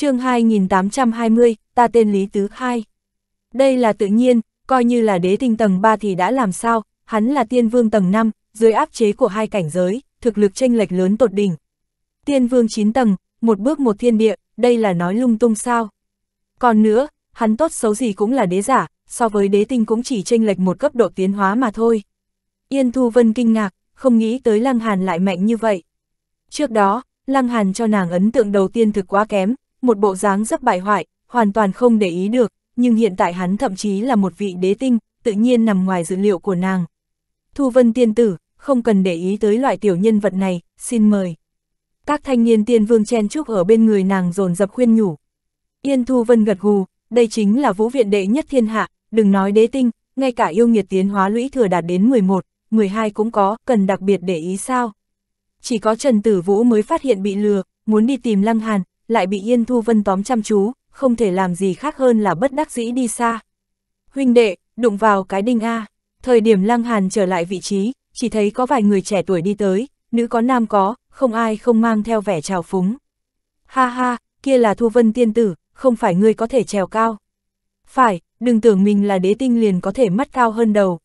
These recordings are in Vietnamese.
chương 2820, ta tên Lý Tứ Khai. Đây là tự nhiên, coi như là đế tinh tầng 3 thì đã làm sao, hắn là tiên vương tầng 5, dưới áp chế của hai cảnh giới, thực lực chênh lệch lớn tột đỉnh. Tiên vương 9 tầng, một bước một thiên địa, đây là nói lung tung sao. Còn nữa, hắn tốt xấu gì cũng là đế giả, so với đế tinh cũng chỉ chênh lệch một cấp độ tiến hóa mà thôi. Yên Thu Vân kinh ngạc, không nghĩ tới Lăng Hàn lại mạnh như vậy. Trước đó, Lăng Hàn cho nàng ấn tượng đầu tiên thực quá kém, một bộ dáng rất bại hoại, hoàn toàn không để ý được, nhưng hiện tại hắn thậm chí là một vị đế tinh, tự nhiên nằm ngoài dữ liệu của nàng. Thu Vân tiên tử, không cần để ý tới loại tiểu nhân vật này, xin mời. Các thanh niên tiên vương chen chúc ở bên người nàng dồn dập khuyên nhủ. Yên Thu Vân gật gù, đây chính là vũ viện đệ nhất thiên hạ, đừng nói đế tinh, ngay cả yêu nghiệt tiến hóa lũy thừa đạt đến 11, 12 cũng có, cần đặc biệt để ý sao. Chỉ có Trần Tử Vũ mới phát hiện bị lừa, muốn đi tìm Lăng Hàn, lại bị Yên Thu Vân tóm chăm chú, không thể làm gì khác hơn là bất đắc dĩ đi xa. Huynh đệ, đụng vào cái đinh A. Thời điểm Lăng Hàn trở lại vị trí, chỉ thấy có vài người trẻ tuổi đi tới, nữ có nam có, không ai không mang theo vẻ trào phúng. Ha ha, kia là Thu Vân tiên tử, không phải ngươi có thể trèo cao. Phải, đừng tưởng mình là đế tinh liền có thể mắt cao hơn đầu.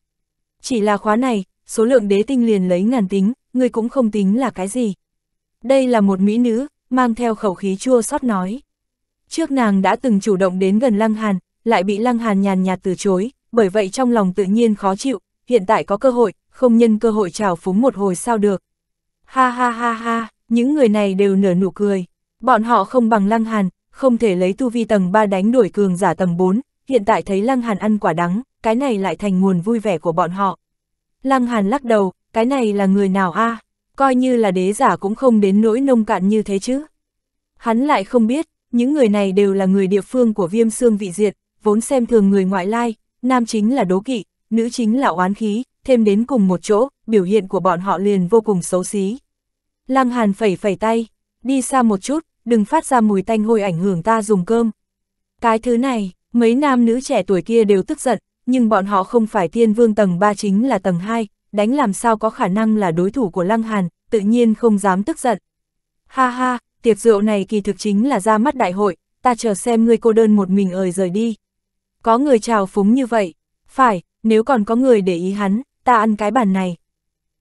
Chỉ là khóa này, số lượng đế tinh liền lấy ngàn tính, ngươi cũng không tính là cái gì. Đây là một mỹ nữ, mang theo khẩu khí chua xót nói. Trước nàng đã từng chủ động đến gần Lăng Hàn, lại bị Lăng Hàn nhàn nhạt từ chối, bởi vậy trong lòng tự nhiên khó chịu, hiện tại có cơ hội, không nhân cơ hội trào phúng một hồi sao được. Ha ha ha ha, những người này đều nở nụ cười. Bọn họ không bằng Lăng Hàn, không thể lấy tu vi tầng 3 đánh đuổi cường giả tầng 4, hiện tại thấy Lăng Hàn ăn quả đắng, cái này lại thành nguồn vui vẻ của bọn họ. Lăng Hàn lắc đầu, cái này là người nào a? À? coi như là đế giả cũng không đến nỗi nông cạn như thế chứ. Hắn lại không biết, những người này đều là người địa phương của viêm xương vị diệt, vốn xem thường người ngoại lai, nam chính là đố kỵ, nữ chính là oán khí, thêm đến cùng một chỗ, biểu hiện của bọn họ liền vô cùng xấu xí. Lăng Hàn phẩy phẩy tay, đi xa một chút, đừng phát ra mùi tanh hôi ảnh hưởng ta dùng cơm. Cái thứ này, mấy nam nữ trẻ tuổi kia đều tức giận, nhưng bọn họ không phải tiên vương tầng 3 chính là tầng 2, đánh làm sao có khả năng là đối thủ của Lăng Hàn, tự nhiên không dám tức giận. Ha ha, tiệc rượu này kỳ thực chính là ra mắt đại hội, ta chờ xem ngươi cô đơn một mình ời rời đi. Có người chào phúng như vậy, phải, nếu còn có người để ý hắn, ta ăn cái bàn này.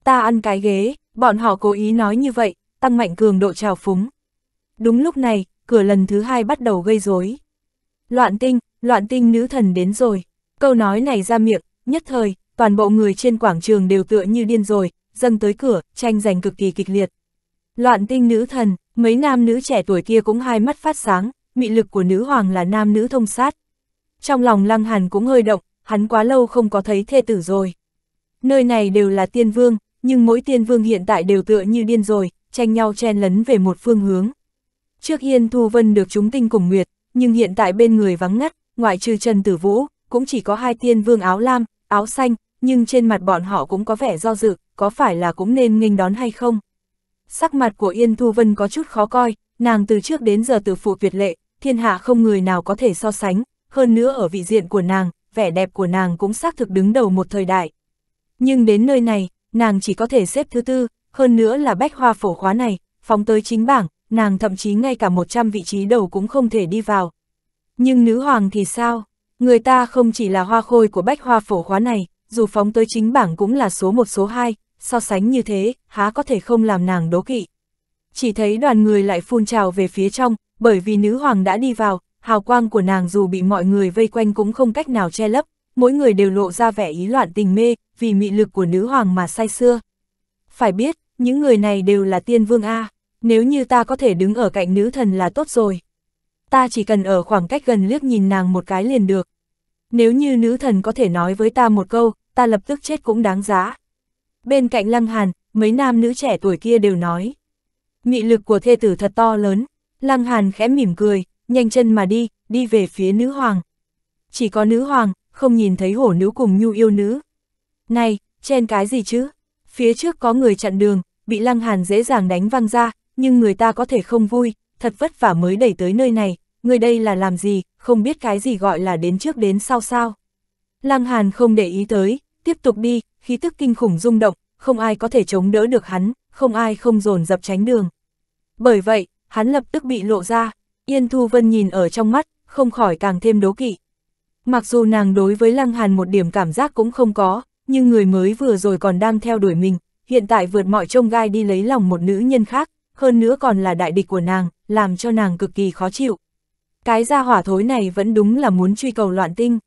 Ta ăn cái ghế, bọn họ cố ý nói như vậy, tăng mạnh cường độ chào phúng. Đúng lúc này, cửa lần thứ hai bắt đầu gây rối. Loạn tinh, loạn tinh nữ thần đến rồi. Câu nói này ra miệng, nhất thời, toàn bộ người trên quảng trường đều tựa như điên rồi, dâng tới cửa, tranh giành cực kỳ kịch liệt. Loạn tinh nữ thần, mấy nam nữ trẻ tuổi kia cũng hai mắt phát sáng, mị lực của nữ hoàng là nam nữ thông sát. Trong lòng Lăng Hàn cũng hơi động, hắn quá lâu không có thấy thê tử rồi. Nơi này đều là tiên vương, nhưng mỗi tiên vương hiện tại đều tựa như điên rồi, tranh nhau chen lấn về một phương hướng. Trước Hiên Thu Vân được chúng tinh cùng nguyệt, nhưng hiện tại bên người vắng ngắt, ngoại trừ Trần Tử Vũ, cũng chỉ có hai tiên vương áo lam, áo xanh, nhưng trên mặt bọn họ cũng có vẻ do dự, có phải là cũng nên nghênh đón hay không? Sắc mặt của Yên Thu Vân có chút khó coi, nàng từ trước đến giờ từ phụ việt lệ, thiên hạ không người nào có thể so sánh, hơn nữa ở vị diện của nàng, vẻ đẹp của nàng cũng xác thực đứng đầu một thời đại. Nhưng đến nơi này, nàng chỉ có thể xếp thứ tư, hơn nữa là bách hoa phổ khóa này, phóng tới chính bảng, nàng thậm chí ngay cả 100 vị trí đầu cũng không thể đi vào. Nhưng nữ hoàng thì sao? Người ta không chỉ là hoa khôi của bách hoa phổ khóa này, dù phóng tới chính bảng cũng là số một số hai, so sánh như thế, há có thể không làm nàng đố kỵ. Chỉ thấy đoàn người lại phun trào về phía trong, bởi vì nữ hoàng đã đi vào, hào quang của nàng dù bị mọi người vây quanh cũng không cách nào che lấp, mỗi người đều lộ ra vẻ ý loạn tình mê, vì mị lực của nữ hoàng mà say xưa. Phải biết, những người này đều là tiên vương A, nếu như ta có thể đứng ở cạnh nữ thần là tốt rồi. Ta chỉ cần ở khoảng cách gần liếc nhìn nàng một cái liền được nếu như nữ thần có thể nói với ta một câu, ta lập tức chết cũng đáng giá. Bên cạnh Lăng Hàn, mấy nam nữ trẻ tuổi kia đều nói. Mị lực của thê tử thật to lớn, Lăng Hàn khẽ mỉm cười, nhanh chân mà đi, đi về phía nữ hoàng. Chỉ có nữ hoàng, không nhìn thấy hổ nữ cùng nhu yêu nữ. Này, chen cái gì chứ? Phía trước có người chặn đường, bị Lăng Hàn dễ dàng đánh văng ra, nhưng người ta có thể không vui, thật vất vả mới đẩy tới nơi này, người đây là làm gì, không biết cái gì gọi là đến trước đến sau sao. Lăng Hàn không để ý tới, tiếp tục đi, khí tức kinh khủng rung động, không ai có thể chống đỡ được hắn, không ai không dồn dập tránh đường. Bởi vậy, hắn lập tức bị lộ ra, Yên Thu Vân nhìn ở trong mắt, không khỏi càng thêm đố kỵ. Mặc dù nàng đối với Lăng Hàn một điểm cảm giác cũng không có, nhưng người mới vừa rồi còn đang theo đuổi mình, hiện tại vượt mọi trông gai đi lấy lòng một nữ nhân khác, hơn nữa còn là đại địch của nàng, làm cho nàng cực kỳ khó chịu cái gia hỏa thối này vẫn đúng là muốn truy cầu loạn tinh.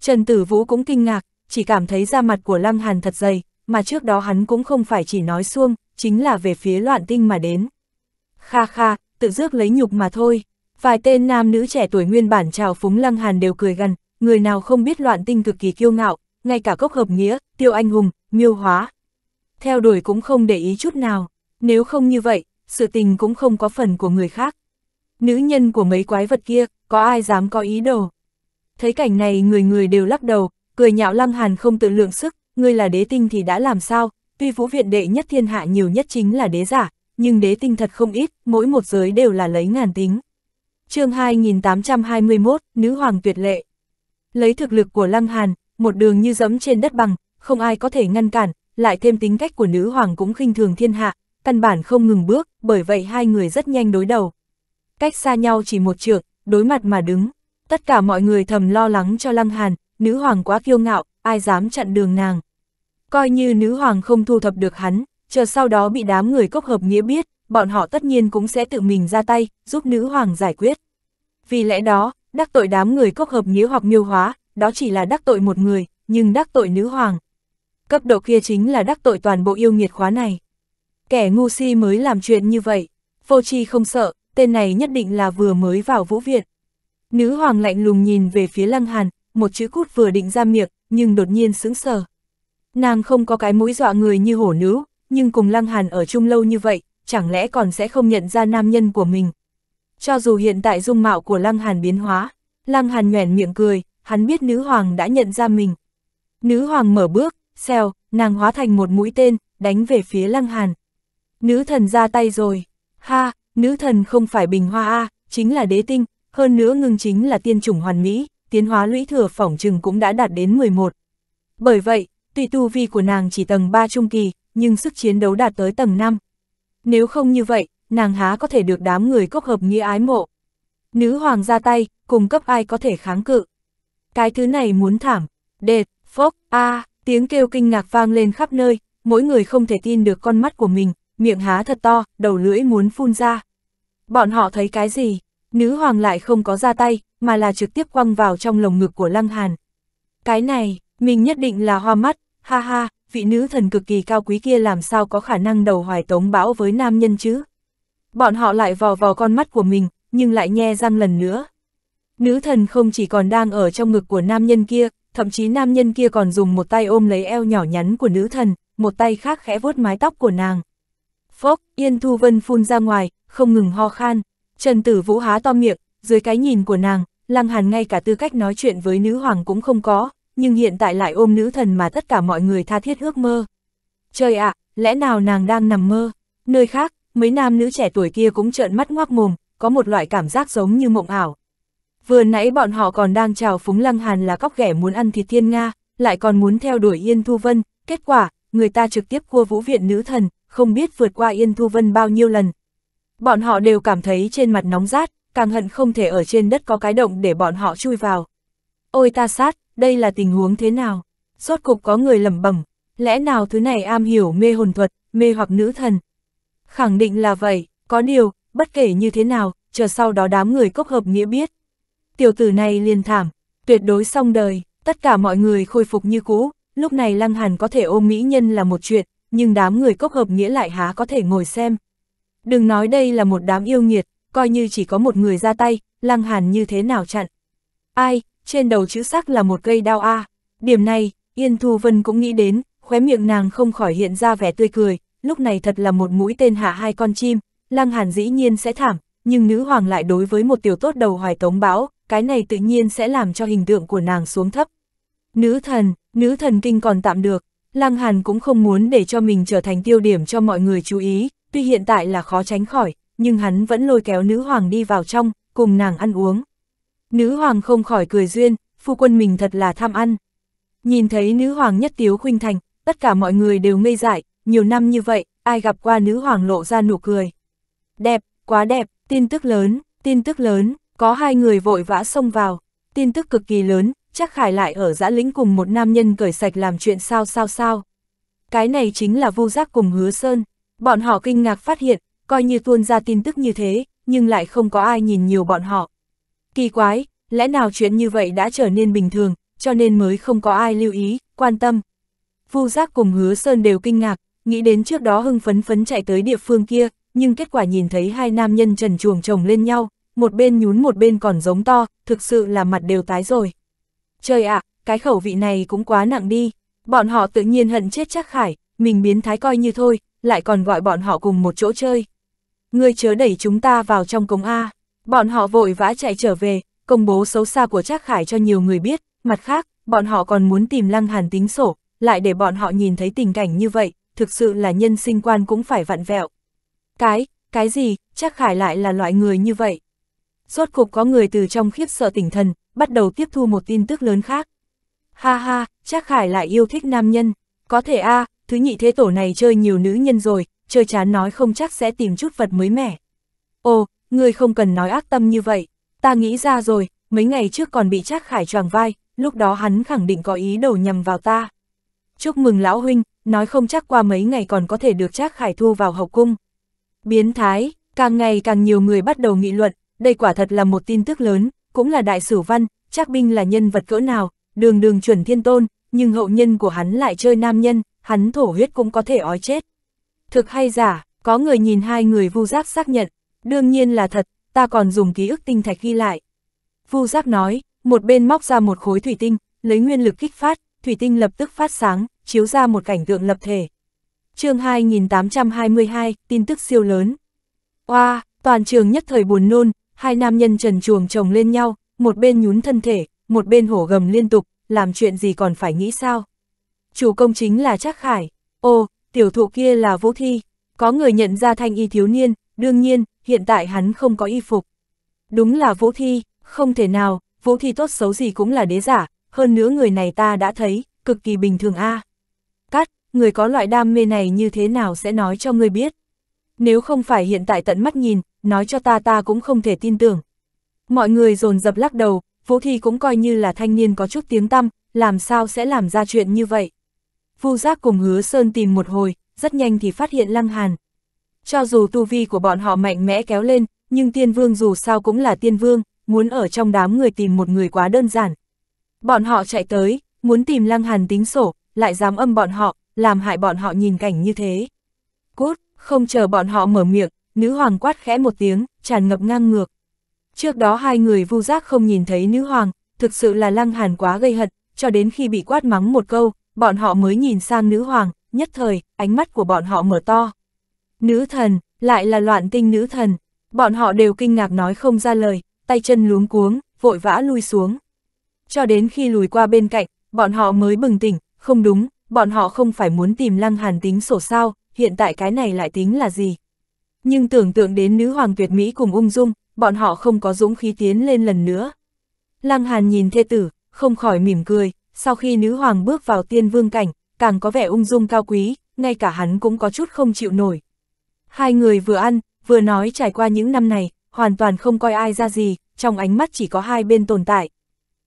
Trần Tử Vũ cũng kinh ngạc, chỉ cảm thấy da mặt của Lăng Hàn thật dày, mà trước đó hắn cũng không phải chỉ nói xuông, chính là về phía loạn tinh mà đến. Kha kha, tự rước lấy nhục mà thôi. Vài tên nam nữ trẻ tuổi nguyên bản chào phúng Lăng Hàn đều cười gần, người nào không biết loạn tinh cực kỳ kiêu ngạo, ngay cả cốc hợp nghĩa, tiêu anh hùng, miêu hóa. Theo đuổi cũng không để ý chút nào, nếu không như vậy, sự tình cũng không có phần của người khác, Nữ nhân của mấy quái vật kia, có ai dám có ý đồ? Thấy cảnh này người người đều lắc đầu, cười nhạo Lăng Hàn không tự lượng sức, ngươi là đế tinh thì đã làm sao, tuy vũ viện đệ nhất thiên hạ nhiều nhất chính là đế giả, nhưng đế tinh thật không ít, mỗi một giới đều là lấy ngàn tính. chương 2821, Nữ Hoàng tuyệt lệ. Lấy thực lực của Lăng Hàn, một đường như dẫm trên đất bằng, không ai có thể ngăn cản, lại thêm tính cách của nữ hoàng cũng khinh thường thiên hạ, căn bản không ngừng bước, bởi vậy hai người rất nhanh đối đầu cách xa nhau chỉ một trượng, đối mặt mà đứng. Tất cả mọi người thầm lo lắng cho Lăng Hàn, nữ hoàng quá kiêu ngạo, ai dám chặn đường nàng. Coi như nữ hoàng không thu thập được hắn, chờ sau đó bị đám người cốc hợp nghĩa biết, bọn họ tất nhiên cũng sẽ tự mình ra tay, giúp nữ hoàng giải quyết. Vì lẽ đó, đắc tội đám người cốc hợp nghĩa hoặc miêu hóa, đó chỉ là đắc tội một người, nhưng đắc tội nữ hoàng. Cấp độ kia chính là đắc tội toàn bộ yêu nghiệt khóa này. Kẻ ngu si mới làm chuyện như vậy, vô tri không sợ, tên này nhất định là vừa mới vào vũ viện. Nữ hoàng lạnh lùng nhìn về phía lăng hàn, một chữ cút vừa định ra miệng, nhưng đột nhiên sững sờ. Nàng không có cái mũi dọa người như hổ nữ, nhưng cùng lăng hàn ở chung lâu như vậy, chẳng lẽ còn sẽ không nhận ra nam nhân của mình. Cho dù hiện tại dung mạo của lăng hàn biến hóa, lăng hàn nhoẻn miệng cười, hắn biết nữ hoàng đã nhận ra mình. Nữ hoàng mở bước, xèo, nàng hóa thành một mũi tên, đánh về phía lăng hàn. Nữ thần ra tay rồi, ha, nữ thần không phải bình hoa A, chính là đế tinh, hơn nữa ngưng chính là tiên chủng hoàn mỹ, tiến hóa lũy thừa phỏng trừng cũng đã đạt đến 11. Bởi vậy, tuy tu vi của nàng chỉ tầng 3 trung kỳ, nhưng sức chiến đấu đạt tới tầng 5. Nếu không như vậy, nàng há có thể được đám người cốc hợp nghĩa ái mộ. Nữ hoàng ra tay, cung cấp ai có thể kháng cự. Cái thứ này muốn thảm, đệt, phốc, a à, tiếng kêu kinh ngạc vang lên khắp nơi, mỗi người không thể tin được con mắt của mình, miệng há thật to, đầu lưỡi muốn phun ra. Bọn họ thấy cái gì? Nữ hoàng lại không có ra tay, mà là trực tiếp quăng vào trong lồng ngực của Lăng Hàn. Cái này, mình nhất định là hoa mắt, ha ha, vị nữ thần cực kỳ cao quý kia làm sao có khả năng đầu hoài tống bão với nam nhân chứ? Bọn họ lại vò vò con mắt của mình, nhưng lại nhe răng lần nữa. Nữ thần không chỉ còn đang ở trong ngực của nam nhân kia, thậm chí nam nhân kia còn dùng một tay ôm lấy eo nhỏ nhắn của nữ thần, một tay khác khẽ vuốt mái tóc của nàng. Phốc, Yên Thu Vân phun ra ngoài, không ngừng ho khan. Trần Tử Vũ há to miệng, dưới cái nhìn của nàng, Lăng Hàn ngay cả tư cách nói chuyện với nữ hoàng cũng không có, nhưng hiện tại lại ôm nữ thần mà tất cả mọi người tha thiết ước mơ. Trời ạ, lẽ nào nàng đang nằm mơ? Nơi khác, mấy nam nữ trẻ tuổi kia cũng trợn mắt ngoác mồm, có một loại cảm giác giống như mộng ảo. Vừa nãy bọn họ còn đang chào phúng Lăng Hàn là cóc ghẻ muốn ăn thịt thiên Nga, lại còn muốn theo đuổi Yên Thu Vân, kết quả, người ta trực tiếp cua vũ viện nữ thần, không biết vượt qua Yên Thu Vân bao nhiêu lần, Bọn họ đều cảm thấy trên mặt nóng rát, càng hận không thể ở trên đất có cái động để bọn họ chui vào. Ôi ta sát, đây là tình huống thế nào? Rốt cục có người lẩm bẩm, lẽ nào thứ này am hiểu mê hồn thuật, mê hoặc nữ thần? Khẳng định là vậy, có điều, bất kể như thế nào, chờ sau đó đám người cốc hợp nghĩa biết. Tiểu tử này liền thảm, tuyệt đối xong đời, tất cả mọi người khôi phục như cũ, lúc này Lăng Hàn có thể ôm mỹ nhân là một chuyện, nhưng đám người cốc hợp nghĩa lại há có thể ngồi xem. Đừng nói đây là một đám yêu nghiệt, coi như chỉ có một người ra tay, lăng hàn như thế nào chặn. Ai, trên đầu chữ sắc là một cây đao a Điểm này, Yên Thu Vân cũng nghĩ đến, khóe miệng nàng không khỏi hiện ra vẻ tươi cười, lúc này thật là một mũi tên hạ hai con chim, lăng hàn dĩ nhiên sẽ thảm, nhưng nữ hoàng lại đối với một tiểu tốt đầu hoài tống bão, cái này tự nhiên sẽ làm cho hình tượng của nàng xuống thấp. Nữ thần, nữ thần kinh còn tạm được, lăng hàn cũng không muốn để cho mình trở thành tiêu điểm cho mọi người chú ý, tuy hiện tại là khó tránh khỏi, nhưng hắn vẫn lôi kéo nữ hoàng đi vào trong, cùng nàng ăn uống. Nữ hoàng không khỏi cười duyên, phu quân mình thật là tham ăn. Nhìn thấy nữ hoàng nhất tiếu khuynh thành, tất cả mọi người đều ngây dại, nhiều năm như vậy, ai gặp qua nữ hoàng lộ ra nụ cười. Đẹp, quá đẹp, tin tức lớn, tin tức lớn, có hai người vội vã xông vào, tin tức cực kỳ lớn, chắc Khải lại ở giã lĩnh cùng một nam nhân cởi sạch làm chuyện sao sao sao. Cái này chính là vu giác cùng hứa sơn, Bọn họ kinh ngạc phát hiện, coi như tuôn ra tin tức như thế, nhưng lại không có ai nhìn nhiều bọn họ. Kỳ quái, lẽ nào chuyện như vậy đã trở nên bình thường, cho nên mới không có ai lưu ý, quan tâm. Vu Giác cùng Hứa Sơn đều kinh ngạc, nghĩ đến trước đó hưng phấn phấn chạy tới địa phương kia, nhưng kết quả nhìn thấy hai nam nhân trần chuồng chồng lên nhau, một bên nhún một bên còn giống to, thực sự là mặt đều tái rồi. Trời ạ, à, cái khẩu vị này cũng quá nặng đi, bọn họ tự nhiên hận chết chắc khải, mình biến thái coi như thôi, lại còn gọi bọn họ cùng một chỗ chơi. Ngươi chớ đẩy chúng ta vào trong cống A. Bọn họ vội vã chạy trở về, công bố xấu xa của Trác Khải cho nhiều người biết, mặt khác, bọn họ còn muốn tìm Lăng Hàn tính sổ, lại để bọn họ nhìn thấy tình cảnh như vậy, thực sự là nhân sinh quan cũng phải vặn vẹo. Cái, cái gì, Trác Khải lại là loại người như vậy. Rốt cục có người từ trong khiếp sợ tỉnh thần, bắt đầu tiếp thu một tin tức lớn khác. Ha ha, Trác Khải lại yêu thích nam nhân, có thể a, à, thứ nhị thế tổ này chơi nhiều nữ nhân rồi, chơi chán nói không chắc sẽ tìm chút vật mới mẻ. Ồ, ngươi không cần nói ác tâm như vậy, ta nghĩ ra rồi, mấy ngày trước còn bị Trác Khải choàng vai, lúc đó hắn khẳng định có ý đồ nhằm vào ta. Chúc mừng lão huynh, nói không chắc qua mấy ngày còn có thể được Trác Khải thu vào hậu cung. Biến thái, càng ngày càng nhiều người bắt đầu nghị luận, đây quả thật là một tin tức lớn, cũng là đại sử văn, Trác Binh là nhân vật cỡ nào, đường đường chuẩn thiên tôn, nhưng hậu nhân của hắn lại chơi nam nhân, hắn thổ huyết cũng có thể ói chết. Thực hay giả, có người nhìn hai người vu giác xác nhận, đương nhiên là thật, ta còn dùng ký ức tinh thạch ghi lại. Vu giác nói, một bên móc ra một khối thủy tinh, lấy nguyên lực kích phát, thủy tinh lập tức phát sáng, chiếu ra một cảnh tượng lập thể. chương 2822, tin tức siêu lớn. Oa, wow, toàn trường nhất thời buồn nôn, hai nam nhân trần chuồng chồng lên nhau, một bên nhún thân thể, một bên hổ gầm liên tục, làm chuyện gì còn phải nghĩ sao chủ công chính là Trác Khải. Ô, tiểu thụ kia là Vũ Thi. Có người nhận ra thanh y thiếu niên, đương nhiên, hiện tại hắn không có y phục. Đúng là Vũ Thi, không thể nào, Vũ Thi tốt xấu gì cũng là đế giả, hơn nữa người này ta đã thấy, cực kỳ bình thường a. À. Cắt, người có loại đam mê này như thế nào sẽ nói cho người biết. Nếu không phải hiện tại tận mắt nhìn, nói cho ta ta cũng không thể tin tưởng. Mọi người dồn dập lắc đầu, Vũ Thi cũng coi như là thanh niên có chút tiếng tăm, làm sao sẽ làm ra chuyện như vậy. Vu Giác cùng Hứa Sơn tìm một hồi, rất nhanh thì phát hiện Lăng Hàn. Cho dù tu vi của bọn họ mạnh mẽ kéo lên, nhưng tiên vương dù sao cũng là tiên vương, muốn ở trong đám người tìm một người quá đơn giản. Bọn họ chạy tới, muốn tìm Lăng Hàn tính sổ, lại dám âm bọn họ, làm hại bọn họ nhìn cảnh như thế. Cút, không chờ bọn họ mở miệng, nữ hoàng quát khẽ một tiếng, tràn ngập ngang ngược. Trước đó hai người vu giác không nhìn thấy nữ hoàng, thực sự là Lăng Hàn quá gây hận, cho đến khi bị quát mắng một câu, bọn họ mới nhìn sang nữ hoàng, nhất thời, ánh mắt của bọn họ mở to. Nữ thần, lại là loạn tinh nữ thần, bọn họ đều kinh ngạc nói không ra lời, tay chân luống cuống, vội vã lui xuống. Cho đến khi lùi qua bên cạnh, bọn họ mới bừng tỉnh, không đúng, bọn họ không phải muốn tìm lăng hàn tính sổ sao, hiện tại cái này lại tính là gì. Nhưng tưởng tượng đến nữ hoàng tuyệt mỹ cùng ung dung, bọn họ không có dũng khí tiến lên lần nữa. Lăng hàn nhìn thê tử, không khỏi mỉm cười, sau khi nữ hoàng bước vào tiên vương cảnh, càng có vẻ ung dung cao quý, ngay cả hắn cũng có chút không chịu nổi. Hai người vừa ăn, vừa nói trải qua những năm này, hoàn toàn không coi ai ra gì, trong ánh mắt chỉ có hai bên tồn tại.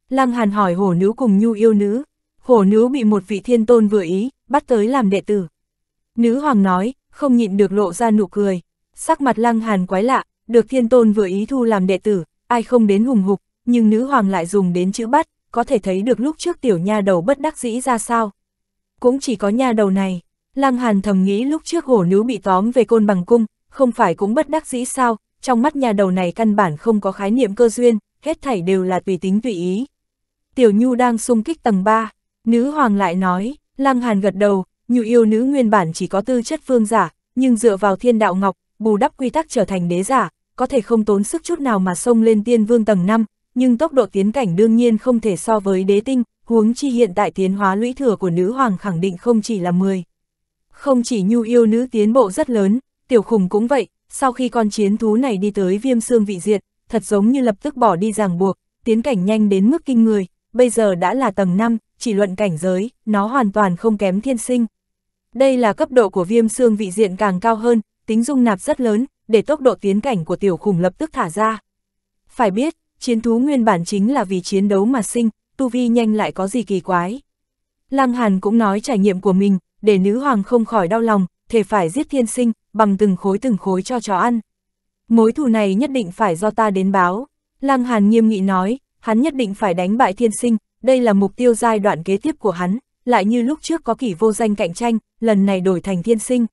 Lăng Hàn hỏi hổ nữ cùng nhu yêu nữ, hổ nữ bị một vị thiên tôn vừa ý, bắt tới làm đệ tử. Nữ hoàng nói, không nhịn được lộ ra nụ cười, sắc mặt Lăng Hàn quái lạ, được thiên tôn vừa ý thu làm đệ tử, ai không đến hùng hục, nhưng nữ hoàng lại dùng đến chữ bắt, có thể thấy được lúc trước tiểu nha đầu bất đắc dĩ ra sao. Cũng chỉ có nha đầu này, Lăng Hàn thầm nghĩ lúc trước hổ nữ bị tóm về côn bằng cung, không phải cũng bất đắc dĩ sao, trong mắt nha đầu này căn bản không có khái niệm cơ duyên, hết thảy đều là tùy tính tùy ý. Tiểu Nhu đang xung kích tầng 3, nữ hoàng lại nói, Lăng Hàn gật đầu, nhu yêu nữ nguyên bản chỉ có tư chất phương giả, nhưng dựa vào thiên đạo ngọc, bù đắp quy tắc trở thành đế giả, có thể không tốn sức chút nào mà xông lên tiên vương tầng 5, nhưng tốc độ tiến cảnh đương nhiên không thể so với đế tinh, huống chi hiện tại tiến hóa lũy thừa của nữ hoàng khẳng định không chỉ là 10. Không chỉ nhu yêu nữ tiến bộ rất lớn, tiểu khủng cũng vậy, sau khi con chiến thú này đi tới viêm xương vị diệt, thật giống như lập tức bỏ đi ràng buộc, tiến cảnh nhanh đến mức kinh người, bây giờ đã là tầng 5, chỉ luận cảnh giới, nó hoàn toàn không kém thiên sinh. Đây là cấp độ của viêm xương vị diện càng cao hơn, tính dung nạp rất lớn, để tốc độ tiến cảnh của tiểu khủng lập tức thả ra. Phải biết, chiến thú nguyên bản chính là vì chiến đấu mà sinh, tu vi nhanh lại có gì kỳ quái. Lăng Hàn cũng nói trải nghiệm của mình, để nữ hoàng không khỏi đau lòng, thề phải giết thiên sinh, bằng từng khối từng khối cho chó ăn. Mối thù này nhất định phải do ta đến báo. Lăng Hàn nghiêm nghị nói, hắn nhất định phải đánh bại thiên sinh, đây là mục tiêu giai đoạn kế tiếp của hắn, lại như lúc trước có kỷ vô danh cạnh tranh, lần này đổi thành thiên sinh.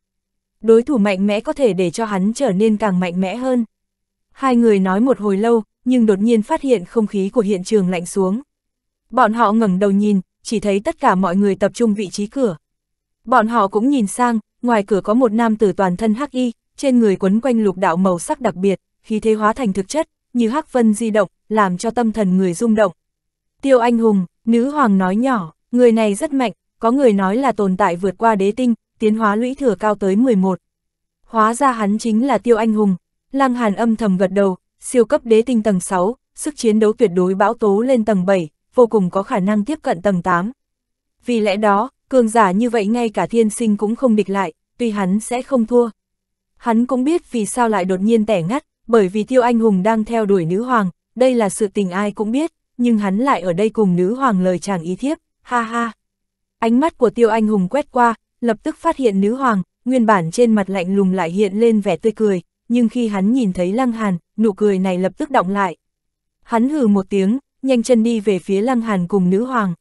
Đối thủ mạnh mẽ có thể để cho hắn trở nên càng mạnh mẽ hơn. Hai người nói một hồi lâu, nhưng đột nhiên phát hiện không khí của hiện trường lạnh xuống. Bọn họ ngẩng đầu nhìn, chỉ thấy tất cả mọi người tập trung vị trí cửa. Bọn họ cũng nhìn sang, ngoài cửa có một nam tử toàn thân hắc y, trên người quấn quanh lục đạo màu sắc đặc biệt, khí thế hóa thành thực chất, như hắc vân di động, làm cho tâm thần người rung động. Tiêu anh hùng, nữ hoàng nói nhỏ, người này rất mạnh, có người nói là tồn tại vượt qua đế tinh, tiến hóa lũy thừa cao tới 11. Hóa ra hắn chính là tiêu anh hùng, lăng hàn âm thầm gật đầu, siêu cấp đế tinh tầng 6, sức chiến đấu tuyệt đối bão tố lên tầng 7, vô cùng có khả năng tiếp cận tầng 8. Vì lẽ đó, cường giả như vậy ngay cả thiên sinh cũng không địch lại, tuy hắn sẽ không thua. Hắn cũng biết vì sao lại đột nhiên tẻ ngắt, bởi vì tiêu anh hùng đang theo đuổi nữ hoàng, đây là sự tình ai cũng biết, nhưng hắn lại ở đây cùng nữ hoàng lời chàng ý thiếp, ha ha. Ánh mắt của tiêu anh hùng quét qua, lập tức phát hiện nữ hoàng, nguyên bản trên mặt lạnh lùng lại hiện lên vẻ tươi cười, nhưng khi hắn nhìn thấy Lăng Hàn, nụ cười này lập tức động lại. Hắn hừ một tiếng, nhanh chân đi về phía Lăng Hàn cùng nữ hoàng.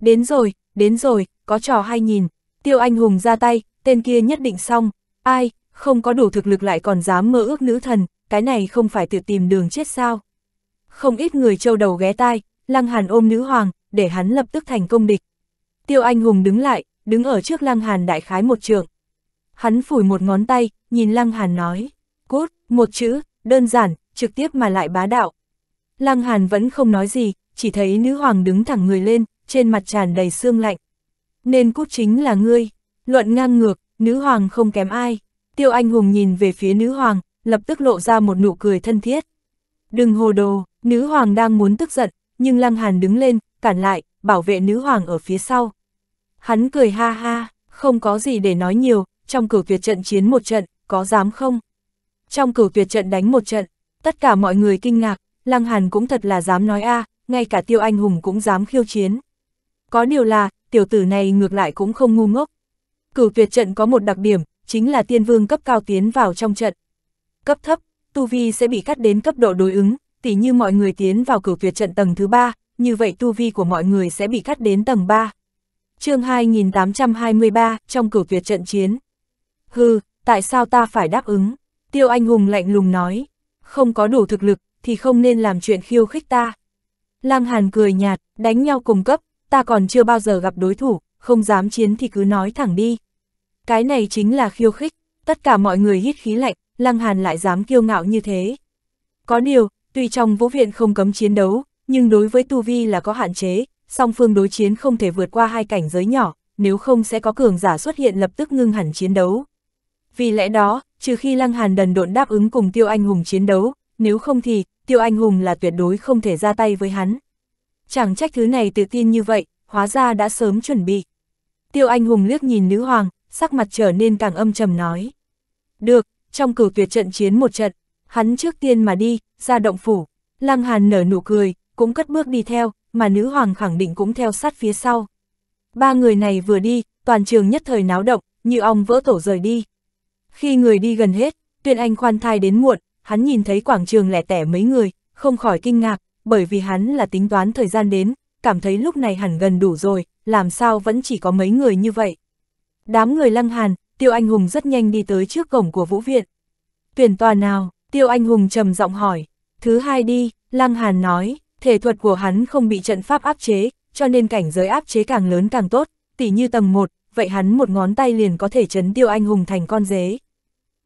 Đến rồi, đến rồi, có trò hay nhìn. Tiêu anh hùng ra tay, tên kia nhất định xong. Ai, không có đủ thực lực lại còn dám mơ ước nữ thần, cái này không phải tự tìm đường chết sao. Không ít người trâu đầu ghé tai, Lăng Hàn ôm nữ hoàng, để hắn lập tức thành công địch. Tiêu anh hùng đứng lại, đứng ở trước Lăng Hàn đại khái một trường. Hắn phủi một ngón tay, nhìn Lăng Hàn nói. Cút, một chữ, đơn giản, trực tiếp mà lại bá đạo. Lăng Hàn vẫn không nói gì, chỉ thấy nữ hoàng đứng thẳng người lên, trên mặt tràn đầy xương lạnh. Nên cút chính là ngươi, luận ngang ngược, nữ hoàng không kém ai. Tiêu anh hùng nhìn về phía nữ hoàng, lập tức lộ ra một nụ cười thân thiết. Đừng hồ đồ, nữ hoàng đang muốn tức giận, nhưng Lăng Hàn đứng lên, cản lại, bảo vệ nữ hoàng ở phía sau. Hắn cười ha ha, không có gì để nói nhiều, trong cửu tuyệt trận chiến một trận, có dám không? Trong cửu tuyệt trận đánh một trận, tất cả mọi người kinh ngạc, Lăng Hàn cũng thật là dám nói a, à, ngay cả tiêu anh hùng cũng dám khiêu chiến. Có điều là, tiểu tử này ngược lại cũng không ngu ngốc. Cửu tuyệt trận có một đặc điểm, chính là tiên vương cấp cao tiến vào trong trận. Cấp thấp, tu vi sẽ bị cắt đến cấp độ đối ứng, tỉ như mọi người tiến vào cửu tuyệt trận tầng thứ 3, như vậy tu vi của mọi người sẽ bị cắt đến tầng 3. chương 2823, trong cửu tuyệt trận chiến. Hừ, tại sao ta phải đáp ứng? Tiêu Anh Hùng lạnh lùng nói, không có đủ thực lực, thì không nên làm chuyện khiêu khích ta. Lăng Hàn cười nhạt, đánh nhau cùng cấp, ta còn chưa bao giờ gặp đối thủ, không dám chiến thì cứ nói thẳng đi. Cái này chính là khiêu khích, tất cả mọi người hít khí lạnh, Lăng Hàn lại dám kiêu ngạo như thế. Có điều, tuy trong vũ viện không cấm chiến đấu, nhưng đối với Tu Vi là có hạn chế, song phương đối chiến không thể vượt qua hai cảnh giới nhỏ, nếu không sẽ có cường giả xuất hiện lập tức ngưng hẳn chiến đấu. Vì lẽ đó, trừ khi Lăng Hàn đần độn đáp ứng cùng Tiêu Anh Hùng chiến đấu, nếu không thì, Tiêu Anh Hùng là tuyệt đối không thể ra tay với hắn. Chẳng trách thứ này tự tin như vậy, hóa ra đã sớm chuẩn bị. Tiêu Anh Hùng liếc nhìn nữ hoàng, sắc mặt trở nên càng âm trầm nói. Được, trong cửu tuyệt trận chiến một trận, hắn trước tiên mà đi, ra động phủ. Lăng Hàn nở nụ cười, cũng cất bước đi theo, mà nữ hoàng khẳng định cũng theo sát phía sau. Ba người này vừa đi, toàn trường nhất thời náo động, như ong vỡ tổ rời đi. Khi người đi gần hết, Tuyên Anh khoan thai đến muộn, hắn nhìn thấy quảng trường lẻ tẻ mấy người, không khỏi kinh ngạc, bởi vì hắn là tính toán thời gian đến, cảm thấy lúc này hẳn gần đủ rồi, làm sao vẫn chỉ có mấy người như vậy. Đám người lăng hàn, Tiêu Anh Hùng rất nhanh đi tới trước cổng của Vũ Viện. Tuyển tòa nào? Tiêu Anh Hùng trầm giọng hỏi. Thứ hai đi, Lăng Hàn nói, thể thuật của hắn không bị trận pháp áp chế, cho nên cảnh giới áp chế càng lớn càng tốt, tỉ như tầng 1, vậy hắn một ngón tay liền có thể chấn Tiêu Anh Hùng thành con dế.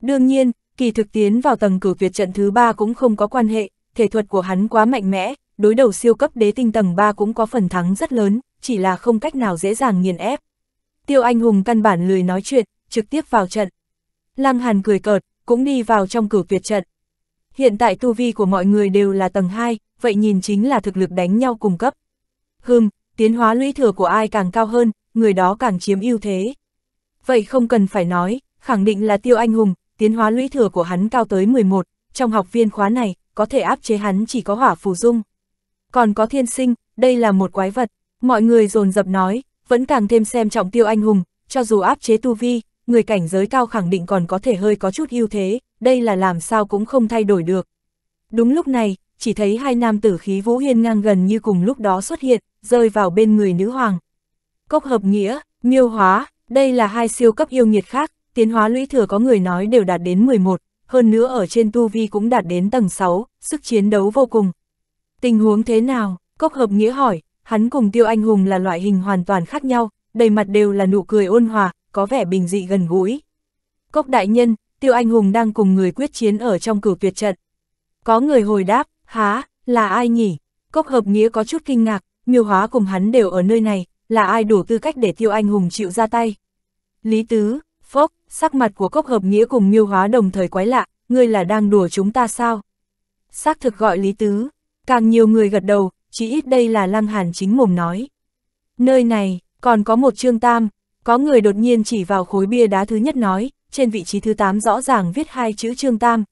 Đương nhiên, kỳ thực tiến vào tầng cửu việt trận thứ 3 cũng không có quan hệ, thể thuật của hắn quá mạnh mẽ, đối đầu siêu cấp đế tinh tầng 3 cũng có phần thắng rất lớn, chỉ là không cách nào dễ dàng nghiền ép. Tiêu Anh Hùng căn bản lười nói chuyện, trực tiếp vào trận. Lăng Hàn cười cợt, cũng đi vào trong cửu việt trận. Hiện tại tu vi của mọi người đều là tầng 2, vậy nhìn chính là thực lực đánh nhau cùng cấp. Hừm, tiến hóa lũy thừa của ai càng cao hơn, người đó càng chiếm ưu thế. Vậy không cần phải nói, khẳng định là Tiêu Anh Hùng, tiến hóa lũy thừa của hắn cao tới 11, trong học viên khóa này, có thể áp chế hắn chỉ có hỏa phù dung. Còn có thiên sinh, đây là một quái vật, mọi người dồn dập nói, vẫn càng thêm xem trọng tiêu anh hùng, cho dù áp chế tu vi, người cảnh giới cao khẳng định còn có thể hơi có chút ưu thế, đây là làm sao cũng không thay đổi được. Đúng lúc này, chỉ thấy hai nam tử khí vũ hiên ngang gần như cùng lúc đó xuất hiện, rơi vào bên người nữ hoàng. Cốc hợp nghĩa, miêu hóa, đây là hai siêu cấp yêu nghiệt khác, tiến hóa lũy thừa có người nói đều đạt đến 11, hơn nữa ở trên tu vi cũng đạt đến tầng 6, sức chiến đấu vô cùng. Tình huống thế nào? Cốc hợp nghĩa hỏi, hắn cùng tiêu anh hùng là loại hình hoàn toàn khác nhau, đầy mặt đều là nụ cười ôn hòa, có vẻ bình dị gần gũi. Cốc đại nhân, tiêu anh hùng đang cùng người quyết chiến ở trong cửu tuyệt trận. Có người hồi đáp, há, là ai nhỉ? Cốc hợp nghĩa có chút kinh ngạc, miêu hóa cùng hắn đều ở nơi này, là ai đủ tư cách để tiêu anh hùng chịu ra tay? Lý Tứ, sắc mặt của cốc hợp nghĩa cùng miêu hóa đồng thời quái lạ, ngươi là đang đùa chúng ta sao? Xác thực gọi Lý Tứ, càng nhiều người gật đầu, chỉ ít đây là Lăng Hàn chính mồm nói. Nơi này, còn có một trương tam, có người đột nhiên chỉ vào khối bia đá thứ nhất nói, trên vị trí thứ tám rõ ràng viết hai chữ Trương Tam.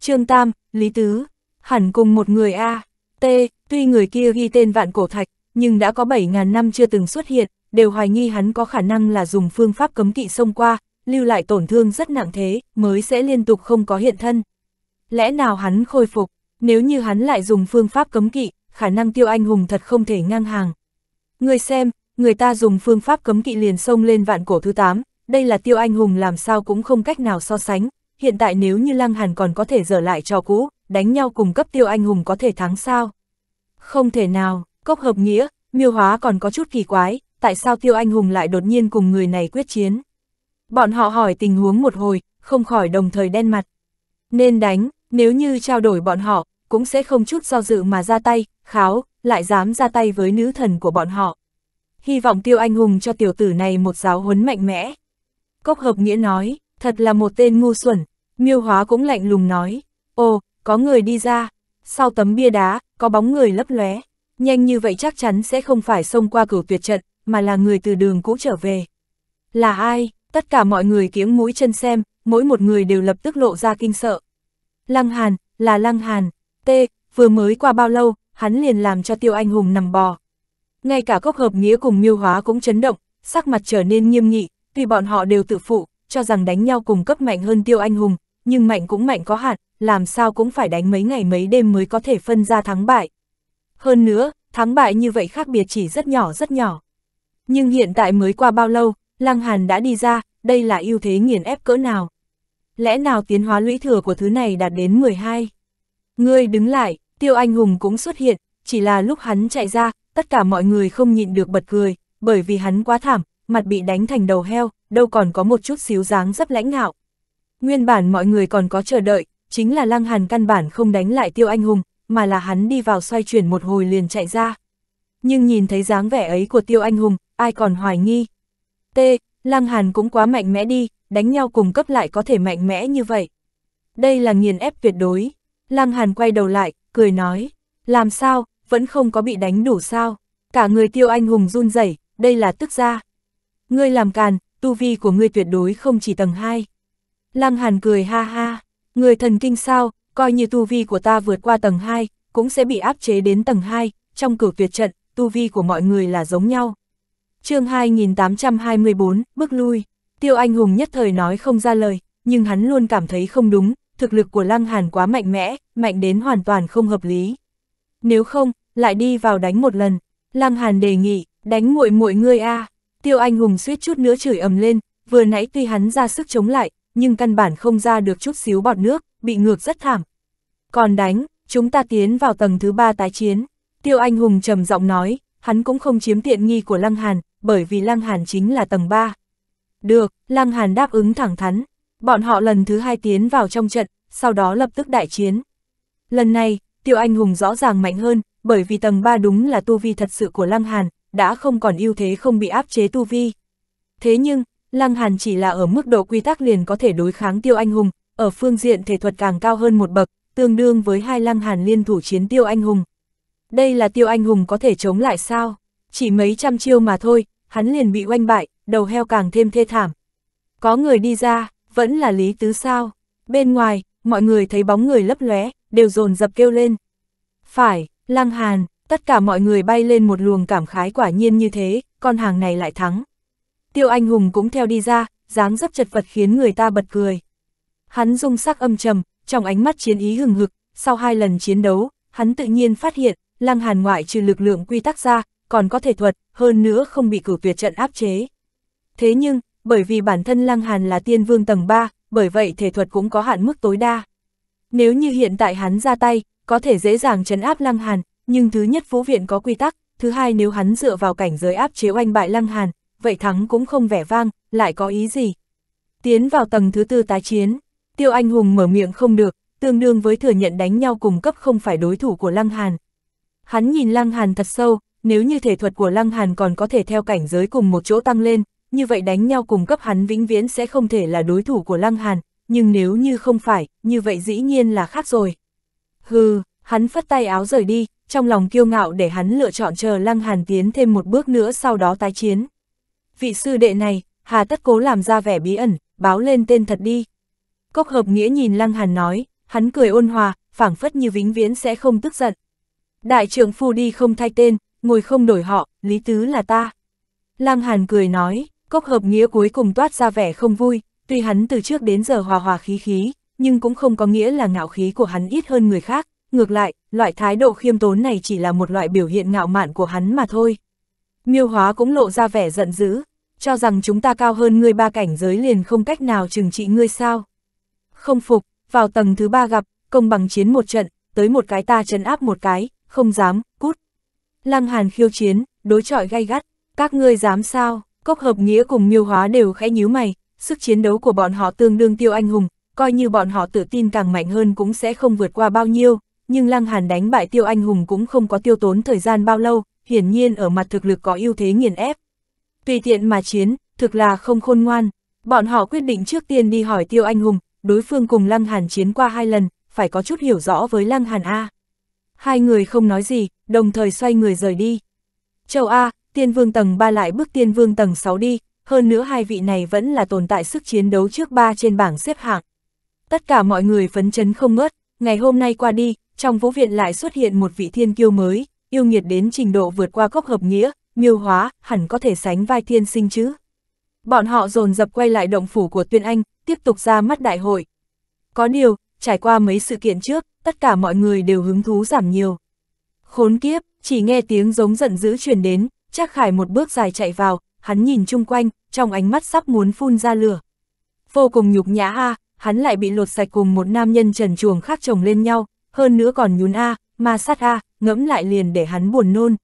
Trương Tam, Lý Tứ, hẳn cùng một người A, T, tuy người kia ghi tên vạn cổ thạch, nhưng đã có 7.000 năm chưa từng xuất hiện, đều hoài nghi hắn có khả năng là dùng phương pháp cấm kỵ xông qua, lưu lại tổn thương rất nặng thế, mới sẽ liên tục không có hiện thân. Lẽ nào hắn khôi phục, nếu như hắn lại dùng phương pháp cấm kỵ, khả năng tiêu anh hùng thật không thể ngang hàng. Người xem, người ta dùng phương pháp cấm kỵ liền sông lên vạn cổ thứ 8, đây là tiêu anh hùng làm sao cũng không cách nào so sánh, hiện tại nếu như Lăng Hàn còn có thể dở lại trò cũ, đánh nhau cùng cấp tiêu anh hùng có thể thắng sao? Không thể nào, cốc hợp nghĩa, miêu hóa còn có chút kỳ quái, tại sao tiêu anh hùng lại đột nhiên cùng người này quyết chiến? Bọn họ hỏi tình huống một hồi, không khỏi đồng thời đen mặt. Nên đánh, nếu như trao đổi bọn họ, cũng sẽ không chút do dự mà ra tay, kháo, lại dám ra tay với nữ thần của bọn họ. Hy vọng tiêu anh hùng cho tiểu tử này một giáo huấn mạnh mẽ. Cốc hợp nghĩa nói, thật là một tên ngu xuẩn, miêu hóa cũng lạnh lùng nói, ồ, có người đi ra, sau tấm bia đá, có bóng người lấp lóe nhanh như vậy chắc chắn sẽ không phải xông qua cửu tuyệt trận, mà là người từ đường cũ trở về. Là ai? Tất cả mọi người kiếng mũi chân xem, mỗi một người đều lập tức lộ ra kinh sợ. Lăng Hàn, là Lăng Hàn, T, vừa mới qua bao lâu, hắn liền làm cho Tiêu Anh Hùng nằm bò. Ngay cả cốc hợp nghĩa cùng miêu hóa cũng chấn động, sắc mặt trở nên nghiêm nghị, vì bọn họ đều tự phụ, cho rằng đánh nhau cùng cấp mạnh hơn Tiêu Anh Hùng, nhưng mạnh cũng mạnh có hạn, làm sao cũng phải đánh mấy ngày mấy đêm mới có thể phân ra thắng bại. Hơn nữa, thắng bại như vậy khác biệt chỉ rất nhỏ rất nhỏ. Nhưng hiện tại mới qua bao lâu, Lăng Hàn đã đi ra, đây là ưu thế nghiền ép cỡ nào. Lẽ nào tiến hóa lũy thừa của thứ này đạt đến 12? Ngươi đứng lại, tiêu anh hùng cũng xuất hiện, chỉ là lúc hắn chạy ra, tất cả mọi người không nhịn được bật cười, bởi vì hắn quá thảm, mặt bị đánh thành đầu heo, đâu còn có một chút xíu dáng dấp lãnh ngạo. Nguyên bản mọi người còn có chờ đợi, chính là Lăng Hàn căn bản không đánh lại tiêu anh hùng, mà là hắn đi vào xoay chuyển một hồi liền chạy ra. Nhưng nhìn thấy dáng vẻ ấy của tiêu anh hùng, ai còn hoài nghi. T, Lăng Hàn cũng quá mạnh mẽ đi, đánh nhau cùng cấp lại có thể mạnh mẽ như vậy. Đây là nghiền ép tuyệt đối. Lăng Hàn quay đầu lại, cười nói, làm sao, vẫn không có bị đánh đủ sao. Cả người tiêu anh hùng run rẩy, đây là tức ra. Ngươi làm càn, tu vi của ngươi tuyệt đối không chỉ tầng 2. Lăng Hàn cười ha ha, người thần kinh sao, coi như tu vi của ta vượt qua tầng 2, cũng sẽ bị áp chế đến tầng 2, trong cửa tuyệt trận, tu vi của mọi người là giống nhau chương 2824, bước lui, tiêu anh hùng nhất thời nói không ra lời, nhưng hắn luôn cảm thấy không đúng, thực lực của Lăng Hàn quá mạnh mẽ, mạnh đến hoàn toàn không hợp lý. Nếu không, lại đi vào đánh một lần, Lăng Hàn đề nghị, đánh muội muội ngươi a. Tiêu Anh Hùng suýt chút nữa chửi ầm lên, vừa nãy tuy hắn ra sức chống lại, nhưng căn bản không ra được chút xíu bọt nước, bị ngược rất thảm. Còn đánh, chúng ta tiến vào tầng thứ ba tái chiến. Tiêu Anh Hùng trầm giọng nói, hắn cũng không chiếm tiện nghi của Lăng Hàn, bởi vì Lăng Hàn chính là tầng 3. Được, Lăng Hàn đáp ứng thẳng thắn. Bọn họ lần thứ hai tiến vào trong trận, sau đó lập tức đại chiến. Lần này, Tiêu Anh Hùng rõ ràng mạnh hơn, bởi vì tầng 3 đúng là tu vi thật sự của Lăng Hàn, đã không còn ưu thế không bị áp chế tu vi. Thế nhưng, Lăng Hàn chỉ là ở mức độ quy tắc liền có thể đối kháng Tiêu Anh Hùng, ở phương diện thể thuật càng cao hơn một bậc, tương đương với hai Lăng Hàn liên thủ chiến Tiêu Anh Hùng. Đây là tiêu anh hùng có thể chống lại sao? Chỉ mấy trăm chiêu mà thôi, hắn liền bị oanh bại, đầu heo càng thêm thê thảm. Có người đi ra, vẫn là Lý Tứ sao? Bên ngoài, mọi người thấy bóng người lấp lóe, đều dồn dập kêu lên. Phải, Lăng Hàn, tất cả mọi người bay lên một luồng cảm khái quả nhiên như thế, con hàng này lại thắng. Tiêu Anh Hùng cũng theo đi ra, dáng dấp chật vật khiến người ta bật cười. Hắn dung sắc âm trầm, trong ánh mắt chiến ý hừng hực, sau hai lần chiến đấu, hắn tự nhiên phát hiện Lăng Hàn ngoại trừ lực lượng quy tắc ra, còn có thể thuật, hơn nữa không bị cử tuyệt trận áp chế. Thế nhưng, bởi vì bản thân Lăng Hàn là tiên vương tầng 3, bởi vậy thể thuật cũng có hạn mức tối đa. Nếu như hiện tại hắn ra tay, có thể dễ dàng trấn áp Lăng Hàn, nhưng thứ nhất Phú Viện có quy tắc, thứ hai nếu hắn dựa vào cảnh giới áp chế oanh bại Lăng Hàn, vậy thắng cũng không vẻ vang, lại có ý gì. Tiến vào tầng thứ tư tái chiến, Tiêu Anh Hùng mở miệng không được, tương đương với thừa nhận đánh nhau cùng cấp không phải đối thủ của Lăng Hàn. Hắn nhìn Lăng Hàn thật sâu, nếu như thể thuật của Lăng Hàn còn có thể theo cảnh giới cùng một chỗ tăng lên, như vậy đánh nhau cùng cấp hắn vĩnh viễn sẽ không thể là đối thủ của Lăng Hàn, nhưng nếu như không phải, như vậy dĩ nhiên là khác rồi. Hừ, hắn phất tay áo rời đi, trong lòng kiêu ngạo để hắn lựa chọn chờ Lăng Hàn tiến thêm một bước nữa sau đó tái chiến. Vị sư đệ này, hà tất cố làm ra vẻ bí ẩn, báo lên tên thật đi. Cốc hợp nghĩa nhìn Lăng Hàn nói, hắn cười ôn hòa, phảng phất như vĩnh viễn sẽ không tức giận. Đại trưởng phu đi không thay tên, ngồi không đổi họ, lý tứ là ta. Lăng Hàn cười nói, cốc hợp nghĩa cuối cùng toát ra vẻ không vui, tuy hắn từ trước đến giờ hòa hòa khí khí, nhưng cũng không có nghĩa là ngạo khí của hắn ít hơn người khác, ngược lại, loại thái độ khiêm tốn này chỉ là một loại biểu hiện ngạo mạn của hắn mà thôi. Miêu hóa cũng lộ ra vẻ giận dữ, cho rằng chúng ta cao hơn ngươi ba cảnh giới liền không cách nào trừng trị ngươi sao. Không phục, vào tầng thứ ba gặp, công bằng chiến một trận, tới một cái ta chấn áp một cái, không dám, cút. Lăng Hàn khiêu chiến, đối trọi gay gắt, các ngươi dám sao, cốc hợp nghĩa cùng miêu hóa đều khẽ nhíu mày, sức chiến đấu của bọn họ tương đương tiêu anh hùng, coi như bọn họ tự tin càng mạnh hơn cũng sẽ không vượt qua bao nhiêu, nhưng Lăng Hàn đánh bại tiêu anh hùng cũng không có tiêu tốn thời gian bao lâu, hiển nhiên ở mặt thực lực có ưu thế nghiền ép. Tùy tiện mà chiến, thực là không khôn ngoan, bọn họ quyết định trước tiên đi hỏi tiêu anh hùng, đối phương cùng Lăng Hàn chiến qua hai lần, phải có chút hiểu rõ với Lăng Hàn A hai người không nói gì, đồng thời xoay người rời đi. Châu A, tiên vương tầng 3 lại bước tiên vương tầng 6 đi, hơn nữa hai vị này vẫn là tồn tại sức chiến đấu trước ba trên bảng xếp hạng. Tất cả mọi người phấn chấn không ngớt, ngày hôm nay qua đi, trong vũ viện lại xuất hiện một vị thiên kiêu mới, yêu nghiệt đến trình độ vượt qua cốc hợp nghĩa, miêu hóa, hẳn có thể sánh vai thiên sinh chứ. Bọn họ dồn dập quay lại động phủ của Tuyên Anh, tiếp tục ra mắt đại hội. Có điều, trải qua mấy sự kiện trước, tất cả mọi người đều hứng thú giảm nhiều. Khốn kiếp, chỉ nghe tiếng giống giận dữ truyền đến, chắc Khải một bước dài chạy vào, hắn nhìn chung quanh, trong ánh mắt sắp muốn phun ra lửa. Vô cùng nhục nhã a, hắn lại bị lột sạch cùng một nam nhân trần chuồng khác chồng lên nhau, hơn nữa còn nhún a, ma sát a, ngẫm lại liền để hắn buồn nôn.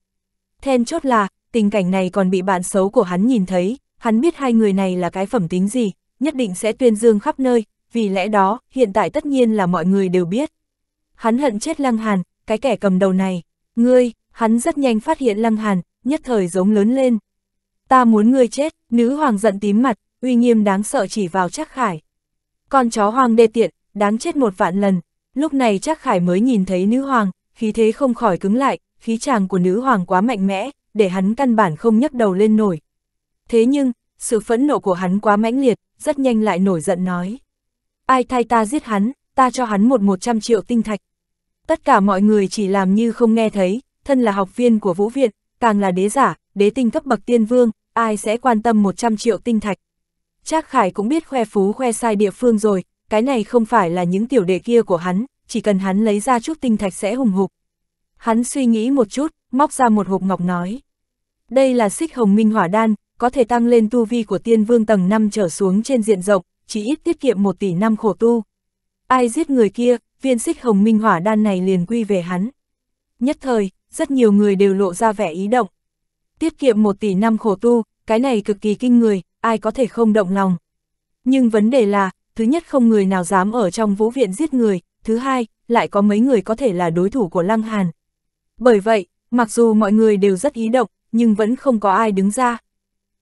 Then chốt là, tình cảnh này còn bị bạn xấu của hắn nhìn thấy, hắn biết hai người này là cái phẩm tính gì, nhất định sẽ tuyên dương khắp nơi, vì lẽ đó, hiện tại tất nhiên là mọi người đều biết hắn hận chết Lăng Hàn, cái kẻ cầm đầu này, ngươi, hắn rất nhanh phát hiện Lăng Hàn, nhất thời giống lớn lên. Ta muốn ngươi chết, nữ hoàng giận tím mặt, uy nghiêm đáng sợ chỉ vào Trác Khải. Con chó hoàng đê tiện, đáng chết một vạn lần. Lúc này Trác Khải mới nhìn thấy nữ hoàng, khí thế không khỏi cứng lại, khí chàng của nữ hoàng quá mạnh mẽ, để hắn căn bản không nhấc đầu lên nổi. Thế nhưng, sự phẫn nộ của hắn quá mãnh liệt, rất nhanh lại nổi giận nói. Ai thay ta giết hắn, ta cho hắn một một trăm triệu tinh thạch. Tất cả mọi người chỉ làm như không nghe thấy, thân là học viên của Vũ Viện, càng là đế giả, đế tinh cấp bậc tiên vương, ai sẽ quan tâm 100 triệu tinh thạch. Trác Khải cũng biết khoe phú khoe sai địa phương rồi, cái này không phải là những tiểu đệ kia của hắn, chỉ cần hắn lấy ra chút tinh thạch sẽ hùng hục. Hắn suy nghĩ một chút, móc ra một hộp ngọc nói. Đây là xích hồng minh hỏa đan, có thể tăng lên tu vi của tiên vương tầng 5 trở xuống trên diện rộng, chỉ ít tiết kiệm 1 tỷ năm khổ tu. Ai giết người kia, viên xích hồng minh hỏa đan này liền quy về hắn. Nhất thời, rất nhiều người đều lộ ra vẻ ý động. Tiết kiệm một tỷ năm khổ tu, cái này cực kỳ kinh người, ai có thể không động lòng. Nhưng vấn đề là, thứ nhất không người nào dám ở trong vũ viện giết người, thứ hai, lại có mấy người có thể là đối thủ của Lăng Hàn. Bởi vậy, mặc dù mọi người đều rất ý động, nhưng vẫn không có ai đứng ra.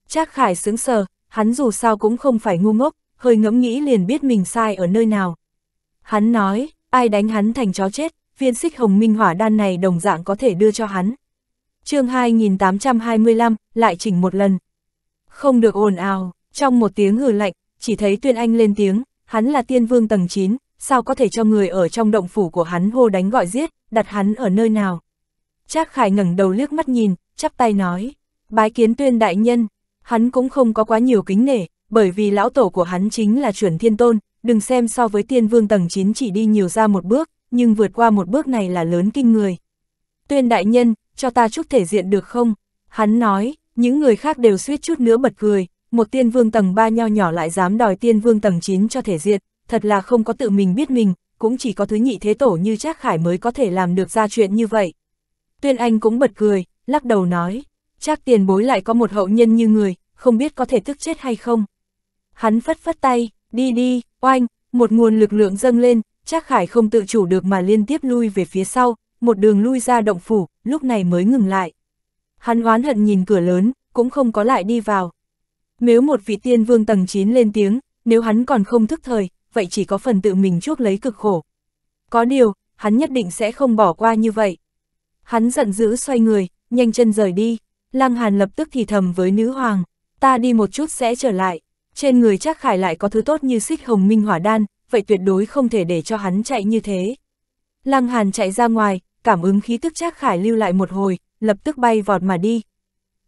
Trác Khải sướng sờ, hắn dù sao cũng không phải ngu ngốc, hơi ngẫm nghĩ liền biết mình sai ở nơi nào. Hắn nói, Ai đánh hắn thành chó chết, viên xích hồng minh hỏa đan này đồng dạng có thể đưa cho hắn. chương 2825, lại chỉnh một lần. Không được ồn ào, trong một tiếng hừ lạnh, chỉ thấy Tuyên Anh lên tiếng, hắn là tiên vương tầng 9, sao có thể cho người ở trong động phủ của hắn hô đánh gọi giết, đặt hắn ở nơi nào. Trác Khải ngẩng đầu liếc mắt nhìn, chắp tay nói, bái kiến Tuyên đại nhân, hắn cũng không có quá nhiều kính nể, bởi vì lão tổ của hắn chính là chuẩn thiên tôn, đừng xem so với tiên vương tầng 9 chỉ đi nhiều ra một bước, nhưng vượt qua một bước này là lớn kinh người. Tuyên đại nhân, cho ta chút thể diện được không? Hắn nói, những người khác đều suýt chút nữa bật cười, một tiên vương tầng 3 nho nhỏ lại dám đòi tiên vương tầng 9 cho thể diện, thật là không có tự mình biết mình, cũng chỉ có thứ nhị thế tổ như Trác Khải mới có thể làm được ra chuyện như vậy. Tuyên Anh cũng bật cười, lắc đầu nói, Trác tiền bối lại có một hậu nhân như người, không biết có thể tức chết hay không. Hắn phất phất tay, đi đi, Oanh, một nguồn lực lượng dâng lên, chắc Khải không tự chủ được mà liên tiếp lui về phía sau, một đường lui ra động phủ, lúc này mới ngừng lại. Hắn oán hận nhìn cửa lớn, cũng không có lại đi vào. Nếu một vị tiên vương tầng 9 lên tiếng, nếu hắn còn không thức thời, vậy chỉ có phần tự mình chuốc lấy cực khổ. Có điều, hắn nhất định sẽ không bỏ qua như vậy. Hắn giận dữ xoay người, nhanh chân rời đi, Lang Hàn lập tức thì thầm với nữ hoàng, ta đi một chút sẽ trở lại. Trên người chắc khải lại có thứ tốt như xích hồng minh hỏa đan, vậy tuyệt đối không thể để cho hắn chạy như thế. Lăng Hàn chạy ra ngoài, cảm ứng khí tức chắc khải lưu lại một hồi, lập tức bay vọt mà đi.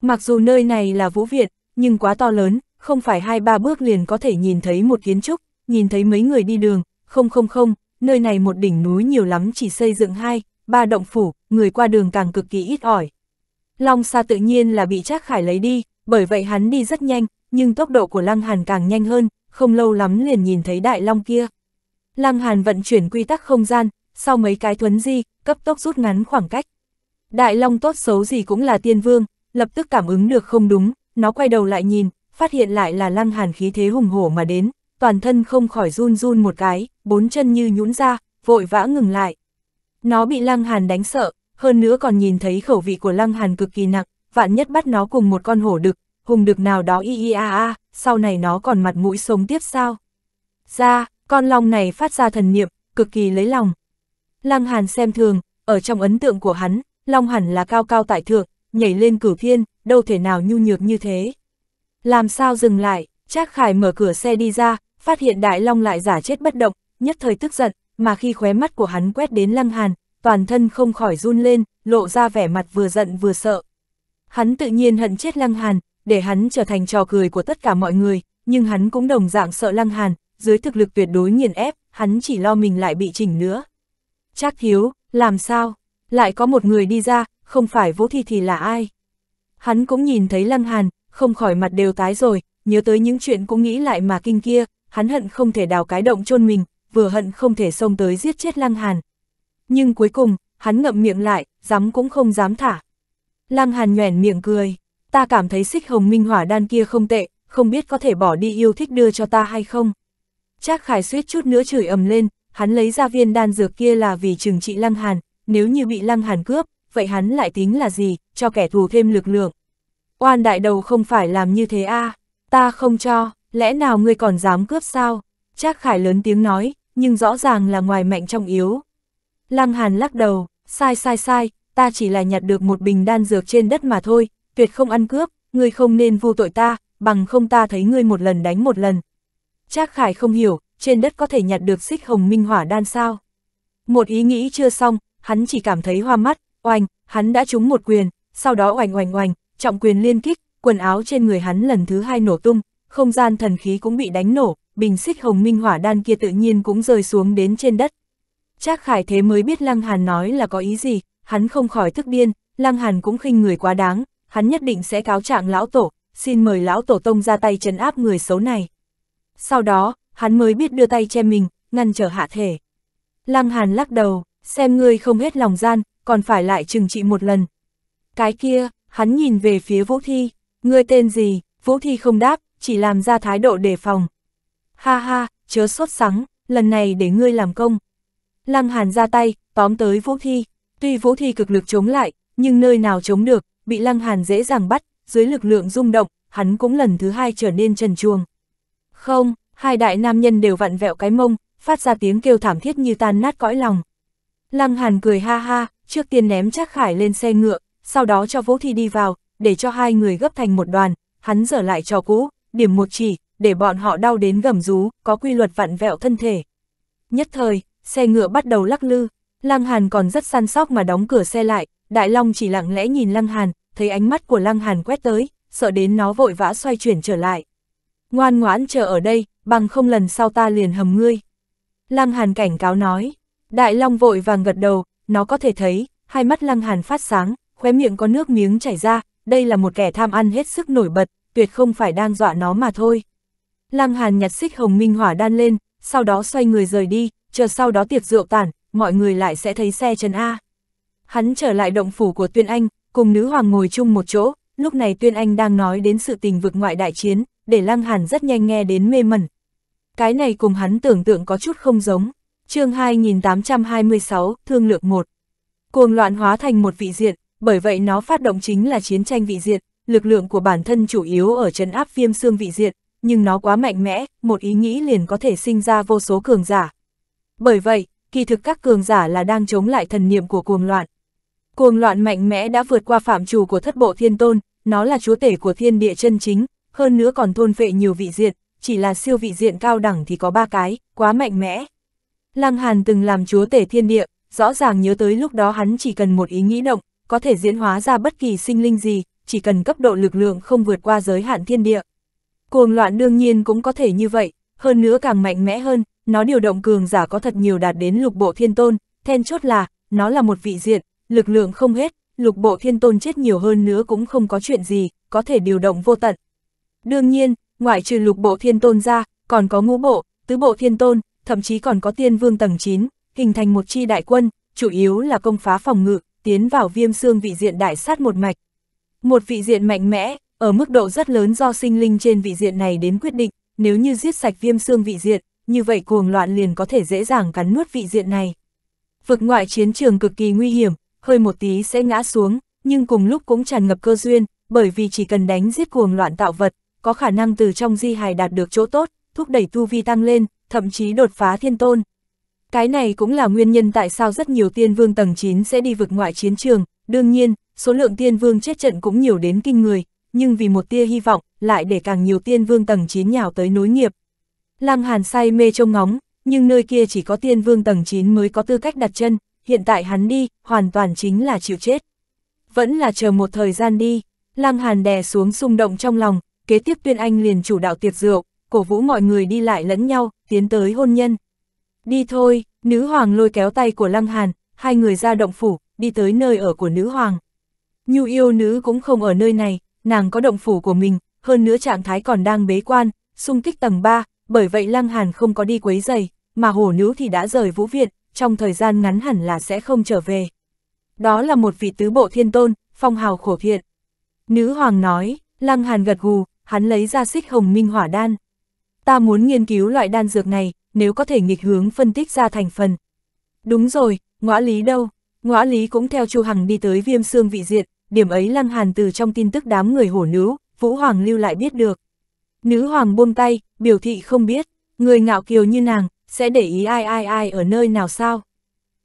Mặc dù nơi này là Vũ Việt, nhưng quá to lớn, không phải hai ba bước liền có thể nhìn thấy một kiến trúc, nhìn thấy mấy người đi đường, không không không, nơi này một đỉnh núi nhiều lắm chỉ xây dựng hai, ba động phủ, người qua đường càng cực kỳ ít ỏi. Long Sa tự nhiên là bị Trác Khải lấy đi, bởi vậy hắn đi rất nhanh, nhưng tốc độ của Lăng Hàn càng nhanh hơn, không lâu lắm liền nhìn thấy đại long kia. Lăng Hàn vận chuyển quy tắc không gian, sau mấy cái thuấn di, cấp tốc rút ngắn khoảng cách. Đại long tốt xấu gì cũng là tiên vương, lập tức cảm ứng được không đúng, nó quay đầu lại nhìn, phát hiện lại là Lăng Hàn khí thế hùng hổ mà đến, toàn thân không khỏi run run một cái, bốn chân như nhũn ra, vội vã ngừng lại. Nó bị Lăng Hàn đánh sợ, hơn nữa còn nhìn thấy khẩu vị của Lăng Hàn cực kỳ nặng, vạn nhất bắt nó cùng một con hổ đực, hùng được nào đó y y a a, sau này nó còn mặt mũi sống tiếp sao? Ra, dạ, con long này phát ra thần niệm, cực kỳ lấy lòng. Lăng Hàn xem thường, ở trong ấn tượng của hắn, long hẳn là cao cao tại thượng, nhảy lên cửu thiên, đâu thể nào nhu nhược như thế. Làm sao dừng lại, Trác Khải mở cửa xe đi ra, phát hiện đại long lại giả chết bất động, nhất thời tức giận, mà khi khóe mắt của hắn quét đến Lăng Hàn, toàn thân không khỏi run lên, lộ ra vẻ mặt vừa giận vừa sợ. Hắn tự nhiên hận chết Lăng Hàn, để hắn trở thành trò cười của tất cả mọi người, nhưng hắn cũng đồng dạng sợ Lăng Hàn, dưới thực lực tuyệt đối nghiền ép, hắn chỉ lo mình lại bị chỉnh nữa. Trác Hiếu, làm sao? Lại có một người đi ra, không phải Vũ Thi thì là ai? Hắn cũng nhìn thấy Lăng Hàn, không khỏi mặt đều tái rồi, nhớ tới những chuyện cũng nghĩ lại mà kinh kia, hắn hận không thể đào cái động chôn mình, vừa hận không thể xông tới giết chết Lăng Hàn. Nhưng cuối cùng, hắn ngậm miệng lại, dám cũng không dám thả. Lăng Hàn nhoẻn miệng cười, ta cảm thấy xích hồng minh hỏa đan kia không tệ, không biết có thể bỏ đi yêu thích đưa cho ta hay không. Trác khải suýt chút nữa chửi ầm lên, hắn lấy ra viên đan dược kia là vì trừng trị lăng hàn, nếu như bị lăng hàn cướp, vậy hắn lại tính là gì, cho kẻ thù thêm lực lượng. Oan đại đầu không phải làm như thế a, à, ta không cho, lẽ nào ngươi còn dám cướp sao? Trác khải lớn tiếng nói, nhưng rõ ràng là ngoài mạnh trong yếu. Lăng hàn lắc đầu, sai sai sai, ta chỉ là nhặt được một bình đan dược trên đất mà thôi, tuyệt không ăn cướp, ngươi không nên vu tội ta, bằng không ta thấy ngươi một lần đánh một lần. Trác Khải không hiểu, trên đất có thể nhặt được xích hồng minh hỏa đan sao. Một ý nghĩ chưa xong, hắn chỉ cảm thấy hoa mắt, oanh, hắn đã trúng một quyền, sau đó oanh oanh oanh, trọng quyền liên kích, quần áo trên người hắn lần thứ hai nổ tung, không gian thần khí cũng bị đánh nổ, bình xích hồng minh hỏa đan kia tự nhiên cũng rơi xuống đến trên đất. Trác Khải thế mới biết Lăng Hàn nói là có ý gì, hắn không khỏi tức điên, Lăng Hàn cũng khinh người quá đáng, hắn nhất định sẽ cáo trạng lão tổ, xin mời lão tổ tông ra tay trấn áp người xấu này. Sau đó, hắn mới biết đưa tay che mình, ngăn trở hạ thể. Lăng Hàn lắc đầu, xem ngươi không hết lòng gian, còn phải lại trừng trị một lần. Cái kia, hắn nhìn về phía Vũ Thi, ngươi tên gì, Vũ Thi không đáp, chỉ làm ra thái độ đề phòng. Ha ha, chớ sốt sắng, lần này để ngươi làm công. Lăng Hàn ra tay, tóm tới Vũ Thi, tuy Vũ Thi cực lực chống lại, nhưng nơi nào chống được, bị Lăng Hàn dễ dàng bắt, dưới lực lượng rung động, hắn cũng lần thứ hai trở nên trần chuồng. Không, hai đại nam nhân đều vặn vẹo cái mông, phát ra tiếng kêu thảm thiết như tan nát cõi lòng. Lăng Hàn cười ha ha, trước tiên ném Trác Khải lên xe ngựa, sau đó cho Vũ Thi đi vào, để cho hai người gấp thành một đoàn, hắn dở lại trò cũ, điểm một chỉ, để bọn họ đau đến gầm rú, có quy luật vặn vẹo thân thể. Nhất thời, xe ngựa bắt đầu lắc lư, Lăng Hàn còn rất săn sóc mà đóng cửa xe lại, Đại Long chỉ lặng lẽ nhìn Lăng Hàn, thấy ánh mắt của Lăng Hàn quét tới, sợ đến nó vội vã xoay chuyển trở lại. Ngoan ngoãn chờ ở đây, bằng không lần sau ta liền hầm ngươi. Lăng Hàn cảnh cáo nói, Đại Long vội vàng gật đầu, nó có thể thấy, hai mắt Lăng Hàn phát sáng, khóe miệng có nước miếng chảy ra, đây là một kẻ tham ăn hết sức nổi bật, tuyệt không phải đang dọa nó mà thôi. Lăng Hàn nhặt xích hồng minh hỏa đan lên, sau đó xoay người rời đi, chờ sau đó tiệc rượu tản, mọi người lại sẽ thấy xe chân A. Hắn trở lại động phủ của Tuyên Anh, cùng nữ hoàng ngồi chung một chỗ, lúc này Tuyên Anh đang nói đến sự tình vực ngoại đại chiến, để Lăng Hàn rất nhanh nghe đến mê mẩn. Cái này cùng hắn tưởng tượng có chút không giống. chương 2826, Thương Lược 1 Cuồng loạn hóa thành một vị diện, bởi vậy nó phát động chính là chiến tranh vị diện, lực lượng của bản thân chủ yếu ở trấn áp viêm xương vị diện, nhưng nó quá mạnh mẽ, một ý nghĩ liền có thể sinh ra vô số cường giả. Bởi vậy, kỳ thực các cường giả là đang chống lại thần niệm của cuồng loạn, Cuồng loạn mạnh mẽ đã vượt qua phạm trù của thất bộ thiên tôn, nó là chúa tể của thiên địa chân chính, hơn nữa còn thôn phệ nhiều vị diện, chỉ là siêu vị diện cao đẳng thì có ba cái, quá mạnh mẽ. Lăng Hàn từng làm chúa tể thiên địa, rõ ràng nhớ tới lúc đó hắn chỉ cần một ý nghĩ động, có thể diễn hóa ra bất kỳ sinh linh gì, chỉ cần cấp độ lực lượng không vượt qua giới hạn thiên địa. Cuồng loạn đương nhiên cũng có thể như vậy, hơn nữa càng mạnh mẽ hơn, nó điều động cường giả có thật nhiều đạt đến lục bộ thiên tôn, then chốt là, nó là một vị diện, lực lượng không hết, lục bộ thiên tôn chết nhiều hơn nữa cũng không có chuyện gì, có thể điều động vô tận. Đương nhiên, ngoại trừ lục bộ thiên tôn ra, còn có ngũ bộ, tứ bộ thiên tôn, thậm chí còn có tiên vương tầng 9, hình thành một chi đại quân, chủ yếu là công phá phòng ngự, tiến vào viêm xương vị diện đại sát một mạch. Một vị diện mạnh mẽ, ở mức độ rất lớn do sinh linh trên vị diện này đến quyết định, nếu như giết sạch viêm xương vị diện, như vậy cuồng loạn liền có thể dễ dàng cắn nuốt vị diện này. Vực ngoại chiến trường cực kỳ nguy hiểm, hơi một tí sẽ ngã xuống, nhưng cùng lúc cũng tràn ngập cơ duyên, bởi vì chỉ cần đánh giết cuồng loạn tạo vật, có khả năng từ trong di hài đạt được chỗ tốt, thúc đẩy tu vi tăng lên, thậm chí đột phá thiên tôn. Cái này cũng là nguyên nhân tại sao rất nhiều tiên vương tầng 9 sẽ đi vực ngoại chiến trường, đương nhiên, số lượng tiên vương chết trận cũng nhiều đến kinh người, nhưng vì một tia hy vọng, lại để càng nhiều tiên vương tầng 9 nhào tới nối nghiệp. Lăng Hàn say mê trông ngóng, nhưng nơi kia chỉ có tiên vương tầng 9 mới có tư cách đặt chân, hiện tại hắn đi, hoàn toàn chính là chịu chết. Vẫn là chờ một thời gian đi, Lăng Hàn đè xuống xung động trong lòng, kế tiếp Tuyên Anh liền chủ đạo tiệc rượu, cổ vũ mọi người đi lại lẫn nhau, tiến tới hôn nhân. Đi thôi, nữ hoàng lôi kéo tay của Lăng Hàn, hai người ra động phủ, đi tới nơi ở của nữ hoàng. Nhu yêu nữ cũng không ở nơi này, nàng có động phủ của mình, hơn nữa trạng thái còn đang bế quan, xung kích tầng 3, bởi vậy Lăng Hàn không có đi quấy giày, mà hổ nữ thì đã rời vũ viện, trong thời gian ngắn hẳn là sẽ không trở về. Đó là một vị tứ bộ thiên tôn, phong hào khổ thiện. Nữ hoàng nói, Lăng Hàn gật gù, hắn lấy ra xích hồng minh hỏa đan. Ta muốn nghiên cứu loại đan dược này, nếu có thể nghịch hướng phân tích ra thành phần. Đúng rồi, ngõ lý đâu? Ngõ lý cũng theo Chu Hằng đi tới viêm xương vị diện, điểm ấy Lăng Hàn từ trong tin tức đám người hổ nữ, Vũ Hoàng lưu lại biết được. Nữ hoàng buông tay, biểu thị không biết, người ngạo kiều như nàng, sẽ để ý ai ai ai ở nơi nào sao?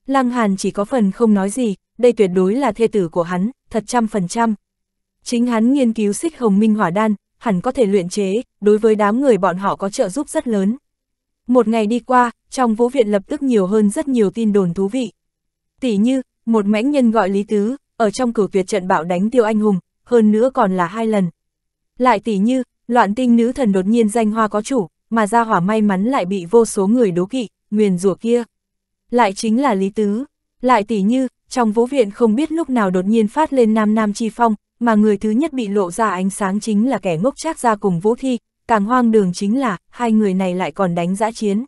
Lăng Hàn chỉ có phần không nói gì, đây tuyệt đối là thê tử của hắn, thật trăm phần trăm. Chính hắn nghiên cứu xích hồng minh hỏa đan, hẳn có thể luyện chế, đối với đám người bọn họ có trợ giúp rất lớn. Một ngày đi qua, trong vũ viện lập tức nhiều hơn rất nhiều tin đồn thú vị. Tỷ như, một mãnh nhân gọi Lý Tứ, ở trong cửu tuyệt trận bạo đánh tiêu anh hùng, hơn nữa còn là hai lần. Lại tỷ như, loạn tinh nữ thần đột nhiên danh hoa có chủ, mà ra hỏa may mắn lại bị vô số người đố kỵ, nguyền rủa kia. Lại chính là Lý Tứ, lại tỷ như, trong vũ viện không biết lúc nào đột nhiên phát lên nam nam chi phong, mà người thứ nhất bị lộ ra ánh sáng chính là kẻ ngốc chắc ra cùng vũ thi, càng hoang đường chính là, hai người này lại còn đánh giã chiến.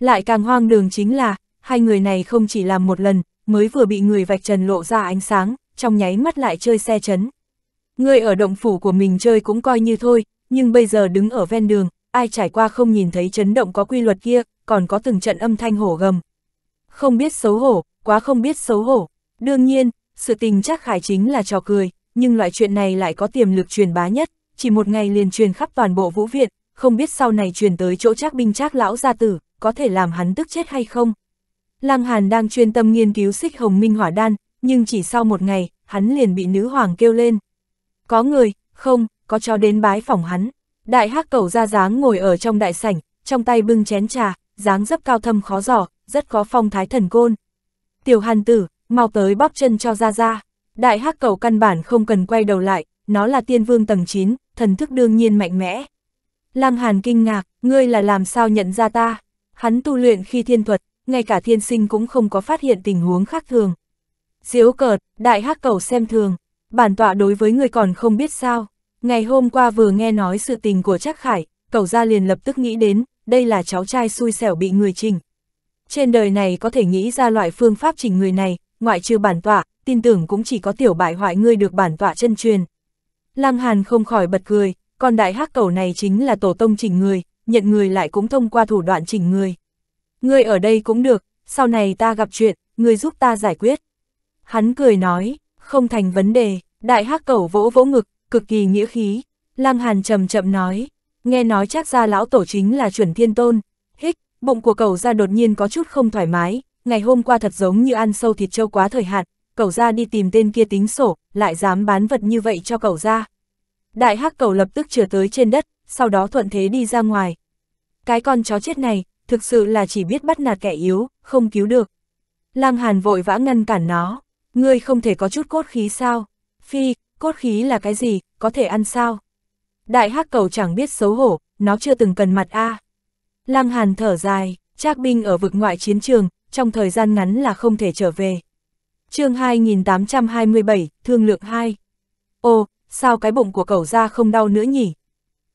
Lại càng hoang đường chính là, hai người này không chỉ làm một lần, mới vừa bị người vạch trần lộ ra ánh sáng, trong nháy mắt lại chơi xe chấn. Người ở động phủ của mình chơi cũng coi như thôi, nhưng bây giờ đứng ở ven đường, ai trải qua không nhìn thấy chấn động có quy luật kia, còn có từng trận âm thanh hổ gầm. Không biết xấu hổ, quá không biết xấu hổ. Đương nhiên, sự tình chắc khải chính là trò cười, nhưng loại chuyện này lại có tiềm lực truyền bá nhất, chỉ một ngày liền truyền khắp toàn bộ vũ viện, không biết sau này truyền tới chỗ trác binh trác lão gia tử, có thể làm hắn tức chết hay không. Lăng Hàn đang chuyên tâm nghiên cứu xích hồng minh hỏa đan, nhưng chỉ sau một ngày, hắn liền bị nữ hoàng kêu lên. Có người, không, có cho đến bái phòng hắn. Đại hắc cầu ra dáng ngồi ở trong đại sảnh, trong tay bưng chén trà, dáng dấp cao thâm khó giỏ, rất có phong thái thần côn. Tiểu hàn tử, mau tới bóp chân cho ra ra. Đại hắc cầu căn bản không cần quay đầu lại, nó là tiên vương tầng 9, thần thức đương nhiên mạnh mẽ. Lăng hàn kinh ngạc, ngươi là làm sao nhận ra ta? Hắn tu luyện khi thiên thuật, ngay cả thiên sinh cũng không có phát hiện tình huống khác thường. Diếu cợt, đại hắc cầu xem thường, bản tọa đối với người còn không biết sao. Ngày hôm qua vừa nghe nói sự tình của Trác Khải, cậu ra liền lập tức nghĩ đến, đây là cháu trai xui xẻo bị người trình. Trên đời này có thể nghĩ ra loại phương pháp chỉnh người này, ngoại trừ bản tọa, tin tưởng cũng chỉ có tiểu bại hoại ngươi được bản tọa chân truyền. Lăng Hàn không khỏi bật cười, còn đại hắc Cầu này chính là tổ tông chỉnh người, nhận người lại cũng thông qua thủ đoạn chỉnh người. Ngươi ở đây cũng được, sau này ta gặp chuyện, ngươi giúp ta giải quyết. Hắn cười nói, không thành vấn đề, đại hắc Cầu vỗ vỗ ngực, cực kỳ nghĩa khí. Lăng Hàn chậm chậm nói, nghe nói chắc ra lão tổ chính là chuẩn thiên tôn. Hích, bụng của cậu ra đột nhiên có chút không thoải mái, ngày hôm qua thật giống như ăn sâu thịt trâu quá thời hạn, cậu ra đi tìm tên kia tính sổ, lại dám bán vật như vậy cho cậu ra. Đại hắc cậu lập tức trở tới trên đất, sau đó thuận thế đi ra ngoài. Cái con chó chết này, thực sự là chỉ biết bắt nạt kẻ yếu, không cứu được. Lăng Hàn vội vã ngăn cản nó, ngươi không thể có chút cốt khí sao? Phi, cốt khí là cái gì, có thể ăn sao? Đại hắc cầu chẳng biết xấu hổ, nó chưa từng cần mặt a. À. Lăng Hàn thở dài, trác binh ở vực ngoại chiến trường, trong thời gian ngắn là không thể trở về. chương 2827, Thương lượng 2. Ô, sao cái bụng của cầu ra không đau nữa nhỉ?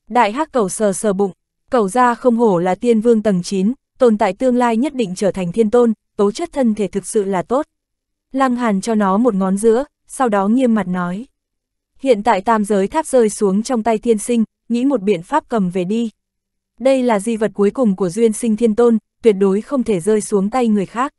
Đại hắc cầu sờ sờ bụng, cầu ra không hổ là tiên vương tầng 9, tồn tại tương lai nhất định trở thành thiên tôn, tố chất thân thể thực sự là tốt. Lăng Hàn cho nó một ngón giữa, sau đó nghiêm mặt nói. Hiện tại tam giới tháp rơi xuống trong tay thiên sinh, nghĩ một biện pháp cầm về đi. Đây là di vật cuối cùng của duyên sinh thiên tôn, tuyệt đối không thể rơi xuống tay người khác.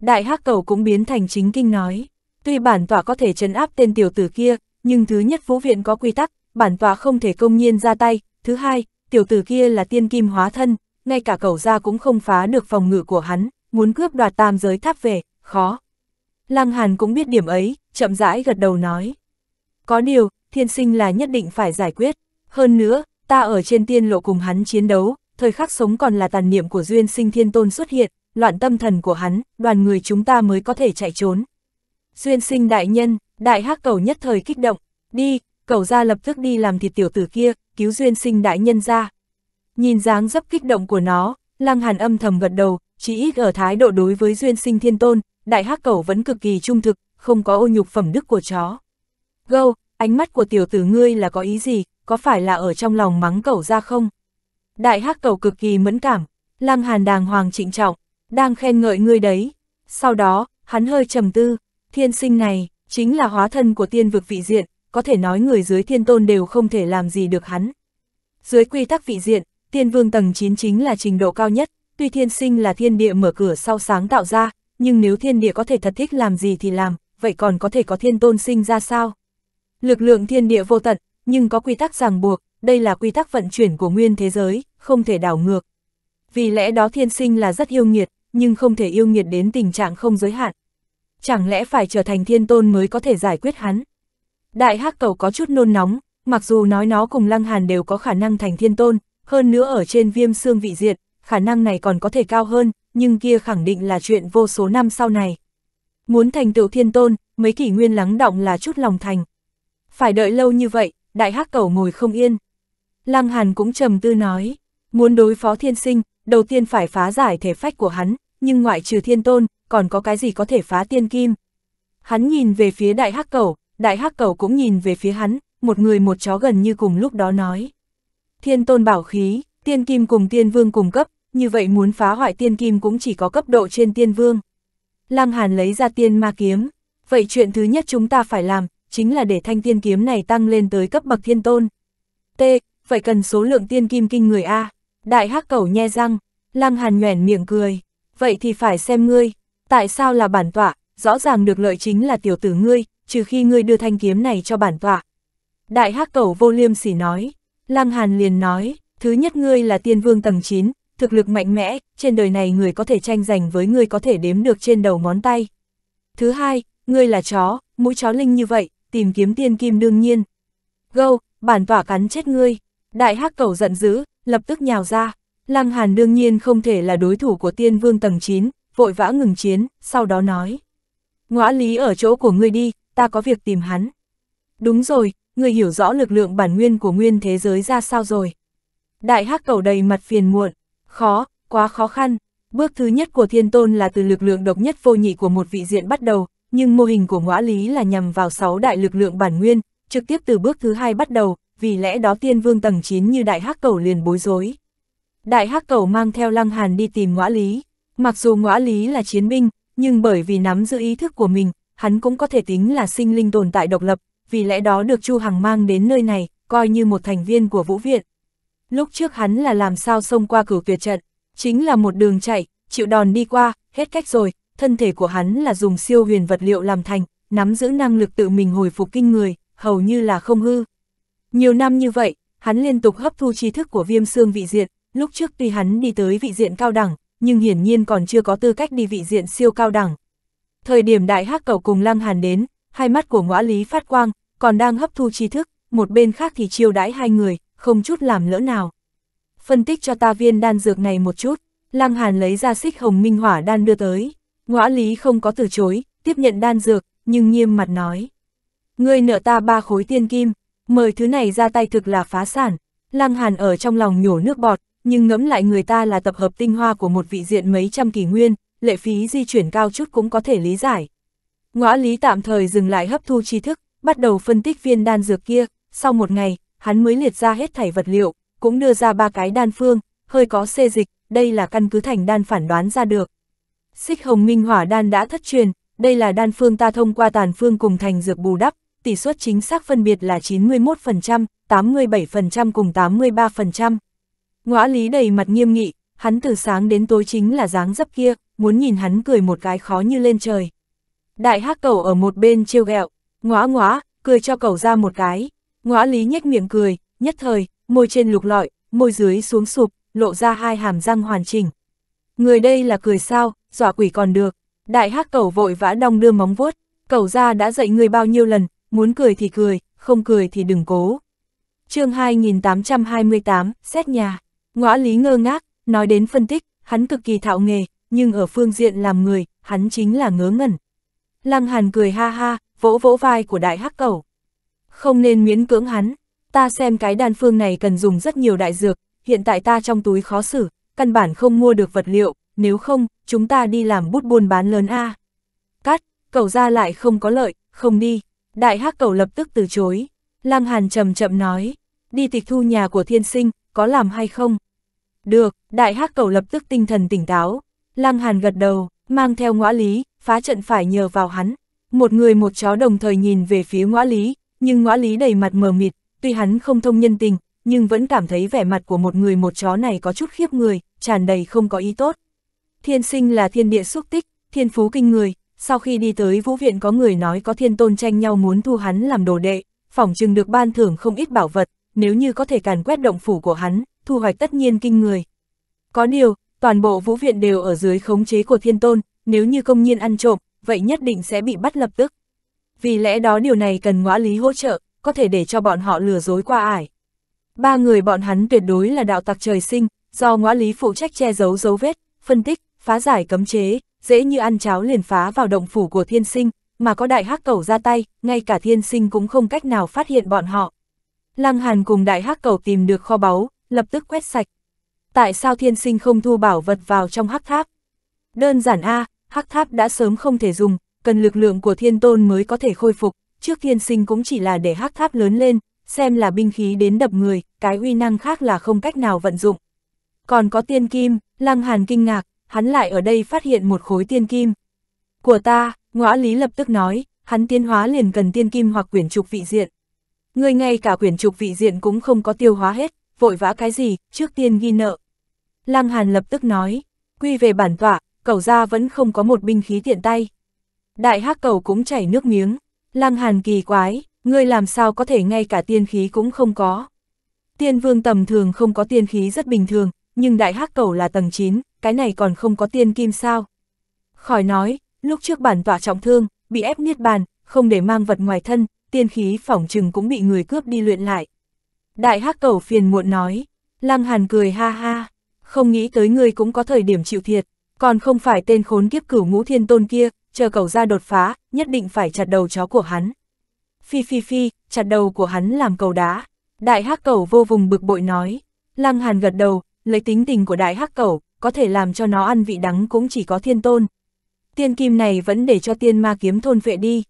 Đại hắc cầu cũng biến thành chính kinh nói, tuy bản tọa có thể trấn áp tên tiểu tử kia, nhưng thứ nhất phú viện có quy tắc, bản tọa không thể công nhiên ra tay, thứ hai, tiểu tử kia là tiên kim hóa thân, ngay cả cầu ra cũng không phá được phòng ngự của hắn, muốn cướp đoạt tam giới tháp về, khó. Lăng Hàn cũng biết điểm ấy, chậm rãi gật đầu nói. Có điều, thiên sinh là nhất định phải giải quyết. Hơn nữa, ta ở trên tiên lộ cùng hắn chiến đấu, thời khắc sống còn là tàn niệm của duyên sinh thiên tôn xuất hiện, loạn tâm thần của hắn, đoàn người chúng ta mới có thể chạy trốn. Duyên sinh đại nhân, đại hắc cầu nhất thời kích động, đi, cầu ra lập tức đi làm thịt tiểu tử kia, cứu duyên sinh đại nhân ra. Nhìn dáng dấp kích động của nó, lăng hàn âm thầm gật đầu, chỉ ít ở thái độ đối với duyên sinh thiên tôn, đại hắc cầu vẫn cực kỳ trung thực, không có ô nhục phẩm đức của chó. Gâu, ánh mắt của tiểu tử ngươi là có ý gì, có phải là ở trong lòng mắng cậu ra không? Đại hắc cẩu cực kỳ mẫn cảm, lăng hàn đàng hoàng trịnh trọng, đang khen ngợi ngươi đấy. Sau đó, hắn hơi trầm tư, thiên sinh này, chính là hóa thân của tiên vực vị diện, có thể nói người dưới thiên tôn đều không thể làm gì được hắn. Dưới quy tắc vị diện, tiên vương tầng 9 chính là trình độ cao nhất, tuy thiên sinh là thiên địa mở cửa sau sáng tạo ra, nhưng nếu thiên địa có thể thật thích làm gì thì làm, vậy còn có thể có thiên tôn sinh ra sao? Lực lượng thiên địa vô tận, nhưng có quy tắc ràng buộc, đây là quy tắc vận chuyển của nguyên thế giới, không thể đảo ngược. Vì lẽ đó thiên sinh là rất yêu nghiệt, nhưng không thể yêu nghiệt đến tình trạng không giới hạn. Chẳng lẽ phải trở thành thiên tôn mới có thể giải quyết hắn? Đại hắc cầu có chút nôn nóng, mặc dù nói nó cùng lăng hàn đều có khả năng thành thiên tôn, hơn nữa ở trên viêm xương vị diệt, khả năng này còn có thể cao hơn, nhưng kia khẳng định là chuyện vô số năm sau này. Muốn thành tựu thiên tôn, mấy kỷ nguyên lắng động là chút lòng thành. Phải đợi lâu như vậy, đại hắc cầu ngồi không yên. Lăng Hàn cũng trầm tư nói, muốn đối phó thiên sinh, đầu tiên phải phá giải thể phách của hắn, nhưng ngoại trừ thiên tôn, còn có cái gì có thể phá tiên kim. Hắn nhìn về phía đại hắc cầu đại hắc cầu cũng nhìn về phía hắn, một người một chó gần như cùng lúc đó nói. Thiên tôn bảo khí, tiên kim cùng tiên vương cùng cấp, như vậy muốn phá hoại tiên kim cũng chỉ có cấp độ trên tiên vương. Lăng Hàn lấy ra tiên ma kiếm, vậy chuyện thứ nhất chúng ta phải làm chính là để thanh tiên kiếm này tăng lên tới cấp bậc thiên tôn. T, vậy cần số lượng tiên kim kinh người A. Đại hắc cẩu nhe răng, lăng hàn nhoẻn miệng cười. Vậy thì phải xem ngươi, tại sao là bản tọa, rõ ràng được lợi chính là tiểu tử ngươi, trừ khi ngươi đưa thanh kiếm này cho bản tọa. Đại hắc cẩu vô liêm sỉ nói, lăng hàn liền nói, thứ nhất ngươi là tiên vương tầng 9, thực lực mạnh mẽ, trên đời này người có thể tranh giành với ngươi có thể đếm được trên đầu ngón tay. Thứ hai, ngươi là chó, mũi chó linh như vậy, tìm kiếm tiên kim đương nhiên. Gâu, bản tỏa cắn chết ngươi. Đại hắc cầu giận dữ, lập tức nhào ra. Lăng Hàn đương nhiên không thể là đối thủ của tiên vương tầng 9, vội vã ngừng chiến, sau đó nói. Ngõa lý ở chỗ của ngươi đi, ta có việc tìm hắn. Đúng rồi, ngươi hiểu rõ lực lượng bản nguyên của nguyên thế giới ra sao rồi. Đại hắc cầu đầy mặt phiền muộn, khó, quá khó khăn. Bước thứ nhất của thiên tôn là từ lực lượng độc nhất vô nhị của một vị diện bắt đầu, nhưng mô hình của ngõa lý là nhằm vào 6 đại lực lượng bản nguyên, trực tiếp từ bước thứ hai bắt đầu, vì lẽ đó tiên vương tầng 9 như đại hắc cầu liền bối rối. Đại hắc cầu mang theo lăng hàn đi tìm ngõa lý, mặc dù ngõa lý là chiến binh, nhưng bởi vì nắm giữ ý thức của mình, hắn cũng có thể tính là sinh linh tồn tại độc lập, vì lẽ đó được Chu Hằng mang đến nơi này, coi như một thành viên của Vũ Viện. Lúc trước hắn là làm sao xông qua cửu tuyệt trận, chính là một đường chạy, chịu đòn đi qua, hết cách rồi, thân thể của hắn là dùng siêu huyền vật liệu làm thành, nắm giữ năng lực tự mình hồi phục kinh người, hầu như là không hư. Nhiều năm như vậy, hắn liên tục hấp thu tri thức của viêm xương vị diện, lúc trước tuy hắn đi tới vị diện cao đẳng, nhưng hiển nhiên còn chưa có tư cách đi vị diện siêu cao đẳng. Thời điểm đại hắc cầu cùng lăng hàn đến, hai mắt của ngõa lý phát quang, còn đang hấp thu tri thức, một bên khác thì chiêu đãi hai người, không chút làm lỡ nào. Phân tích cho ta viên đan dược này một chút, lăng hàn lấy ra xích hồng minh hỏa đan đưa tới. Ngõ lý không có từ chối, tiếp nhận đan dược, nhưng nghiêm mặt nói. Ngươi nợ ta ba khối tiên kim, mời thứ này ra tay thực là phá sản. Lăng Hàn ở trong lòng nhổ nước bọt, nhưng ngẫm lại người ta là tập hợp tinh hoa của một vị diện mấy trăm kỷ nguyên, lệ phí di chuyển cao chút cũng có thể lý giải. Ngõ lý tạm thời dừng lại hấp thu tri thức, bắt đầu phân tích viên đan dược kia, sau một ngày, hắn mới liệt ra hết thảy vật liệu, cũng đưa ra ba cái đan phương, hơi có xê dịch, đây là căn cứ thành đan phản đoán ra được, Xích hồng minh hỏa đan đã thất truyền, đây là đan phương ta thông qua tàn phương cùng thành dược bù đắp, tỷ suất chính xác phân biệt là 91%, 87% cùng 83%. Ngõa lý đầy mặt nghiêm nghị, hắn từ sáng đến tối chính là dáng dấp kia, muốn nhìn hắn cười một cái khó như lên trời. Đại hắc cẩu ở một bên trêu ghẹo, ngõa ngõa, cười cho cẩu ra một cái. Ngõa lý nhếch miệng cười, nhất thời, môi trên lục lọi, môi dưới xuống sụp, lộ ra hai hàm răng hoàn chỉnh. Người đây là cười sao, dọa quỷ còn được. Đại hắc cẩu vội vã đong đưa móng vuốt, cẩu ra đã dạy người bao nhiêu lần, muốn cười thì cười, không cười thì đừng cố. chương 2828, xét nhà, ngõ lý ngơ ngác, nói đến phân tích, hắn cực kỳ thạo nghề, nhưng ở phương diện làm người, hắn chính là ngớ ngẩn. Lăng hàn cười ha ha, vỗ vỗ vai của đại hắc cẩu. Không nên miễn cưỡng hắn, ta xem cái đan phương này cần dùng rất nhiều đại dược, hiện tại ta trong túi khó xử, căn bản không mua được vật liệu, nếu không, chúng ta đi làm bút buôn bán lớn A. Cắt, cậu ra lại không có lợi, không đi. Đại hắc cầu lập tức từ chối. Lăng Hàn chậm chậm nói, đi tịch thu nhà của thiên sinh, có làm hay không? Được, đại hắc cầu lập tức tinh thần tỉnh táo. Lăng Hàn gật đầu, mang theo ngõ lý, phá trận phải nhờ vào hắn. Một người một chó đồng thời nhìn về phía ngõ lý, nhưng ngõ lý đầy mặt mờ mịt, tuy hắn không thông nhân tình, nhưng vẫn cảm thấy vẻ mặt của một người một chó này có chút khiếp người, tràn đầy không có ý tốt. Thiên sinh là thiên địa xúc tích, thiên phú kinh người, sau khi đi tới vũ viện có người nói có thiên tôn tranh nhau muốn thu hắn làm đồ đệ, phỏng chừng được ban thưởng không ít bảo vật, nếu như có thể càn quét động phủ của hắn, thu hoạch tất nhiên kinh người. Có điều, toàn bộ vũ viện đều ở dưới khống chế của thiên tôn, nếu như công nhiên ăn trộm, vậy nhất định sẽ bị bắt lập tức. Vì lẽ đó điều này cần ngõ lý hỗ trợ, có thể để cho bọn họ lừa dối qua ải. Ba người bọn hắn tuyệt đối là đạo tặc trời sinh, do ngõ lý phụ trách che giấu dấu vết, phân tích, phá giải cấm chế, dễ như ăn cháo liền phá vào động phủ của thiên sinh, mà có đại hắc cầu ra tay, ngay cả thiên sinh cũng không cách nào phát hiện bọn họ. Lăng Hàn cùng đại hắc cầu tìm được kho báu, lập tức quét sạch. Tại sao thiên sinh không thu bảo vật vào trong hắc tháp? Đơn giản A, hắc tháp đã sớm không thể dùng, cần lực lượng của thiên tôn mới có thể khôi phục, trước thiên sinh cũng chỉ là để hắc tháp lớn lên, xem là binh khí đến đập người, cái uy năng khác là không cách nào vận dụng. Còn có tiên kim, Lăng Hàn kinh ngạc, hắn lại ở đây phát hiện một khối tiên kim. Của ta, ngõ lý lập tức nói, hắn tiến hóa liền cần tiên kim hoặc quyển trục vị diện. Người ngay cả quyển trục vị diện cũng không có tiêu hóa hết, vội vã cái gì, trước tiên ghi nợ. Lăng Hàn lập tức nói, quy về bản tọa, cầu ra vẫn không có một binh khí tiện tay. Đại hắc cầu cũng chảy nước miếng, Lăng Hàn kỳ quái, ngươi làm sao có thể ngay cả tiên khí cũng không có. Tiên vương tầm thường không có tiên khí rất bình thường, nhưng đại hắc cầu là tầng 9, cái này còn không có tiên kim sao. Khỏi nói, lúc trước bản tọa trọng thương, bị ép niết bàn, không để mang vật ngoài thân, tiên khí phỏng trừng cũng bị người cướp đi luyện lại. Đại hắc cầu phiền muộn nói, lăng hàn cười ha ha, không nghĩ tới người cũng có thời điểm chịu thiệt, còn không phải tên khốn kiếp cửu ngũ thiên tôn kia, chờ cầu ra đột phá, nhất định phải chặt đầu chó của hắn. Phi phi phi, chặt đầu của hắn làm cầu đá. Đại hắc cầu vô vùng bực bội nói, lăng hàn gật đầu, lấy tính tình của đại hắc cầu, có thể làm cho nó ăn vị đắng cũng chỉ có thiên tôn. Tiên kim này vẫn để cho tiên ma kiếm thôn vệ đi.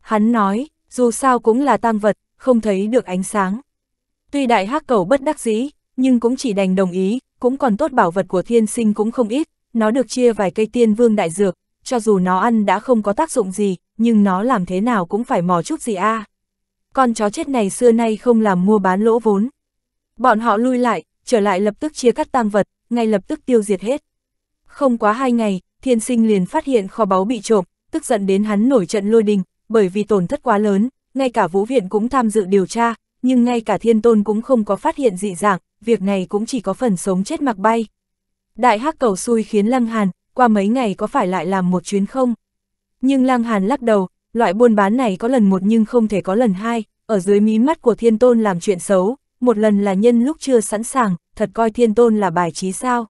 Hắn nói, dù sao cũng là tang vật, không thấy được ánh sáng. Tuy đại hắc cầu bất đắc dĩ, nhưng cũng chỉ đành đồng ý, cũng còn tốt bảo vật của thiên sinh cũng không ít, nó được chia vài cây tiên vương đại dược, cho dù nó ăn đã không có tác dụng gì, nhưng nó làm thế nào cũng phải mò chút gì a. À. Con chó chết này xưa nay không làm mua bán lỗ vốn. Bọn họ lui lại, trở lại lập tức chia cắt tang vật, ngay lập tức tiêu diệt hết. Không quá hai ngày, thiên sinh liền phát hiện kho báu bị trộm, tức giận đến hắn nổi trận lôi đình, bởi vì tổn thất quá lớn, ngay cả vũ viện cũng tham dự điều tra, nhưng ngay cả thiên tôn cũng không có phát hiện dị dạng, việc này cũng chỉ có phần sống chết mặc bay. Đại hắc cầu xui khiến Lăng Hàn, qua mấy ngày có phải lại làm một chuyến không? Nhưng Lăng Hàn lắc đầu, loại buôn bán này có lần một nhưng không thể có lần hai, ở dưới mí mắt của thiên tôn làm chuyện xấu, một lần là nhân lúc chưa sẵn sàng, thật coi thiên tôn là bài trí sao.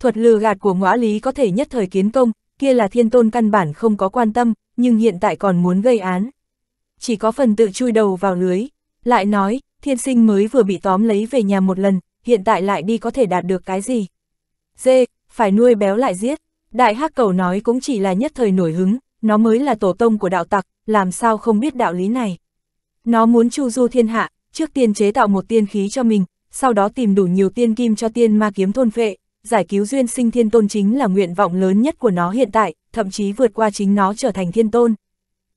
Thuật lừa gạt của ngõa lý có thể nhất thời kiến công, kia là thiên tôn căn bản không có quan tâm, nhưng hiện tại còn muốn gây án. Chỉ có phần tự chui đầu vào lưới, lại nói, thiên sinh mới vừa bị tóm lấy về nhà một lần, hiện tại lại đi có thể đạt được cái gì. Dê, phải nuôi béo lại giết, đại hắc cầu nói cũng chỉ là nhất thời nổi hứng, nó mới là tổ tông của đạo tặc, làm sao không biết đạo lý này. Nó muốn chu du thiên hạ, trước tiên chế tạo một tiên khí cho mình, sau đó tìm đủ nhiều tiên kim cho tiên ma kiếm thôn phệ, giải cứu duyên sinh thiên tôn chính là nguyện vọng lớn nhất của nó hiện tại, thậm chí vượt qua chính nó trở thành thiên tôn.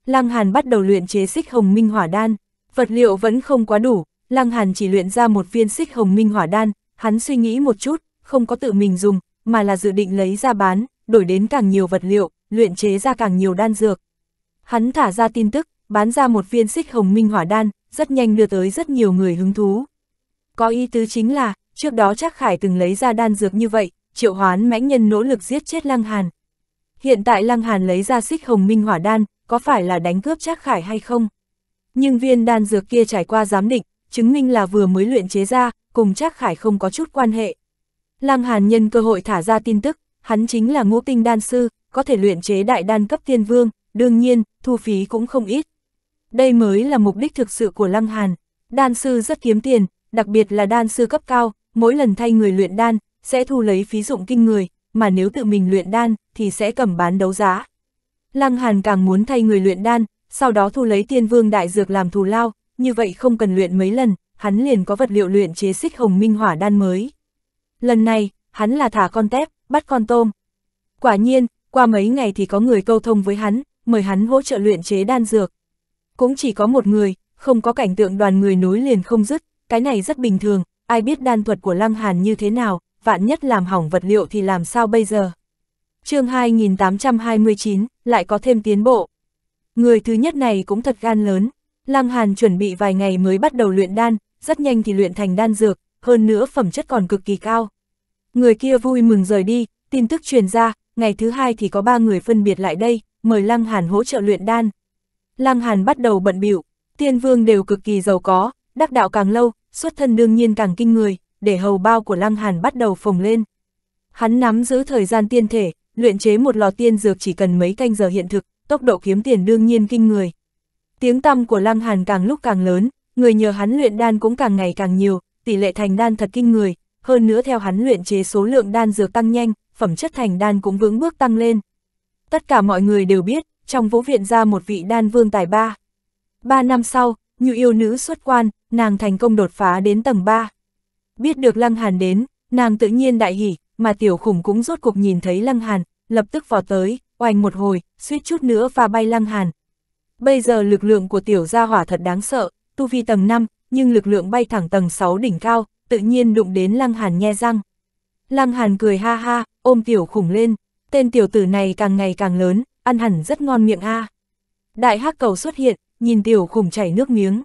Lăng Hàn bắt đầu luyện chế xích hồng minh hỏa đan, vật liệu vẫn không quá đủ, Lăng Hàn chỉ luyện ra một viên xích hồng minh hỏa đan, hắn suy nghĩ một chút, không có tự mình dùng, mà là dự định lấy ra bán, đổi đến càng nhiều vật liệu, luyện chế ra càng nhiều đan dược. Hắn thả ra tin tức, bán ra một viên xích hồng minh hỏa đan, rất nhanh đưa tới rất nhiều người hứng thú. Có ý tứ chính là, trước đó chắc Khải từng lấy ra đan dược như vậy, triệu hoán mãnh nhân nỗ lực giết chết Lăng Hàn. Hiện tại Lăng Hàn lấy ra xích hồng minh hỏa đan, có phải là đánh cướp chắc Khải hay không? Nhưng viên đan dược kia trải qua giám định, chứng minh là vừa mới luyện chế ra, cùng chắc Khải không có chút quan hệ. Lăng Hàn nhân cơ hội thả ra tin tức, hắn chính là ngũ tinh đan sư, có thể luyện chế đại đan cấp tiên vương, đương nhiên, thu phí cũng không ít. Đây mới là mục đích thực sự của Lăng Hàn. Đan sư rất kiếm tiền, đặc biệt là đan sư cấp cao, mỗi lần thay người luyện đan, sẽ thu lấy phí dụng kinh người, mà nếu tự mình luyện đan, thì sẽ cầm bán đấu giá. Lăng Hàn càng muốn thay người luyện đan, sau đó thu lấy tiên vương đại dược làm thù lao, như vậy không cần luyện mấy lần, hắn liền có vật liệu luyện chế xích hồng minh hỏa đan mới. Lần này, hắn là thả con tép, bắt con tôm. Quả nhiên, qua mấy ngày thì có người câu thông với hắn, mời hắn hỗ trợ luyện chế đan dược cũng chỉ có một người, không có cảnh tượng đoàn người nối liền không dứt, cái này rất bình thường, ai biết đan thuật của Lăng Hàn như thế nào, vạn nhất làm hỏng vật liệu thì làm sao bây giờ. chương 2829, lại có thêm tiến bộ. Người thứ nhất này cũng thật gan lớn, Lăng Hàn chuẩn bị vài ngày mới bắt đầu luyện đan, rất nhanh thì luyện thành đan dược, hơn nữa phẩm chất còn cực kỳ cao. Người kia vui mừng rời đi, tin tức truyền ra, ngày thứ hai thì có ba người phân biệt lại đây, mời Lăng Hàn hỗ trợ luyện đan. Lăng Hàn bắt đầu bận biểu, tiên vương đều cực kỳ giàu có, đắc đạo càng lâu, xuất thân đương nhiên càng kinh người, để hầu bao của Lăng Hàn bắt đầu phồng lên. Hắn nắm giữ thời gian tiên thể, luyện chế một lò tiên dược chỉ cần mấy canh giờ hiện thực, tốc độ kiếm tiền đương nhiên kinh người. Tiếng tăm của Lăng Hàn càng lúc càng lớn, người nhờ hắn luyện đan cũng càng ngày càng nhiều, tỷ lệ thành đan thật kinh người, hơn nữa theo hắn luyện chế số lượng đan dược tăng nhanh, phẩm chất thành đan cũng vững bước tăng lên. Tất cả mọi người đều biết, trong vũ viện ra một vị đan vương tài ba. Ba năm sau, như yêu nữ xuất quan, nàng thành công đột phá đến tầng ba Biết được Lăng Hàn đến, nàng tự nhiên đại hỉ, mà tiểu khủng cũng rốt cuộc nhìn thấy Lăng Hàn, lập tức vò tới, oanh một hồi, suýt chút nữa và bay Lăng Hàn. Bây giờ lực lượng của tiểu gia hỏa thật đáng sợ, tu vi tầng 5, nhưng lực lượng bay thẳng tầng 6 đỉnh cao, tự nhiên đụng đến Lăng Hàn nhe răng. Lăng Hàn cười ha ha, ôm tiểu khủng lên, tên tiểu tử này càng ngày càng lớn, ăn hẳn rất ngon miệng a. Đại hắc cầu xuất hiện, nhìn tiểu khủng chảy nước miếng.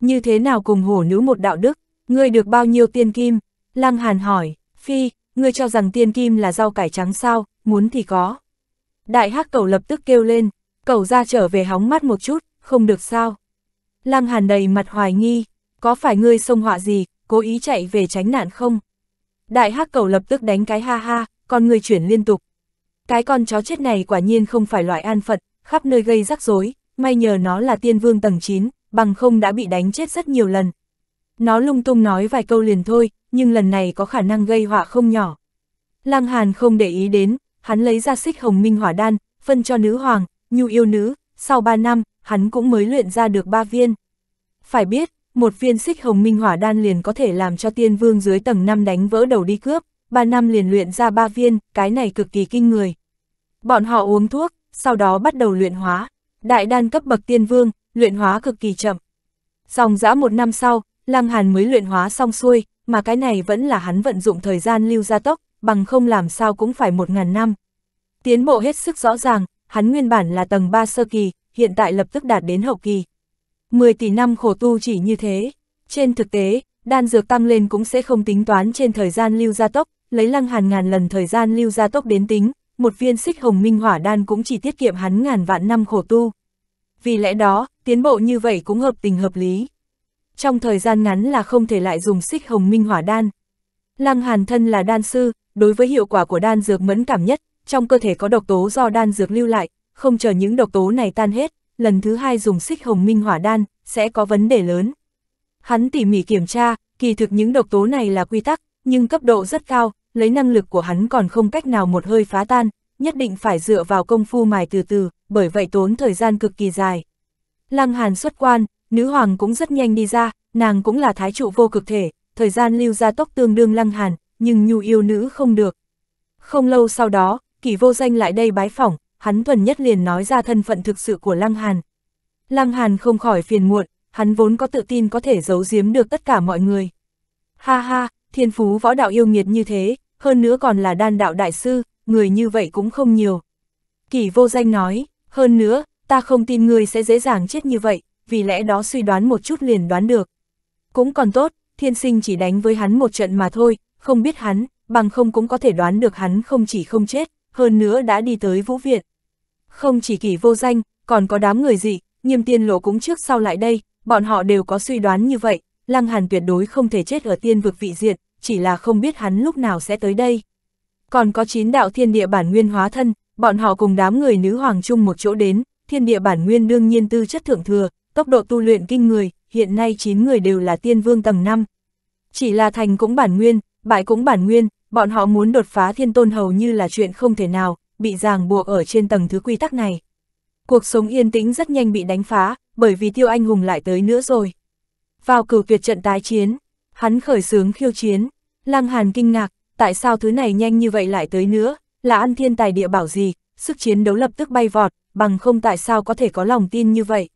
Như thế nào cùng hổ nữ một đạo đức, ngươi được bao nhiêu tiên kim? Lăng Hàn hỏi, phi, ngươi cho rằng tiên kim là rau cải trắng sao, muốn thì có. Đại hắc cầu lập tức kêu lên, cầu ra trở về hóng mắt một chút, không được sao. Lăng Hàn đầy mặt hoài nghi, có phải ngươi xông họa gì, cố ý chạy về tránh nạn không? Đại hắc cầu lập tức đánh cái ha ha, con người chuyển liên tục, cái con chó chết này quả nhiên không phải loại an phận, khắp nơi gây rắc rối, may nhờ nó là tiên vương tầng 9, bằng không đã bị đánh chết rất nhiều lần. Nó lung tung nói vài câu liền thôi, nhưng lần này có khả năng gây họa không nhỏ. Lăng Hàn không để ý đến, hắn lấy ra xích hồng minh hỏa đan, phân cho nữ hoàng, nhu yêu nữ, sau 3 năm, hắn cũng mới luyện ra được 3 viên. Phải biết, một viên xích hồng minh hỏa đan liền có thể làm cho tiên vương dưới tầng 5 đánh vỡ đầu đi cướp, 3 năm liền luyện ra 3 viên, cái này cực kỳ kinh người. Bọn họ uống thuốc, sau đó bắt đầu luyện hóa. Đại đan cấp bậc tiên vương, luyện hóa cực kỳ chậm. Dòng dã một năm sau, Lăng Hàn mới luyện hóa xong xuôi, mà cái này vẫn là hắn vận dụng thời gian lưu gia tốc, bằng không làm sao cũng phải một ngàn năm. Tiến bộ hết sức rõ ràng, hắn nguyên bản là tầng 3 sơ kỳ, hiện tại lập tức đạt đến hậu kỳ. 10 tỷ năm khổ tu chỉ như thế. Trên thực tế, đan dược tăng lên cũng sẽ không tính toán trên thời gian lưu gia tốc, lấy lăng hàn ngàn lần thời gian lưu ra tốc đến tính, một viên xích hồng minh hỏa đan cũng chỉ tiết kiệm hắn ngàn vạn năm khổ tu. Vì lẽ đó, tiến bộ như vậy cũng hợp tình hợp lý. Trong thời gian ngắn là không thể lại dùng xích hồng minh hỏa đan. Lăng hàn thân là đan sư, đối với hiệu quả của đan dược mẫn cảm nhất, trong cơ thể có độc tố do đan dược lưu lại, không chờ những độc tố này tan hết, lần thứ hai dùng xích hồng minh hỏa đan, sẽ có vấn đề lớn. Hắn tỉ mỉ kiểm tra, kỳ thực những độc tố này là quy tắc, nhưng cấp độ rất cao, lấy năng lực của hắn còn không cách nào một hơi phá tan, nhất định phải dựa vào công phu mài từ từ, bởi vậy tốn thời gian cực kỳ dài. Lăng Hàn xuất quan, nữ hoàng cũng rất nhanh đi ra, nàng cũng là thái trụ vô cực thể, thời gian lưu ra tốc tương đương Lăng Hàn, nhưng nhu yêu nữ không được. Không lâu sau đó, kỷ vô danh lại đây bái phỏng, hắn thuần nhất liền nói ra thân phận thực sự của Lăng Hàn. Lăng Hàn không khỏi phiền muộn, hắn vốn có tự tin có thể giấu giếm được tất cả mọi người. Ha ha, thiên phú võ đạo yêu nghiệt như thế, hơn nữa còn là đan đạo đại sư, người như vậy cũng không nhiều. Kỳ vô danh nói, hơn nữa, ta không tin người sẽ dễ dàng chết như vậy, vì lẽ đó suy đoán một chút liền đoán được. Cũng còn tốt, thiên sinh chỉ đánh với hắn một trận mà thôi, không biết hắn, bằng không cũng có thể đoán được hắn không chỉ không chết, hơn nữa đã đi tới vũ viện. Không chỉ kỳ vô danh, còn có đám người gì, nghiêm tiên lộ cũng trước sau lại đây, bọn họ đều có suy đoán như vậy, lăng hàn tuyệt đối không thể chết ở tiên vực vị diện, chỉ là không biết hắn lúc nào sẽ tới đây. Còn có chín đạo thiên địa bản nguyên hóa thân, bọn họ cùng đám người nữ hoàng chung một chỗ đến, thiên địa bản nguyên đương nhiên tư chất thượng thừa, tốc độ tu luyện kinh người, hiện nay chín người đều là tiên vương tầng 5. Chỉ là thành cũng bản nguyên, bại cũng bản nguyên, bọn họ muốn đột phá thiên tôn hầu như là chuyện không thể nào, bị ràng buộc ở trên tầng thứ quy tắc này. Cuộc sống yên tĩnh rất nhanh bị đánh phá, bởi vì tiêu anh hùng lại tới nữa rồi. Vào cửu tuyệt trận tái chiến, hắn khởi sướng khiêu chiến, Lăng Hàn kinh ngạc, tại sao thứ này nhanh như vậy lại tới nữa, là ăn thiên tài địa bảo gì, sức chiến đấu lập tức bay vọt, bằng không tại sao có thể có lòng tin như vậy.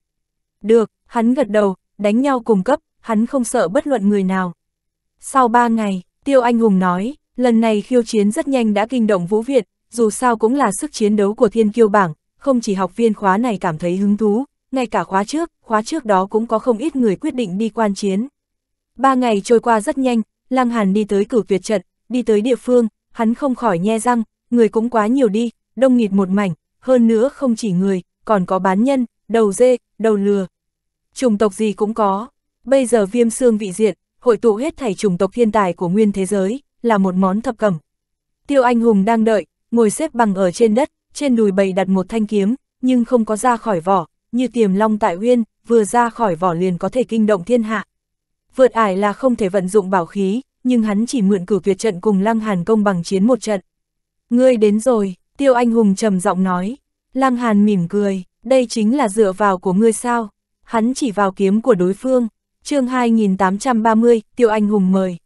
Được, hắn gật đầu, đánh nhau cùng cấp, hắn không sợ bất luận người nào. Sau ba ngày, Tiêu Anh Hùng nói, lần này khiêu chiến rất nhanh đã kinh động Vũ Việt, dù sao cũng là sức chiến đấu của thiên kiêu bảng, không chỉ học viên khóa này cảm thấy hứng thú, ngay cả khóa trước, khóa trước đó cũng có không ít người quyết định đi quan chiến. Ba ngày trôi qua rất nhanh, Lăng Hàn đi tới cửu tuyệt trận, đi tới địa phương, hắn không khỏi nhe răng, người cũng quá nhiều đi, đông nghịt một mảnh, hơn nữa không chỉ người, còn có bán nhân, đầu dê, đầu lừa. Chủng tộc gì cũng có, bây giờ viêm xương vị diện, hội tụ hết thảy chủng tộc thiên tài của nguyên thế giới, là một món thập cẩm. Tiêu Anh Hùng đang đợi, ngồi xếp bằng ở trên đất, trên đùi bầy đặt một thanh kiếm, nhưng không có ra khỏi vỏ, như tiềm long tại uyên, vừa ra khỏi vỏ liền có thể kinh động thiên hạ vượt ải là không thể vận dụng bảo khí, nhưng hắn chỉ mượn cửu tuyệt trận cùng Lăng Hàn công bằng chiến một trận. Ngươi đến rồi, Tiêu Anh Hùng trầm giọng nói. Lăng Hàn mỉm cười, đây chính là dựa vào của ngươi sao? Hắn chỉ vào kiếm của đối phương. Chương 2830, Tiêu Anh Hùng mời.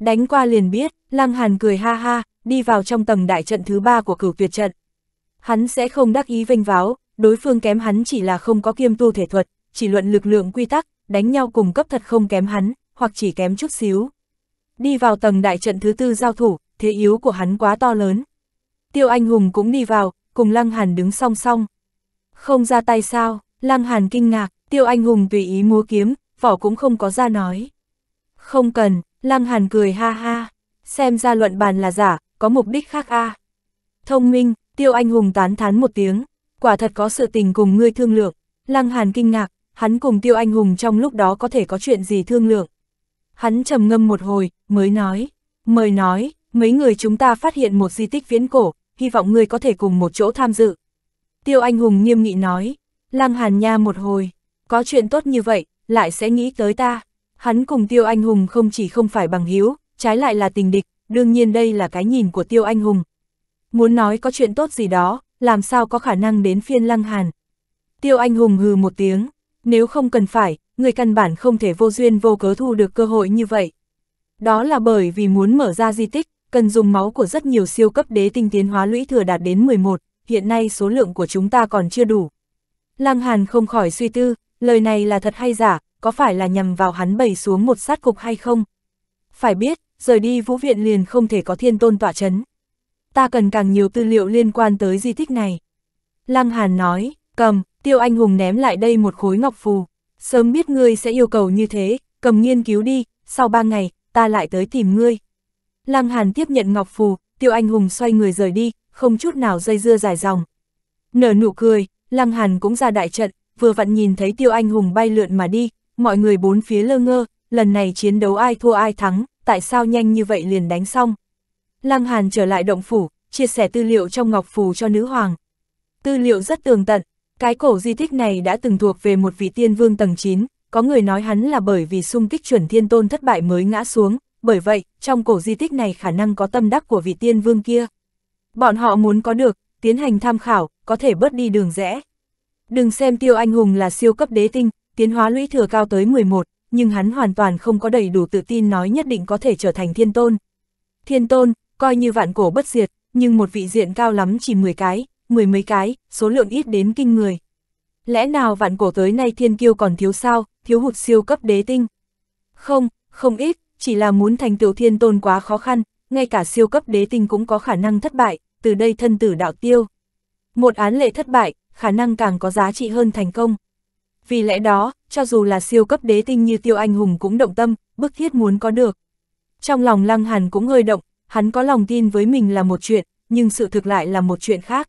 Đánh qua liền biết, Lăng Hàn cười ha ha, đi vào trong tầng đại trận thứ ba của cửu tuyệt trận. Hắn sẽ không đắc ý vênh váo, đối phương kém hắn chỉ là không có kiêm tu thể thuật, chỉ luận lực lượng quy tắc, đánh nhau cùng cấp thật không kém hắn, hoặc chỉ kém chút xíu. Đi vào tầng đại trận thứ tư giao thủ, thế yếu của hắn quá to lớn. Tiêu Anh Hùng cũng đi vào, cùng Lăng Hàn đứng song song. Không ra tay sao, Lăng Hàn kinh ngạc, Tiêu Anh Hùng tùy ý múa kiếm, vỏ cũng không có ra nói. Không cần, Lăng Hàn cười ha ha, xem ra luận bàn là giả, có mục đích khác a. À. Thông minh, Tiêu Anh Hùng tán thán một tiếng, quả thật có sự tình cùng ngươi thương lượng. Lăng Hàn kinh ngạc, hắn cùng tiêu anh hùng trong lúc đó có thể có chuyện gì thương lượng. Hắn trầm ngâm một hồi, mới nói, mời nói, mấy người chúng ta phát hiện một di tích viễn cổ, hy vọng ngươi có thể cùng một chỗ tham dự. Tiêu anh hùng nghiêm nghị nói, Lăng Hàn Nha một hồi, có chuyện tốt như vậy, lại sẽ nghĩ tới ta. Hắn cùng Tiêu Anh Hùng không chỉ không phải bằng hiếu, trái lại là tình địch, đương nhiên đây là cái nhìn của Tiêu Anh Hùng. Muốn nói có chuyện tốt gì đó, làm sao có khả năng đến phiên Lăng Hàn. Tiêu Anh Hùng hừ một tiếng, nếu không cần phải, người căn bản không thể vô duyên vô cớ thu được cơ hội như vậy. Đó là bởi vì muốn mở ra di tích, cần dùng máu của rất nhiều siêu cấp đế tinh tiến hóa lũy thừa đạt đến 11, hiện nay số lượng của chúng ta còn chưa đủ. Lăng Hàn không khỏi suy tư, lời này là thật hay giả, có phải là nhằm vào hắn bày xuống một sát cục hay không? Phải biết, rời đi vũ viện liền không thể có thiên tôn tỏa chấn. Ta cần càng nhiều tư liệu liên quan tới di tích này. Lăng Hàn nói, Cầm, tiêu anh hùng ném lại đây một khối ngọc phù. Sớm biết ngươi sẽ yêu cầu như thế, cầm nghiên cứu đi, sau ba ngày, ta lại tới tìm ngươi. Lăng Hàn tiếp nhận ngọc phù, tiêu anh hùng xoay người rời đi, không chút nào dây dưa dài dòng. Nở nụ cười, Lăng Hàn cũng ra đại trận, vừa vặn nhìn thấy tiêu anh hùng bay lượn mà đi, mọi người bốn phía lơ ngơ, lần này chiến đấu ai thua ai thắng, tại sao nhanh như vậy liền đánh xong. Lăng Hàn trở lại động phủ, chia sẻ tư liệu trong ngọc phù cho nữ hoàng. Tư liệu rất tường tận, cái cổ di tích này đã từng thuộc về một vị tiên vương tầng 9, có người nói hắn là bởi vì xung kích chuẩn thiên tôn thất bại mới ngã xuống, bởi vậy, trong cổ di tích này khả năng có tâm đắc của vị tiên vương kia. Bọn họ muốn có được, tiến hành tham khảo, có thể bớt đi đường rẽ. Đừng xem tiêu anh hùng là siêu cấp đế tinh, tiến hóa lũy thừa cao tới 11, nhưng hắn hoàn toàn không có đầy đủ tự tin nói nhất định có thể trở thành thiên tôn. Thiên tôn, coi như vạn cổ bất diệt, nhưng một vị diện cao lắm chỉ 10 cái, mười mấy cái, số lượng ít đến kinh người. Lẽ nào vạn cổ tới nay thiên kiêu còn thiếu sao, thiếu hụt siêu cấp đế tinh? Không, không ít, chỉ là muốn thành tựu thiên tôn quá khó khăn, ngay cả siêu cấp đế tinh cũng có khả năng thất bại, từ đây thân tử đạo tiêu. Một án lệ thất bại, khả năng càng có giá trị hơn thành công. Vì lẽ đó, cho dù là siêu cấp đế tinh như tiêu anh hùng cũng động tâm, bức thiết muốn có được. Trong lòng lăng hàn cũng hơi động, hắn có lòng tin với mình là một chuyện, nhưng sự thực lại là một chuyện khác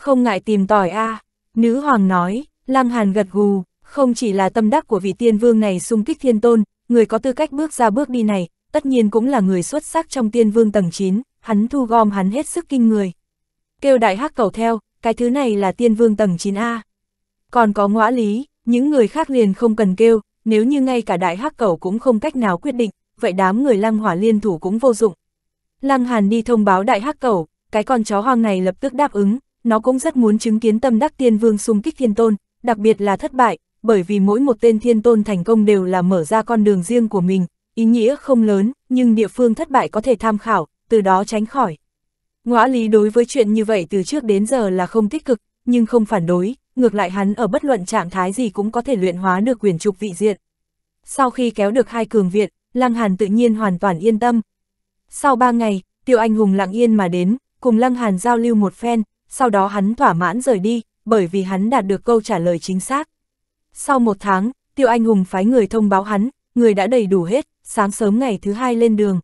không ngại tìm tỏi a à. Nữ hoàng nói, Lăng Hàn gật gù, không chỉ là tâm đắc của vị tiên vương này xung kích thiên tôn, người có tư cách bước ra bước đi này, tất nhiên cũng là người xuất sắc trong tiên vương tầng 9, hắn thu gom hắn hết sức kinh người. Kêu đại hắc cầu theo, cái thứ này là tiên vương tầng 9A. Còn có ngõa lý, những người khác liền không cần kêu, nếu như ngay cả đại hắc cầu cũng không cách nào quyết định, vậy đám người lăng hỏa liên thủ cũng vô dụng. Lăng hàn đi thông báo đại hắc cầu, cái con chó hoang này lập tức đáp ứng, nó cũng rất muốn chứng kiến tâm đắc tiên vương xung kích thiên tôn, đặc biệt là thất bại, bởi vì mỗi một tên thiên tôn thành công đều là mở ra con đường riêng của mình, ý nghĩa không lớn, nhưng địa phương thất bại có thể tham khảo, từ đó tránh khỏi. Ngõa lý đối với chuyện như vậy từ trước đến giờ là không tích cực, nhưng không phản đối, ngược lại hắn ở bất luận trạng thái gì cũng có thể luyện hóa được quyền trục vị diện. Sau khi kéo được hai cường viện, Lăng Hàn tự nhiên hoàn toàn yên tâm. Sau ba ngày, Tiêu Anh Hùng lặng yên mà đến, cùng Lăng Hàn giao lưu một phen, sau đó hắn thỏa mãn rời đi, bởi vì hắn đạt được câu trả lời chính xác. Sau một tháng, Tiêu Anh Hùng phái người thông báo hắn, người đã đầy đủ hết, sáng sớm ngày thứ hai lên đường.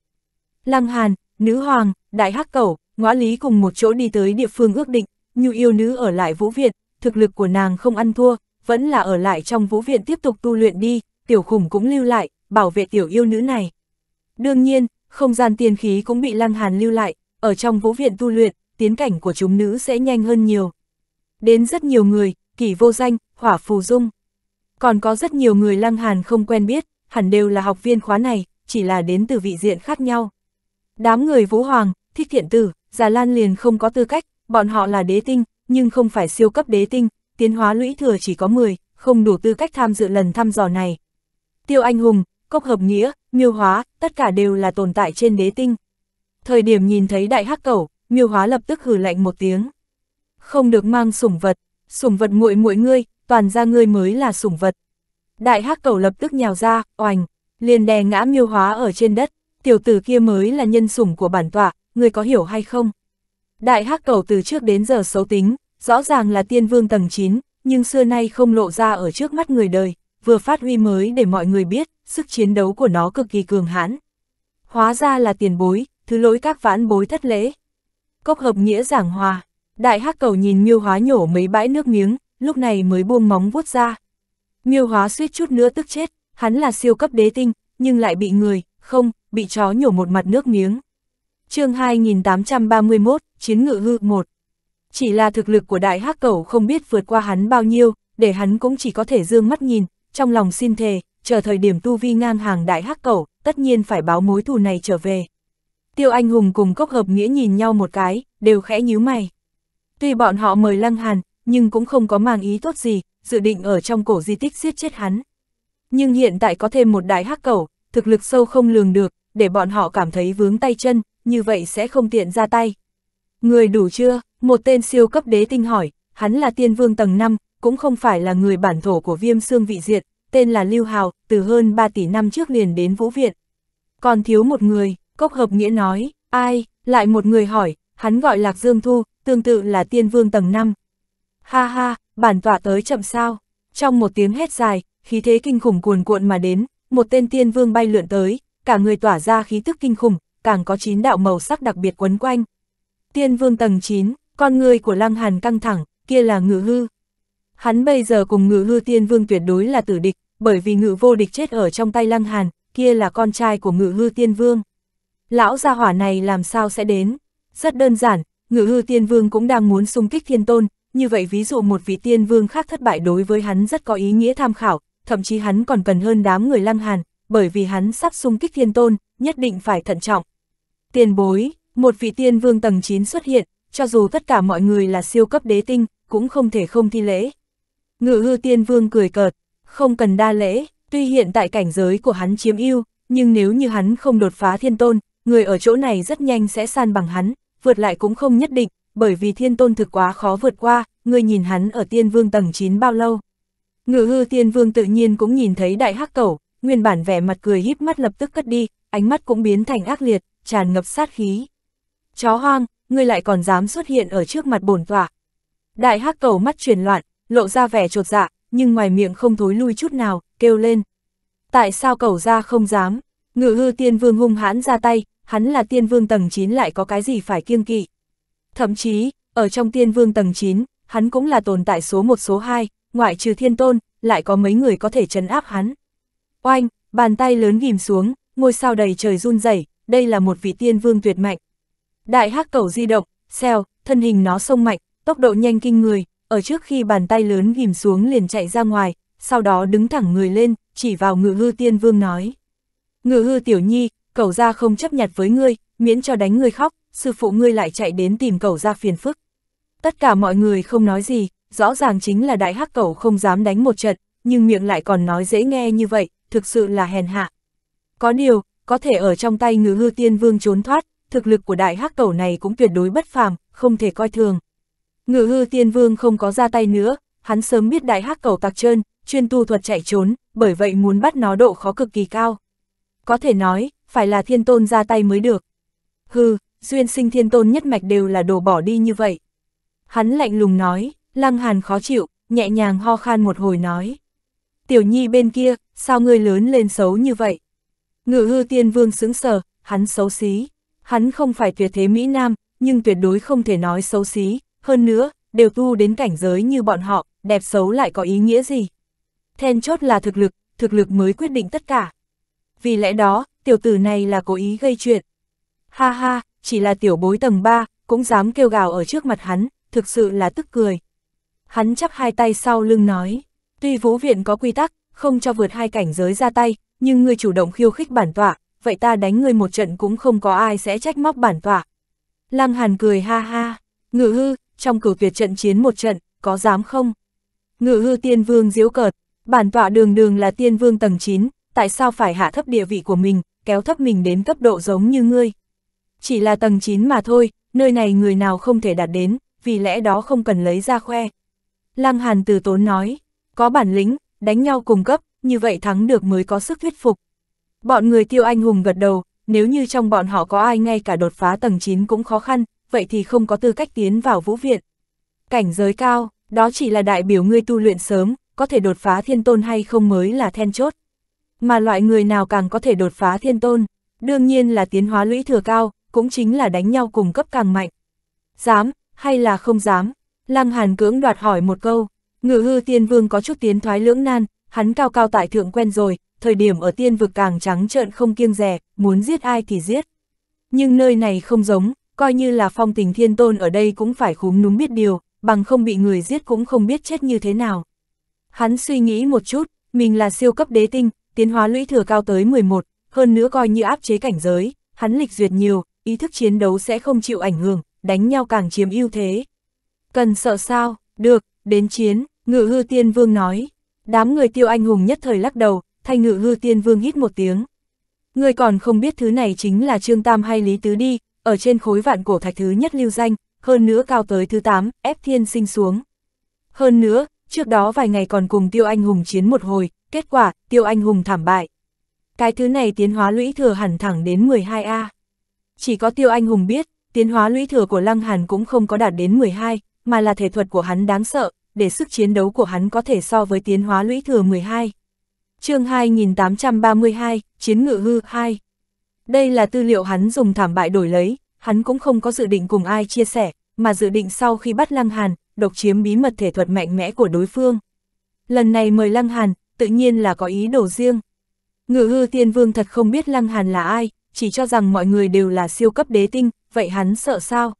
Lăng Hàn, Nữ Hoàng, Đại Hắc Cẩu, Ngõ Lý cùng một chỗ đi tới địa phương ước định, Nhu yêu nữ ở lại Vũ Viện, thực lực của nàng không ăn thua, vẫn là ở lại trong Vũ Viện tiếp tục tu luyện đi, tiểu khủng cũng lưu lại, bảo vệ tiểu yêu nữ này. Đương nhiên, không gian tiên khí cũng bị Lăng Hàn lưu lại, ở trong Vũ Viện tu luyện, tiến cảnh của chúng nữ sẽ nhanh hơn nhiều. Đến rất nhiều người, kỷ vô danh, hỏa phù dung. Còn có rất nhiều người lăng hàn không quen biết, hẳn đều là học viên khóa này, chỉ là đến từ vị diện khác nhau. Đám người vũ hoàng, thích thiện tử, già lan liền không có tư cách, bọn họ là đế tinh, nhưng không phải siêu cấp đế tinh, tiến hóa lũy thừa chỉ có 10, không đủ tư cách tham dự lần thăm dò này. Tiêu anh hùng, cốc hợp nghĩa, miêu hóa, tất cả đều là tồn tại trên đế tinh. Thời điểm nhìn thấy đại hắc cẩu, miêu hóa lập tức hừ lạnh một tiếng. Không được mang sủng vật, sủng vật muội muội ngươi, toàn ra ngươi mới là sủng vật. Đại hắc cầu lập tức nhào ra, oành, liền đè ngã miêu hóa ở trên đất, tiểu tử kia mới là nhân sủng của bản tọa, ngươi có hiểu hay không? Đại hắc cầu từ trước đến giờ xấu tính, rõ ràng là tiên vương tầng 9, nhưng xưa nay không lộ ra ở trước mắt người đời, vừa phát huy mới để mọi người biết, sức chiến đấu của nó cực kỳ cường hãn. Hóa ra là tiền bối, thứ lỗi các vãn bối thất lễ cốc hợp nghĩa giảng hòa. Đại hắc cầu nhìn miêu hóa nhổ mấy bãi nước miếng, lúc này mới buông móng vuốt ra. Miêu hóa suýt chút nữa tức chết, hắn là siêu cấp đế tinh, nhưng lại bị người, không, bị chó nhổ một mặt nước miếng. chương 2831, Chiến ngự hư 1 Chỉ là thực lực của đại hắc cầu không biết vượt qua hắn bao nhiêu, để hắn cũng chỉ có thể dương mắt nhìn, trong lòng xin thề, chờ thời điểm tu vi ngang hàng đại hắc cầu, tất nhiên phải báo mối thù này trở về. Tiêu Anh Hùng cùng Cốc Hợp Nghĩa nhìn nhau một cái, đều khẽ nhíu mày. Tuy bọn họ mời Lăng Hàn, nhưng cũng không có mang ý tốt gì, dự định ở trong cổ di tích giết chết hắn. Nhưng hiện tại có thêm một đại hắc cẩu, thực lực sâu không lường được, để bọn họ cảm thấy vướng tay chân, như vậy sẽ không tiện ra tay. Người đủ chưa? Một tên siêu cấp đế tinh hỏi, hắn là tiên vương tầng 5, cũng không phải là người bản thổ của viêm xương vị diệt, tên là Lưu Hào, từ hơn 3 tỷ năm trước liền đến Vũ Viện. Còn thiếu một người, Cốc hợp nghĩa nói, ai, lại một người hỏi, hắn gọi Lạc Dương Thu, tương tự là tiên vương tầng 5. Ha ha, bản tỏa tới chậm sao. Trong một tiếng hét dài, khí thế kinh khủng cuồn cuộn mà đến, một tên tiên vương bay lượn tới, cả người tỏa ra khí tức kinh khủng, càng có chín đạo màu sắc đặc biệt quấn quanh. Tiên vương tầng 9, con người của Lăng Hàn căng thẳng, kia là ngự hư. Hắn bây giờ cùng ngự hư tiên vương tuyệt đối là tử địch, bởi vì ngự vô địch chết ở trong tay Lăng Hàn, kia là con trai của ngự hư tiên vương. Lão gia hỏa này làm sao sẽ đến? Rất đơn giản, ngự hư tiên vương cũng đang muốn xung kích thiên tôn, như vậy ví dụ một vị tiên vương khác thất bại đối với hắn rất có ý nghĩa tham khảo, thậm chí hắn còn cần hơn đám người lăng hàn, bởi vì hắn sắp xung kích thiên tôn, nhất định phải thận trọng. Tiền bối, một vị tiên vương tầng 9 xuất hiện, cho dù tất cả mọi người là siêu cấp đế tinh, cũng không thể không thi lễ. Ngự hư tiên vương cười cợt, không cần đa lễ, tuy hiện tại cảnh giới của hắn chiếm ưu, nhưng nếu như hắn không đột phá thiên tôn, người ở chỗ này rất nhanh sẽ san bằng hắn, vượt lại cũng không nhất định, bởi vì thiên tôn thực quá khó vượt qua, người nhìn hắn ở tiên vương tầng 9 bao lâu. Ngự hư tiên vương tự nhiên cũng nhìn thấy đại hắc cẩu, nguyên bản vẻ mặt cười híp mắt lập tức cất đi, ánh mắt cũng biến thành ác liệt, tràn ngập sát khí. Chó hoang, ngươi lại còn dám xuất hiện ở trước mặt bổn tọa. Đại hắc cẩu mắt truyền loạn, lộ ra vẻ trột dạ, nhưng ngoài miệng không thối lui chút nào, kêu lên. Tại sao cẩu ra không dám? Ngự hư tiên vương hung hãn ra tay, hắn là tiên vương tầng 9 lại có cái gì phải kiêng kỵ. Thậm chí, ở trong tiên vương tầng 9, hắn cũng là tồn tại số 1 số 2, ngoại trừ thiên tôn, lại có mấy người có thể chấn áp hắn. Oanh, bàn tay lớn ghim xuống, ngôi sao đầy trời run rẩy đây là một vị tiên vương tuyệt mạnh. Đại hắc cầu di động, xeo, thân hình nó sông mạnh, tốc độ nhanh kinh người, ở trước khi bàn tay lớn ghim xuống liền chạy ra ngoài, sau đó đứng thẳng người lên, chỉ vào ngự hư tiên vương nói. Ngự hư tiểu nhi, cậu gia không chấp nhặt với ngươi, miễn cho đánh ngươi khóc, sư phụ ngươi lại chạy đến tìm cậu gia phiền phức. Tất cả mọi người không nói gì, rõ ràng chính là đại hắc cậu không dám đánh một trận, nhưng miệng lại còn nói dễ nghe như vậy, thực sự là hèn hạ. Có điều, có thể ở trong tay ngư hư tiên vương trốn thoát, thực lực của đại hắc cẩu này cũng tuyệt đối bất phàm, không thể coi thường. Ngự hư tiên vương không có ra tay nữa, hắn sớm biết đại hắc cẩu tạc trơn, chuyên tu thuật chạy trốn, bởi vậy muốn bắt nó độ khó cực kỳ cao có thể nói, phải là thiên tôn ra tay mới được. Hừ, duyên sinh thiên tôn nhất mạch đều là đồ bỏ đi như vậy. Hắn lạnh lùng nói, lăng hàn khó chịu, nhẹ nhàng ho khan một hồi nói. Tiểu nhi bên kia, sao ngươi lớn lên xấu như vậy? Ngự hư tiên vương sững sờ, hắn xấu xí. Hắn không phải tuyệt thế Mỹ Nam, nhưng tuyệt đối không thể nói xấu xí. Hơn nữa, đều tu đến cảnh giới như bọn họ, đẹp xấu lại có ý nghĩa gì? Then chốt là thực lực, thực lực mới quyết định tất cả vì lẽ đó, tiểu tử này là cố ý gây chuyện. Ha ha, chỉ là tiểu bối tầng 3, cũng dám kêu gào ở trước mặt hắn, thực sự là tức cười. Hắn chắp hai tay sau lưng nói, tuy vũ viện có quy tắc, không cho vượt hai cảnh giới ra tay, nhưng ngươi chủ động khiêu khích bản tọa, vậy ta đánh ngươi một trận cũng không có ai sẽ trách móc bản tọa. Lăng Hàn cười ha ha, ngự hư, trong cửu tuyệt trận chiến một trận, có dám không? Ngự hư tiên vương diễu cợt, bản tọa đường đường là tiên vương tầng 9, tại sao phải hạ thấp địa vị của mình, kéo thấp mình đến cấp độ giống như ngươi. Chỉ là tầng 9 mà thôi, nơi này người nào không thể đạt đến, vì lẽ đó không cần lấy ra khoe. Lăng Hàn từ tốn nói, có bản lĩnh, đánh nhau cùng cấp, như vậy thắng được mới có sức thuyết phục. Bọn người tiêu anh hùng gật đầu, nếu như trong bọn họ có ai ngay cả đột phá tầng 9 cũng khó khăn, vậy thì không có tư cách tiến vào vũ viện. Cảnh giới cao, đó chỉ là đại biểu ngươi tu luyện sớm, có thể đột phá thiên tôn hay không mới là then chốt. Mà loại người nào càng có thể đột phá thiên tôn, đương nhiên là tiến hóa lũy thừa cao, cũng chính là đánh nhau cùng cấp càng mạnh. Dám, hay là không dám? Lăng Hàn cưỡng đoạt hỏi một câu. Ngự hư tiên vương có chút tiến thoái lưỡng nan, hắn cao cao tại thượng quen rồi, thời điểm ở tiên vực càng trắng trợn không kiêng rẻ, muốn giết ai thì giết. Nhưng nơi này không giống, coi như là phong tình thiên tôn ở đây cũng phải khúm núm biết điều, bằng không bị người giết cũng không biết chết như thế nào. Hắn suy nghĩ một chút, mình là siêu cấp đế tinh, tiến hóa lũy thừa cao tới 11, hơn nữa coi như áp chế cảnh giới, hắn lịch duyệt nhiều, ý thức chiến đấu sẽ không chịu ảnh hưởng, đánh nhau càng chiếm ưu thế. Cần sợ sao, được, đến chiến, ngự hư tiên vương nói. Đám người tiêu anh hùng nhất thời lắc đầu, thay ngự hư tiên vương hít một tiếng. Người còn không biết thứ này chính là Trương Tam hay Lý Tứ đi, ở trên khối vạn cổ thạch thứ nhất lưu danh, hơn nữa cao tới thứ 8, ép thiên sinh xuống. Hơn nữa, trước đó vài ngày còn cùng tiêu anh hùng chiến một hồi, kết quả, tiêu anh hùng thảm bại. Cái thứ này tiến hóa lũy thừa hẳn thẳng đến 12A. Chỉ có tiêu anh hùng biết, tiến hóa lũy thừa của Lăng Hàn cũng không có đạt đến 12, mà là thể thuật của hắn đáng sợ, để sức chiến đấu của hắn có thể so với tiến hóa lũy thừa 12. chương 2832, Chiến ngự hư 2. Đây là tư liệu hắn dùng thảm bại đổi lấy, hắn cũng không có dự định cùng ai chia sẻ, mà dự định sau khi bắt Lăng Hàn, độc chiếm bí mật thể thuật mạnh mẽ của đối phương. Lần này mời Lăng Hàn, tự nhiên là có ý đồ riêng. Ngự hư tiên vương thật không biết Lăng Hàn là ai, chỉ cho rằng mọi người đều là siêu cấp đế tinh, vậy hắn sợ sao?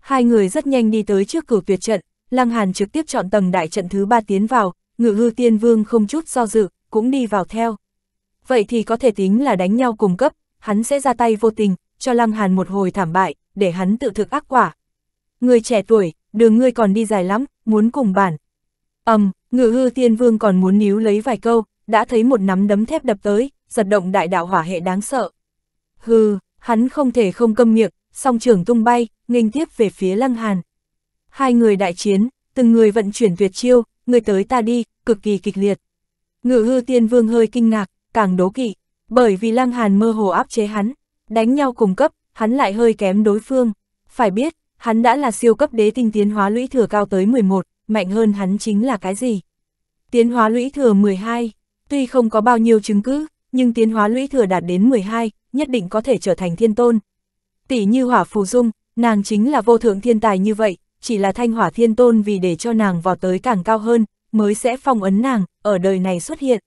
Hai người rất nhanh đi tới trước cửa tuyệt trận, Lăng Hàn trực tiếp chọn tầng đại trận thứ ba tiến vào, ngự hư tiên vương không chút do dự, cũng đi vào theo. Vậy thì có thể tính là đánh nhau cùng cấp, hắn sẽ ra tay vô tình, cho Lăng Hàn một hồi thảm bại, để hắn tự thực ác quả. Người trẻ tuổi, đường ngươi còn đi dài lắm, muốn cùng bản. ầm Ngự hư tiên vương còn muốn níu lấy vài câu, đã thấy một nắm đấm thép đập tới, giật động đại đạo hỏa hệ đáng sợ. Hừ, hắn không thể không câm miệng, song trường tung bay, nghênh tiếp về phía lăng hàn. Hai người đại chiến, từng người vận chuyển tuyệt chiêu, người tới ta đi, cực kỳ kịch liệt. Ngự hư tiên vương hơi kinh ngạc, càng đố kỵ, bởi vì lăng hàn mơ hồ áp chế hắn, đánh nhau cùng cấp, hắn lại hơi kém đối phương. Phải biết, hắn đã là siêu cấp đế tinh tiến hóa lũy thừa cao tới 11 mạnh hơn hắn chính là cái gì? Tiến hóa lũy thừa 12, tuy không có bao nhiêu chứng cứ, nhưng tiến hóa lũy thừa đạt đến 12, nhất định có thể trở thành thiên tôn. Tỷ như hỏa phù dung, nàng chính là vô thượng thiên tài như vậy, chỉ là thanh hỏa thiên tôn vì để cho nàng vào tới càng cao hơn, mới sẽ phong ấn nàng, ở đời này xuất hiện.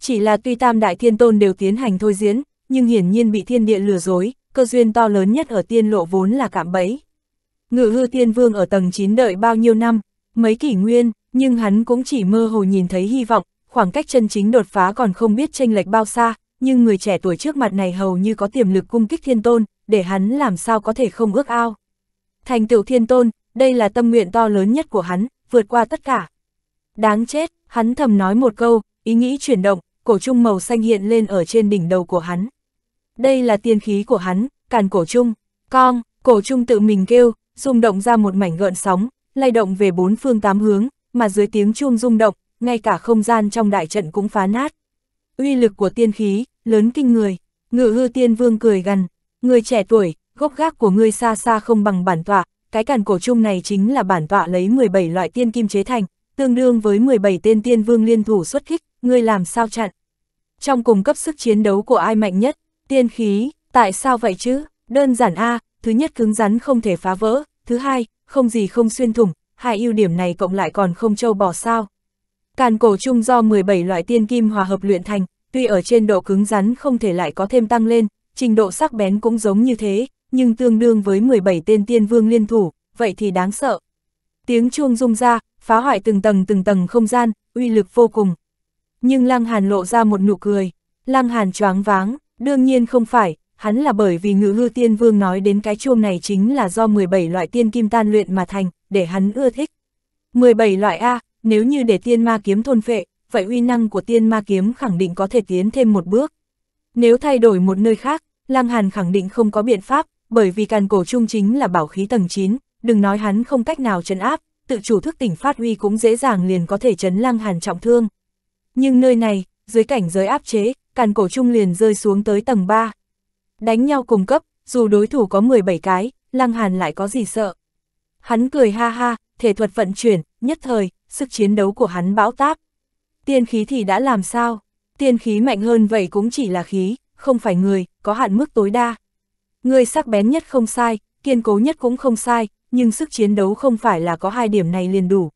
Chỉ là tuy tam đại thiên tôn đều tiến hành thôi diễn, nhưng hiển nhiên bị thiên địa lừa dối, cơ duyên to lớn nhất ở tiên lộ vốn là cạm bẫy. Ngự hư tiên vương ở tầng 9 đợi bao nhiêu năm, mấy kỷ nguyên, nhưng hắn cũng chỉ mơ hồ nhìn thấy hy vọng, khoảng cách chân chính đột phá còn không biết chênh lệch bao xa, nhưng người trẻ tuổi trước mặt này hầu như có tiềm lực cung kích thiên tôn, để hắn làm sao có thể không ước ao. Thành tựu thiên tôn, đây là tâm nguyện to lớn nhất của hắn, vượt qua tất cả. Đáng chết, hắn thầm nói một câu, ý nghĩ chuyển động, cổ trung màu xanh hiện lên ở trên đỉnh đầu của hắn. Đây là tiên khí của hắn, càn cổ trung, con, cổ trung tự mình kêu, rung động ra một mảnh gợn sóng, lay động về bốn phương tám hướng, mà dưới tiếng chuông rung động, ngay cả không gian trong đại trận cũng phá nát. Uy lực của tiên khí, lớn kinh người, ngự hư tiên vương cười gằn, người trẻ tuổi, gốc gác của ngươi xa xa không bằng bản tọa, cái càn cổ chung này chính là bản tọa lấy 17 loại tiên kim chế thành, tương đương với 17 tên tiên vương liên thủ xuất kích, ngươi làm sao chặn. Trong cùng cấp sức chiến đấu của ai mạnh nhất, tiên khí, tại sao vậy chứ, đơn giản A, thứ nhất cứng rắn không thể phá vỡ, thứ hai, không gì không xuyên thủng, hai ưu điểm này cộng lại còn không châu bỏ sao. Càn cổ chung do 17 loại tiên kim hòa hợp luyện thành, tuy ở trên độ cứng rắn không thể lại có thêm tăng lên, trình độ sắc bén cũng giống như thế, nhưng tương đương với 17 tên tiên vương liên thủ, vậy thì đáng sợ. Tiếng chuông rung ra, phá hoại từng tầng từng tầng không gian, uy lực vô cùng. Nhưng Lăng Hàn lộ ra một nụ cười, Lăng Hàn choáng váng, đương nhiên không phải, hắn là bởi vì ngự hư tiên vương nói đến cái chuông này chính là do 17 loại tiên kim tan luyện mà thành, để hắn ưa thích. 17 loại A, nếu như để tiên ma kiếm thôn phệ, vậy uy năng của tiên ma kiếm khẳng định có thể tiến thêm một bước. Nếu thay đổi một nơi khác, Lăng Hàn khẳng định không có biện pháp, bởi vì càn cổ trung chính là bảo khí tầng 9, đừng nói hắn không cách nào chấn áp, tự chủ thức tỉnh phát huy cũng dễ dàng liền có thể chấn Lăng Hàn trọng thương. Nhưng nơi này, dưới cảnh giới áp chế, càn cổ trung liền rơi xuống tới tầng 3. Đánh nhau cùng cấp, dù đối thủ có 17 cái, Lăng Hàn lại có gì sợ. Hắn cười ha ha, thể thuật vận chuyển, nhất thời, sức chiến đấu của hắn bão táp. Tiên khí thì đã làm sao? Tiên khí mạnh hơn vậy cũng chỉ là khí, không phải người, có hạn mức tối đa. Người sắc bén nhất không sai, kiên cố nhất cũng không sai, nhưng sức chiến đấu không phải là có hai điểm này liền đủ.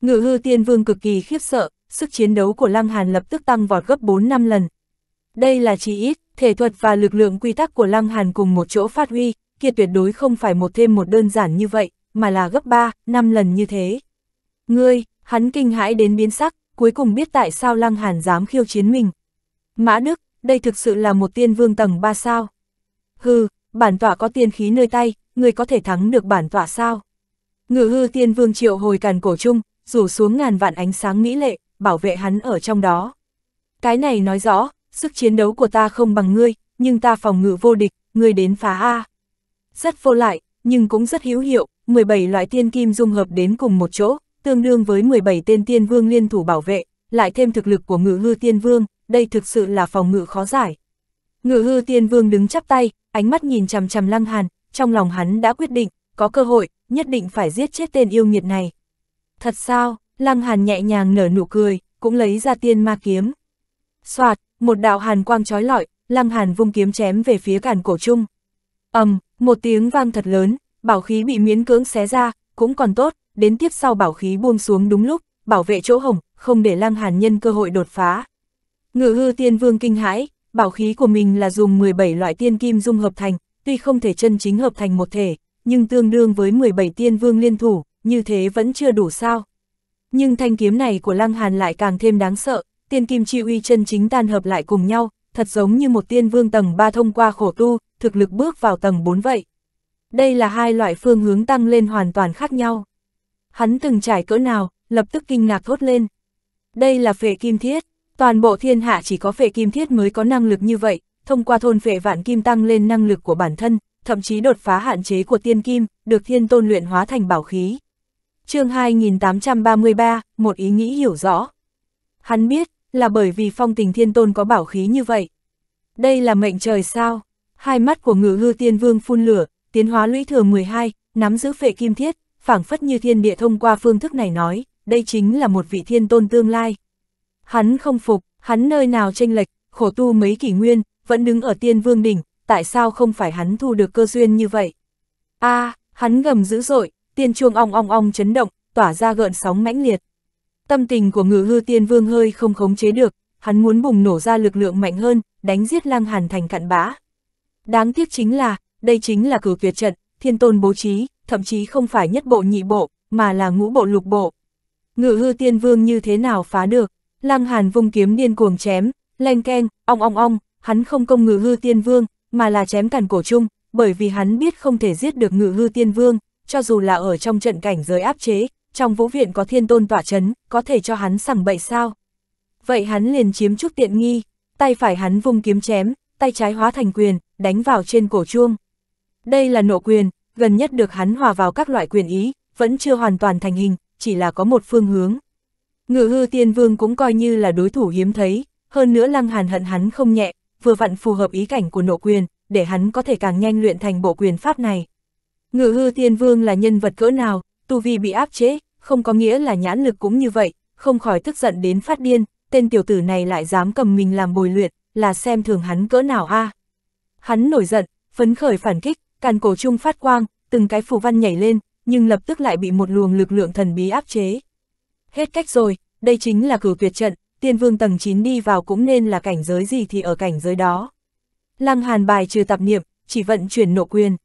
Ngự hư tiên vương cực kỳ khiếp sợ, sức chiến đấu của Lăng Hàn lập tức tăng vọt gấp 4 năm lần. Đây là chỉ ít, thể thuật và lực lượng quy tắc của Lăng Hàn cùng một chỗ phát huy, kia tuyệt đối không phải một thêm một đơn giản như vậy, mà là gấp 3, 5 lần như thế. Ngươi, hắn kinh hãi đến biến sắc, cuối cùng biết tại sao Lăng Hàn dám khiêu chiến mình. Mã Đức, đây thực sự là một tiên vương tầng 3 sao. Hừ, bản tọa có tiên khí nơi tay, ngươi có thể thắng được bản tọa sao? Ngự hư tiên vương triệu hồi càn cổ chung, rủ xuống ngàn vạn ánh sáng mỹ lệ, bảo vệ hắn ở trong đó. Cái này nói rõ, sức chiến đấu của ta không bằng ngươi, nhưng ta phòng ngự vô địch, ngươi đến phá A. Rất vô lại, nhưng cũng rất hữu hiệu, 17 loại tiên kim dung hợp đến cùng một chỗ, tương đương với 17 tên tiên vương liên thủ bảo vệ, lại thêm thực lực của ngự hư tiên vương, đây thực sự là phòng ngự khó giải. Ngự hư tiên vương đứng chắp tay, ánh mắt nhìn chằm chằm lăng hàn, trong lòng hắn đã quyết định, có cơ hội, nhất định phải giết chết tên yêu nghiệt này. Thật sao, lăng hàn nhẹ nhàng nở nụ cười, cũng lấy ra tiên ma kiếm. Soạt, một đạo hàn quang trói lọi, lăng hàn vung kiếm chém về phía cản cổ trung. ầm, một tiếng vang thật lớn, bảo khí bị miến cưỡng xé ra, cũng còn tốt, đến tiếp sau bảo khí buông xuống đúng lúc, bảo vệ chỗ hồng, không để lăng hàn nhân cơ hội đột phá. Ngự hư tiên vương kinh hãi, bảo khí của mình là dùng 17 loại tiên kim dung hợp thành, tuy không thể chân chính hợp thành một thể, nhưng tương đương với 17 tiên vương liên thủ, như thế vẫn chưa đủ sao. Nhưng thanh kiếm này của Lăng Hàn lại càng thêm đáng sợ, tiên kim chi uy chân chính tan hợp lại cùng nhau, thật giống như một tiên vương tầng 3 thông qua khổ tu, thực lực bước vào tầng 4 vậy. Đây là hai loại phương hướng tăng lên hoàn toàn khác nhau. Hắn từng trải cỡ nào, lập tức kinh ngạc thốt lên. Đây là phệ kim thiết, toàn bộ thiên hạ chỉ có phệ kim thiết mới có năng lực như vậy, thông qua thôn phệ vạn kim tăng lên năng lực của bản thân, thậm chí đột phá hạn chế của tiên kim, được thiên tôn luyện hóa thành bảo khí. chương 2833, một ý nghĩ hiểu rõ. Hắn biết, là bởi vì phong tình thiên tôn có bảo khí như vậy. Đây là mệnh trời sao? Hai mắt của ngự hư tiên vương phun lửa, tiến hóa lũy thừa 12, nắm giữ phệ kim thiết, phảng phất như thiên địa thông qua phương thức này nói, đây chính là một vị thiên tôn tương lai. Hắn không phục, hắn nơi nào tranh lệch, khổ tu mấy kỷ nguyên, vẫn đứng ở tiên vương đỉnh, tại sao không phải hắn thu được cơ duyên như vậy? a à, hắn gầm dữ dội, tiên chuông ong ong ong chấn động, tỏa ra gợn sóng mãnh liệt. Tâm tình của ngự hư tiên vương hơi không khống chế được, hắn muốn bùng nổ ra lực lượng mạnh hơn, đánh giết lang hàn thành cặn bã. Đáng tiếc chính là, đây chính là cử tuyệt trận, thiên tôn bố trí, thậm chí không phải nhất bộ nhị bộ, mà là ngũ bộ lục bộ. Ngự hư tiên vương như thế nào phá được, lang hàn vung kiếm điên cuồng chém, leng keng, ong ong ong, hắn không công ngự hư tiên vương, mà là chém cản cổ chung, bởi vì hắn biết không thể giết được ngự hư tiên vương, cho dù là ở trong trận cảnh giới áp chế, trong vũ viện có thiên tôn tỏa chấn, có thể cho hắn sẳng bậy sao. Vậy hắn liền chiếm chút tiện nghi, tay phải hắn vung kiếm chém, tay trái hóa thành quyền, đánh vào trên cổ chuông. Đây là nộ quyền, gần nhất được hắn hòa vào các loại quyền ý, vẫn chưa hoàn toàn thành hình, chỉ là có một phương hướng. Ngự hư tiên vương cũng coi như là đối thủ hiếm thấy, hơn nữa lăng hàn hận hắn không nhẹ, vừa vặn phù hợp ý cảnh của nộ quyền, để hắn có thể càng nhanh luyện thành bộ quyền pháp này. Ngự hư tiên vương là nhân vật cỡ nào, tu vi bị áp chế, không có nghĩa là nhãn lực cũng như vậy, không khỏi tức giận đến phát điên, tên tiểu tử này lại dám cầm mình làm bồi luyện, là xem thường hắn cỡ nào a. À. Hắn nổi giận, phấn khởi phản kích, càn cổ trung phát quang, từng cái phù văn nhảy lên, nhưng lập tức lại bị một luồng lực lượng thần bí áp chế. Hết cách rồi, đây chính là cửu tuyệt trận, tiên vương tầng 9 đi vào cũng nên là cảnh giới gì thì ở cảnh giới đó. Lăng hàn bài trừ tạp niệm, chỉ vận chuyển nộ quyền.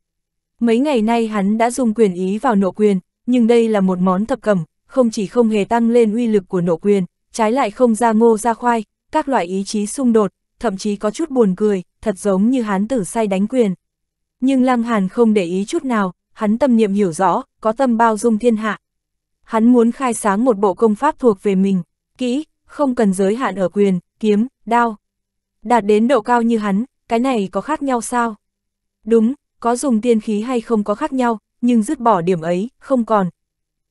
Mấy ngày nay hắn đã dùng quyền ý vào nộ quyền, nhưng đây là một món thập cẩm, không chỉ không hề tăng lên uy lực của nộ quyền, trái lại không ra ngô ra khoai, các loại ý chí xung đột, thậm chí có chút buồn cười, thật giống như hán tử say đánh quyền. Nhưng Lăng Hàn không để ý chút nào, hắn tâm niệm hiểu rõ, có tâm bao dung thiên hạ. Hắn muốn khai sáng một bộ công pháp thuộc về mình, kỹ, không cần giới hạn ở quyền, kiếm, đao. Đạt đến độ cao như hắn, cái này có khác nhau sao? Đúng, có dùng tiên khí hay không có khác nhau, nhưng dứt bỏ điểm ấy, không còn.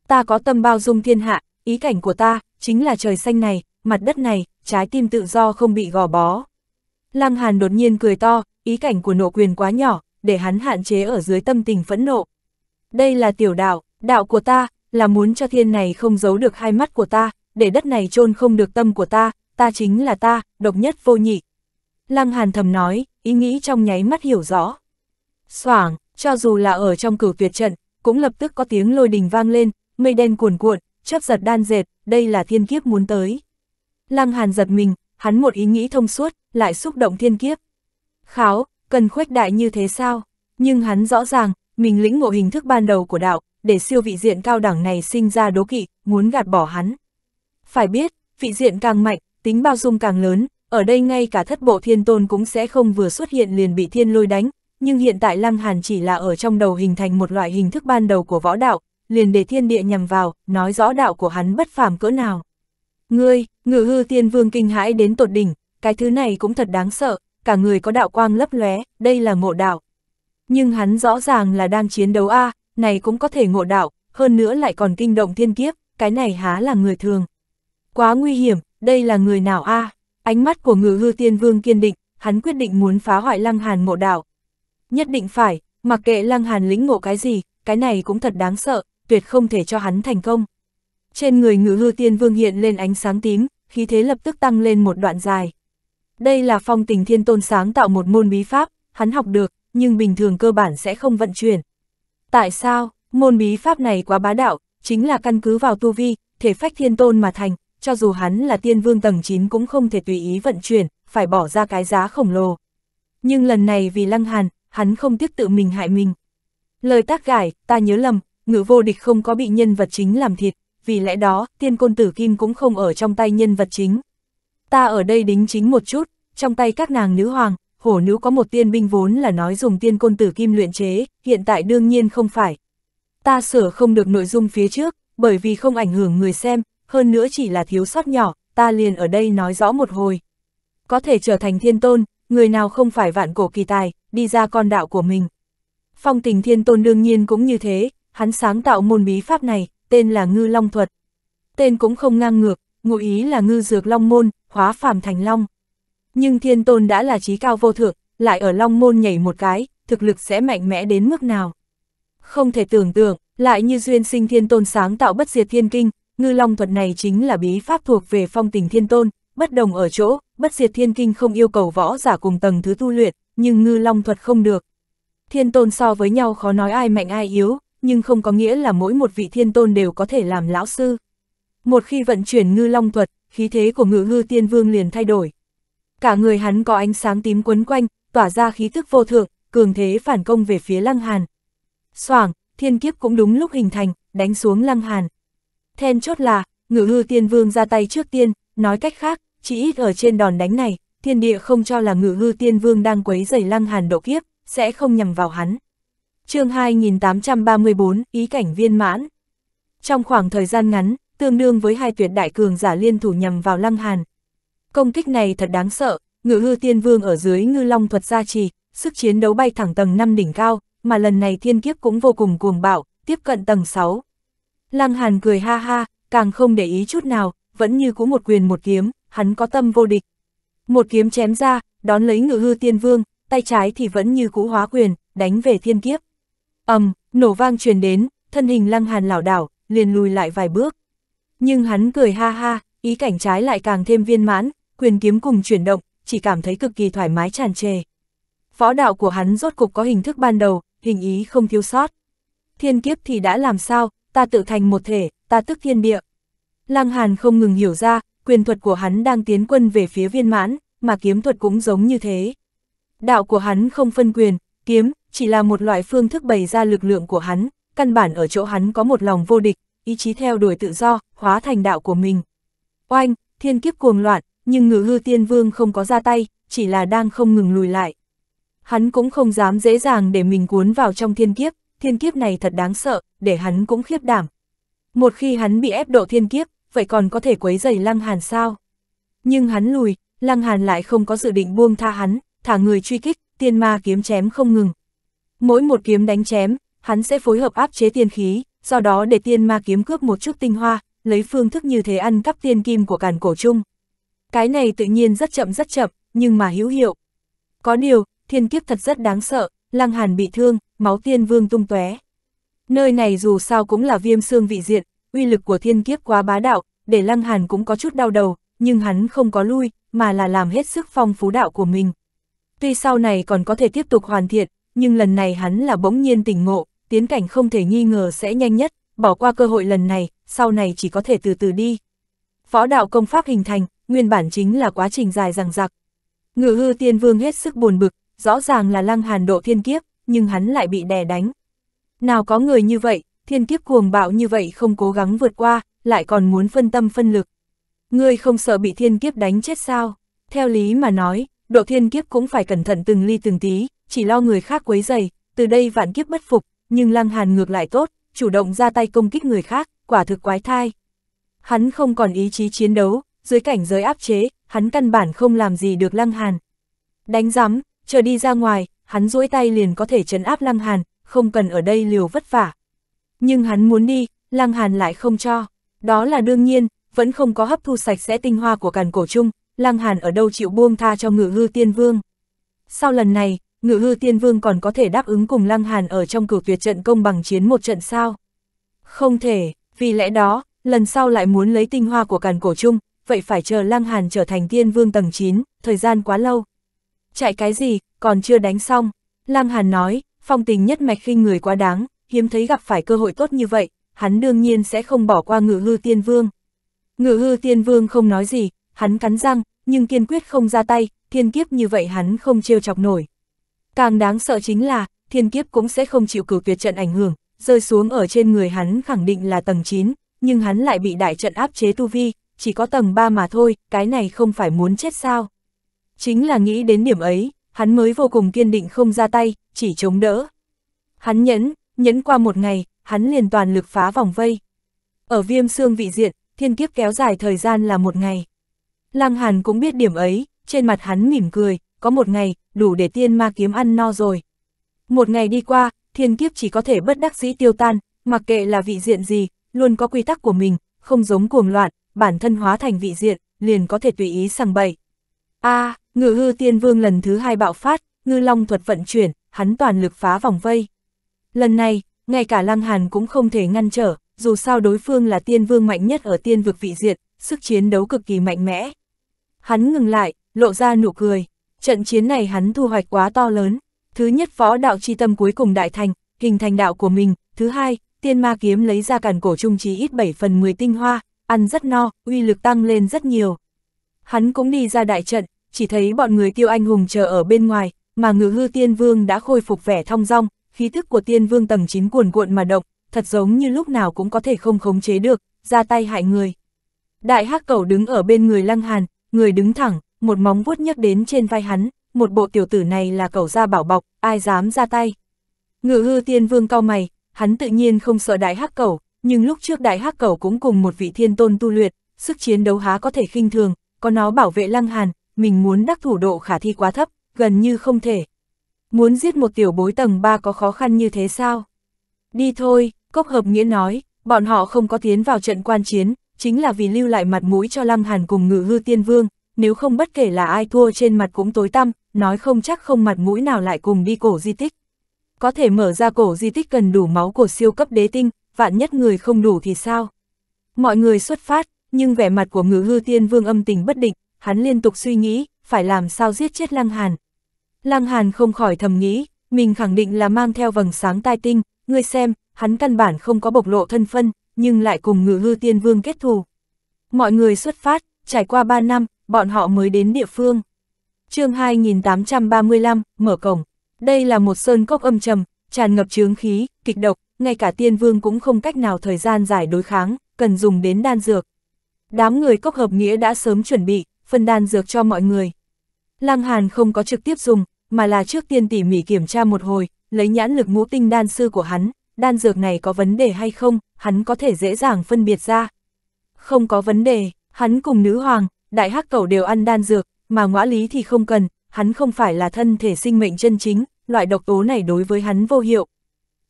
Ta có tâm bao dung thiên hạ, ý cảnh của ta, chính là trời xanh này, mặt đất này, trái tim tự do không bị gò bó. Lăng Hàn đột nhiên cười to, ý cảnh của nộ quyền quá nhỏ, để hắn hạn chế ở dưới tâm tình phẫn nộ. Đây là tiểu đạo, đạo của ta, là muốn cho thiên này không giấu được hai mắt của ta, để đất này chôn không được tâm của ta, ta chính là ta, độc nhất vô nhị. Lăng Hàn thầm nói, ý nghĩ trong nháy mắt hiểu rõ. Soảng, cho dù là ở trong cửu tuyệt trận, cũng lập tức có tiếng lôi đình vang lên, mây đen cuồn cuộn, chớp giật đan dệt, đây là thiên kiếp muốn tới. Lăng Hàn giật mình, hắn một ý nghĩ thông suốt, lại xúc động thiên kiếp. Kháo, cần khuếch đại như thế sao? Nhưng hắn rõ ràng, mình lĩnh ngộ hình thức ban đầu của đạo, để siêu vị diện cao đẳng này sinh ra đố kỵ, muốn gạt bỏ hắn. Phải biết, vị diện càng mạnh, tính bao dung càng lớn, ở đây ngay cả thất bộ thiên tôn cũng sẽ không vừa xuất hiện liền bị thiên lôi đánh, nhưng hiện tại Lăng Hàn chỉ là ở trong đầu hình thành một loại hình thức ban đầu của võ đạo, liền để thiên địa nhằm vào, nói rõ đạo của hắn bất phàm cỡ nào. Ngươi, ngự hư tiên vương kinh hãi đến tột đỉnh, cái thứ này cũng thật đáng sợ, cả người có đạo quang lấp lóe, đây là ngộ đạo. Nhưng hắn rõ ràng là đang chiến đấu A, này cũng có thể ngộ đạo, hơn nữa lại còn kinh động thiên kiếp, cái này há là người thường. Quá nguy hiểm, đây là người nào A, ánh mắt của ngự hư tiên vương kiên định, hắn quyết định muốn phá hoại lăng hàn ngộ đạo, Nhất định phải, mặc kệ Lăng Hàn lĩnh ngộ cái gì, cái này cũng thật đáng sợ, tuyệt không thể cho hắn thành công. Trên người ngự hư tiên vương hiện lên ánh sáng tím, khí thế lập tức tăng lên một đoạn dài. Đây là phong tình thiên tôn sáng tạo một môn bí pháp, hắn học được, nhưng bình thường cơ bản sẽ không vận chuyển. Tại sao, môn bí pháp này quá bá đạo, chính là căn cứ vào tu vi, thể phách thiên tôn mà thành, cho dù hắn là tiên vương tầng 9 cũng không thể tùy ý vận chuyển, phải bỏ ra cái giá khổng lồ. Nhưng lần này vì lăng hàn, hắn không tiếc tự mình hại mình. Lời tác gải, ta nhớ lầm, ngữ vô địch không có bị nhân vật chính làm thịt, vì lẽ đó, tiên côn tử kim cũng không ở trong tay nhân vật chính. Ta ở đây đính chính một chút, trong tay các nàng nữ hoàng, hổ nữ có một tiên binh vốn là nói dùng tiên côn tử kim luyện chế, hiện tại đương nhiên không phải. Ta sửa không được nội dung phía trước, bởi vì không ảnh hưởng người xem, hơn nữa chỉ là thiếu sót nhỏ, ta liền ở đây nói rõ một hồi. Có thể trở thành thiên tôn, người nào không phải vạn cổ kỳ tài, đi ra con đạo của mình. Phong tình thiên tôn đương nhiên cũng như thế, hắn sáng tạo môn bí pháp này, tên là ngư long thuật. Tên cũng không ngang ngược, ngụ ý là ngư dược long môn, hóa phàm thành long. Nhưng thiên tôn đã là trí cao vô thượng, lại ở long môn nhảy một cái, thực lực sẽ mạnh mẽ đến mức nào. Không thể tưởng tượng, lại như duyên sinh thiên tôn sáng tạo bất diệt thiên kinh, ngư long thuật này chính là bí pháp thuộc về phong tình thiên tôn, bất đồng ở chỗ, bất diệt thiên kinh không yêu cầu võ giả cùng tầng thứ tu luyện, nhưng ngư long thuật không được. Thiên tôn so với nhau khó nói ai mạnh ai yếu, nhưng không có nghĩa là mỗi một vị thiên tôn đều có thể làm lão sư. Một khi vận chuyển ngư long thuật, khí thế của ngự ngư tiên vương liền thay đổi. Cả người hắn có ánh sáng tím quấn quanh, tỏa ra khí thức vô thượng, cường thế phản công về phía lăng hàn. Soảng, thiên kiếp cũng đúng lúc hình thành, đánh xuống lăng hàn. Then chốt là, ngự ngư tiên vương ra tay trước tiên, nói cách khác, chỉ ít ở trên đòn đánh này, thiên địa không cho là ngự hư tiên vương đang quấy giày lăng hàn độ kiếp, sẽ không nhằm vào hắn. chương 2834, ý cảnh viên mãn. Trong khoảng thời gian ngắn, tương đương với hai tuyệt đại cường giả liên thủ nhằm vào lăng hàn. Công kích này thật đáng sợ, ngự hư tiên vương ở dưới ngư long thuật gia trì, sức chiến đấu bay thẳng tầng 5 đỉnh cao, mà lần này thiên kiếp cũng vô cùng cuồng bạo, tiếp cận tầng 6. Lăng hàn cười ha ha, càng không để ý chút nào, vẫn như cũ một quyền một kiếm, hắn có tâm vô địch. Một kiếm chém ra, đón lấy ngự hư tiên vương, tay trái thì vẫn như cũ hóa quyền, đánh về thiên kiếp. ầm, nổ vang truyền đến, thân hình lăng hàn lảo đảo, liền lùi lại vài bước. Nhưng hắn cười ha ha, ý cảnh trái lại càng thêm viên mãn, quyền kiếm cùng chuyển động, chỉ cảm thấy cực kỳ thoải mái tràn trề. phó đạo của hắn rốt cục có hình thức ban đầu, hình ý không thiếu sót. Thiên kiếp thì đã làm sao, ta tự thành một thể, ta tức thiên địa. Lăng Hàn không ngừng hiểu ra, quyền thuật của hắn đang tiến quân về phía viên mãn, mà kiếm thuật cũng giống như thế. Đạo của hắn không phân quyền, kiếm, chỉ là một loại phương thức bày ra lực lượng của hắn, căn bản ở chỗ hắn có một lòng vô địch, ý chí theo đuổi tự do, hóa thành đạo của mình. Oanh, thiên kiếp cuồng loạn, nhưng ngự hư tiên vương không có ra tay, chỉ là đang không ngừng lùi lại. Hắn cũng không dám dễ dàng để mình cuốn vào trong thiên kiếp, thiên kiếp này thật đáng sợ, để hắn cũng khiếp đảm. Một khi hắn bị ép độ thiên kiếp, vậy còn có thể quấy dày Lăng Hàn sao? Nhưng hắn lùi, Lăng Hàn lại không có dự định buông tha hắn, thả người truy kích, tiên ma kiếm chém không ngừng. Mỗi một kiếm đánh chém, hắn sẽ phối hợp áp chế tiên khí, do đó để tiên ma kiếm cướp một chút tinh hoa, lấy phương thức như thế ăn cắp tiên kim của càn cổ chung. Cái này tự nhiên rất chậm rất chậm, nhưng mà hữu hiệu. Có điều, thiên kiếp thật rất đáng sợ, Lăng Hàn bị thương, máu tiên vương tung tóe. Nơi này dù sao cũng là viêm xương vị diện, uy lực của thiên kiếp quá bá đạo, để Lăng Hàn cũng có chút đau đầu, nhưng hắn không có lui, mà là làm hết sức phong phú đạo của mình. Tuy sau này còn có thể tiếp tục hoàn thiện, nhưng lần này hắn là bỗng nhiên tỉnh ngộ, tiến cảnh không thể nghi ngờ sẽ nhanh nhất, bỏ qua cơ hội lần này, sau này chỉ có thể từ từ đi. Phó đạo công pháp hình thành, nguyên bản chính là quá trình dài dằng dặc. Ngự hư tiên vương hết sức buồn bực, rõ ràng là lăng hàn độ thiên kiếp, nhưng hắn lại bị đè đánh. Nào có người như vậy, thiên kiếp cuồng bạo như vậy không cố gắng vượt qua, lại còn muốn phân tâm phân lực. Ngươi không sợ bị thiên kiếp đánh chết sao? Theo lý mà nói, độ thiên kiếp cũng phải cẩn thận từng ly từng tí, chỉ lo người khác quấy dày, từ đây vạn kiếp bất phục, nhưng Lăng Hàn ngược lại tốt, chủ động ra tay công kích người khác, quả thực quái thai. Hắn không còn ý chí chiến đấu, dưới cảnh giới áp chế, hắn căn bản không làm gì được Lăng Hàn. Đánh rắm, chờ đi ra ngoài, hắn duỗi tay liền có thể chấn áp Lăng Hàn, không cần ở đây liều vất vả, nhưng hắn muốn đi, Lăng Hàn lại không cho. Đó là đương nhiên, vẫn không có hấp thu sạch sẽ tinh hoa của càn cổ chung, Lăng Hàn ở đâu chịu buông tha cho ngự hư tiên vương. Sau lần này, ngự hư tiên vương còn có thể đáp ứng cùng Lăng Hàn ở trong cửu tuyệt trận công bằng chiến một trận sao? Không thể, vì lẽ đó, lần sau lại muốn lấy tinh hoa của càn cổ chung, vậy phải chờ Lăng Hàn trở thành tiên vương tầng 9, thời gian quá lâu. Chạy cái gì, còn chưa đánh xong. Lăng Hàn nói, phong tình nhất mạch khinh người quá đáng, hiếm thấy gặp phải cơ hội tốt như vậy, hắn đương nhiên sẽ không bỏ qua ngự hư tiên vương. Ngự hư tiên vương không nói gì, hắn cắn răng, nhưng kiên quyết không ra tay, thiên kiếp như vậy hắn không trêu chọc nổi. Càng đáng sợ chính là, thiên kiếp cũng sẽ không chịu cử tuyệt trận ảnh hưởng, rơi xuống ở trên người hắn khẳng định là tầng 9, nhưng hắn lại bị đại trận áp chế tu vi, chỉ có tầng 3 mà thôi, cái này không phải muốn chết sao. Chính là nghĩ đến điểm ấy, hắn mới vô cùng kiên định không ra tay, chỉ chống đỡ. Hắn nhẫn, nhấn qua một ngày, hắn liền toàn lực phá vòng vây. Ở viêm xương vị diện, thiên kiếp kéo dài thời gian là một ngày. Lăng Hàn cũng biết điểm ấy, trên mặt hắn mỉm cười, có một ngày, đủ để tiên ma kiếm ăn no rồi. Một ngày đi qua, thiên kiếp chỉ có thể bất đắc dĩ tiêu tan, mặc kệ là vị diện gì, luôn có quy tắc của mình, không giống cuồng loạn, bản thân hóa thành vị diện, liền có thể tùy ý sằng bậy. A, à, ngự hư tiên vương lần thứ hai bạo phát, ngư long thuật vận chuyển, hắn toàn lực phá vòng vây. Lần này, ngay cả Lăng Hàn cũng không thể ngăn trở, dù sao đối phương là tiên vương mạnh nhất ở tiên vực vị diệt, sức chiến đấu cực kỳ mạnh mẽ. Hắn ngừng lại, lộ ra nụ cười. Trận chiến này hắn thu hoạch quá to lớn. Thứ nhất phó đạo chi tâm cuối cùng đại thành, hình thành đạo của mình. Thứ hai, tiên ma kiếm lấy ra cản cổ trung trí ít 7 phần 10 tinh hoa, ăn rất no, uy lực tăng lên rất nhiều. Hắn cũng đi ra đại trận, chỉ thấy bọn người tiêu anh hùng chờ ở bên ngoài, mà ngự hư tiên vương đã khôi phục vẻ thong dong, khí thức của tiên vương tầng 9 cuồn cuộn mà động, thật giống như lúc nào cũng có thể không khống chế được, ra tay hại người. Đại hắc cẩu đứng ở bên người lăng hàn, người đứng thẳng, một móng vuốt nhấc đến trên vai hắn, một bộ tiểu tử này là cẩu ra bảo bọc, ai dám ra tay. Ngự hư tiên vương cao mày, hắn tự nhiên không sợ đại hắc cẩu, nhưng lúc trước đại hắc cẩu cũng cùng một vị thiên tôn tu luyện, sức chiến đấu há có thể khinh thường, có nó bảo vệ lăng hàn, mình muốn đắc thủ độ khả thi quá thấp, gần như không thể muốn giết một tiểu bối tầng 3 có khó khăn như thế sao? Đi thôi, Cốc Hợp Nghĩa nói, bọn họ không có tiến vào trận quan chiến, chính là vì lưu lại mặt mũi cho Lăng Hàn cùng ngự hư tiên vương, nếu không bất kể là ai thua trên mặt cũng tối tăm, nói không chắc không mặt mũi nào lại cùng đi cổ di tích. Có thể mở ra cổ di tích cần đủ máu của siêu cấp đế tinh, vạn nhất người không đủ thì sao? Mọi người xuất phát, nhưng vẻ mặt của ngự hư tiên vương âm tình bất định, hắn liên tục suy nghĩ, phải làm sao giết chết Lăng Hàn. Lăng Hàn không khỏi thầm nghĩ, mình khẳng định là mang theo vầng sáng tai tinh, ngươi xem, hắn căn bản không có bộc lộ thân phân, nhưng lại cùng ngự hư tiên vương kết thù. Mọi người xuất phát, trải qua 3 năm, bọn họ mới đến địa phương. chương 2835, mở cổng. Đây là một sơn cốc âm trầm, tràn ngập chướng khí, kịch độc, ngay cả tiên vương cũng không cách nào thời gian giải đối kháng, cần dùng đến đan dược. Đám người cốc hợp nghĩa đã sớm chuẩn bị, phân đan dược cho mọi người. Lăng Hàn không có trực tiếp dùng, mà là trước tiên tỉ mỉ kiểm tra một hồi, lấy nhãn lực ngũ tinh đan sư của hắn, đan dược này có vấn đề hay không, hắn có thể dễ dàng phân biệt ra. Không có vấn đề, hắn cùng nữ hoàng, đại hắc cẩu đều ăn đan dược, mà ngõ lý thì không cần, hắn không phải là thân thể sinh mệnh chân chính, loại độc tố này đối với hắn vô hiệu.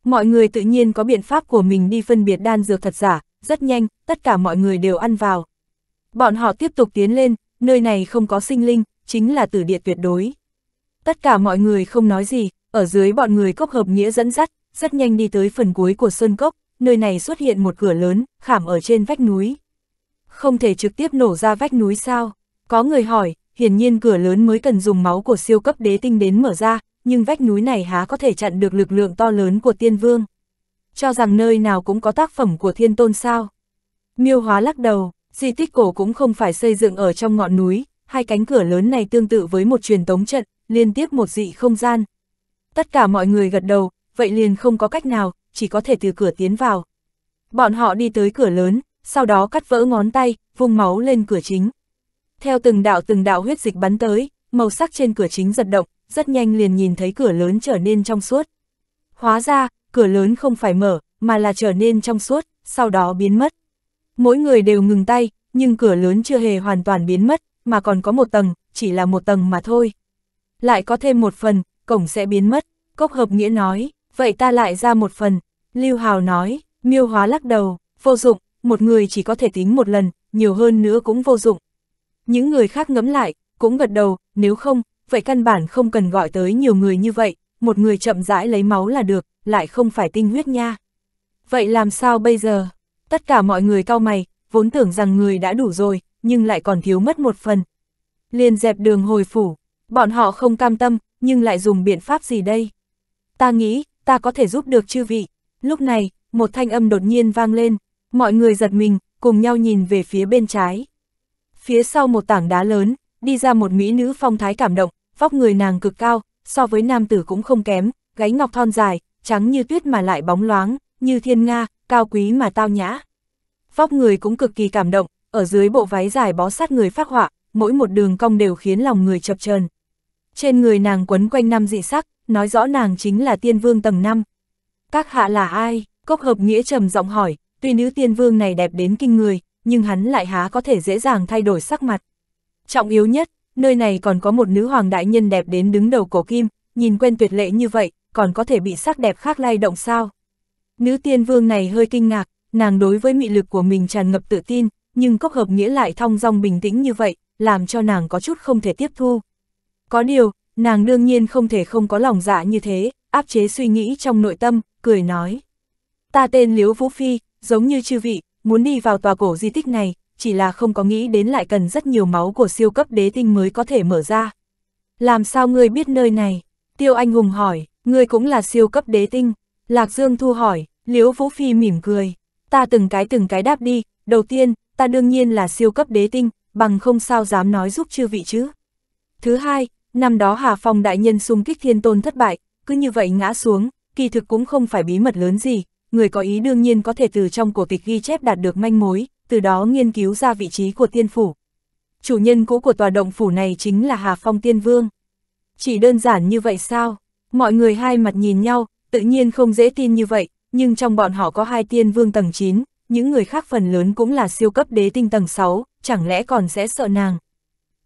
Mọi người tự nhiên có biện pháp của mình đi phân biệt đan dược thật giả, rất nhanh, tất cả mọi người đều ăn vào. Bọn họ tiếp tục tiến lên, nơi này không có sinh linh, chính là tử địa tuyệt đối. Tất cả mọi người không nói gì, ở dưới bọn người cốc hợp nghĩa dẫn dắt, rất nhanh đi tới phần cuối của sơn cốc, nơi này xuất hiện một cửa lớn, khảm ở trên vách núi. Không thể trực tiếp nổ ra vách núi sao? Có người hỏi, hiển nhiên cửa lớn mới cần dùng máu của siêu cấp đế tinh đến mở ra, nhưng vách núi này há có thể chặn được lực lượng to lớn của tiên vương. Cho rằng nơi nào cũng có tác phẩm của thiên tôn sao. Miêu hóa lắc đầu, di tích cổ cũng không phải xây dựng ở trong ngọn núi, hai cánh cửa lớn này tương tự với một truyền tống trận, liên tiếp một dị không gian. Tất cả mọi người gật đầu, vậy liền không có cách nào, chỉ có thể từ cửa tiến vào. Bọn họ đi tới cửa lớn, sau đó cắt vỡ ngón tay, vung máu lên cửa chính. Theo từng đạo từng đạo huyết dịch bắn tới, màu sắc trên cửa chính giật động, rất nhanh liền nhìn thấy cửa lớn trở nên trong suốt. Hóa ra, cửa lớn không phải mở, mà là trở nên trong suốt, sau đó biến mất. Mỗi người đều ngừng tay, nhưng cửa lớn chưa hề hoàn toàn biến mất, mà còn có một tầng, chỉ là một tầng mà thôi lại có thêm một phần, cổng sẽ biến mất. Cốc hợp nghĩa nói, vậy ta lại ra một phần. Lưu Hào nói, miêu hóa lắc đầu, vô dụng, một người chỉ có thể tính một lần, nhiều hơn nữa cũng vô dụng. Những người khác ngẫm lại, cũng gật đầu, nếu không, vậy căn bản không cần gọi tới nhiều người như vậy, một người chậm rãi lấy máu là được, lại không phải tinh huyết nha. Vậy làm sao bây giờ? Tất cả mọi người cao mày, vốn tưởng rằng người đã đủ rồi, nhưng lại còn thiếu mất một phần. Liền dẹp đường hồi phủ, Bọn họ không cam tâm, nhưng lại dùng biện pháp gì đây? Ta nghĩ, ta có thể giúp được chư vị. Lúc này, một thanh âm đột nhiên vang lên, mọi người giật mình, cùng nhau nhìn về phía bên trái. Phía sau một tảng đá lớn, đi ra một mỹ nữ phong thái cảm động, vóc người nàng cực cao, so với nam tử cũng không kém, gáy ngọc thon dài, trắng như tuyết mà lại bóng loáng, như thiên nga, cao quý mà tao nhã. Vóc người cũng cực kỳ cảm động, ở dưới bộ váy dài bó sát người phát họa, mỗi một đường cong đều khiến lòng người chập chờn. Trên người nàng quấn quanh năm dị sắc, nói rõ nàng chính là tiên vương tầng 5. Các hạ là ai? Cốc hợp nghĩa trầm giọng hỏi, tuy nữ tiên vương này đẹp đến kinh người, nhưng hắn lại há có thể dễ dàng thay đổi sắc mặt. Trọng yếu nhất, nơi này còn có một nữ hoàng đại nhân đẹp đến đứng đầu cổ kim, nhìn quen tuyệt lệ như vậy, còn có thể bị sắc đẹp khác lay động sao? Nữ tiên vương này hơi kinh ngạc, nàng đối với mị lực của mình tràn ngập tự tin, nhưng cốc hợp nghĩa lại thong dong bình tĩnh như vậy, làm cho nàng có chút không thể tiếp thu. Có điều, nàng đương nhiên không thể không có lòng dạ như thế, áp chế suy nghĩ trong nội tâm, cười nói. Ta tên Liễu Vũ Phi, giống như chư vị, muốn đi vào tòa cổ di tích này, chỉ là không có nghĩ đến lại cần rất nhiều máu của siêu cấp đế tinh mới có thể mở ra. Làm sao ngươi biết nơi này? Tiêu Anh Hùng hỏi, ngươi cũng là siêu cấp đế tinh. Lạc Dương Thu hỏi, Liễu Vũ Phi mỉm cười. Ta từng cái từng cái đáp đi, đầu tiên, ta đương nhiên là siêu cấp đế tinh, bằng không sao dám nói giúp chư vị chứ. Thứ hai, năm đó Hà Phong đại nhân xung kích thiên tôn thất bại, cứ như vậy ngã xuống, kỳ thực cũng không phải bí mật lớn gì, người có ý đương nhiên có thể từ trong cổ tịch ghi chép đạt được manh mối, từ đó nghiên cứu ra vị trí của tiên phủ. Chủ nhân cũ của tòa động phủ này chính là Hà Phong Tiên Vương. Chỉ đơn giản như vậy sao? Mọi người hai mặt nhìn nhau, tự nhiên không dễ tin như vậy, nhưng trong bọn họ có hai tiên vương tầng 9, những người khác phần lớn cũng là siêu cấp đế tinh tầng 6, chẳng lẽ còn sẽ sợ nàng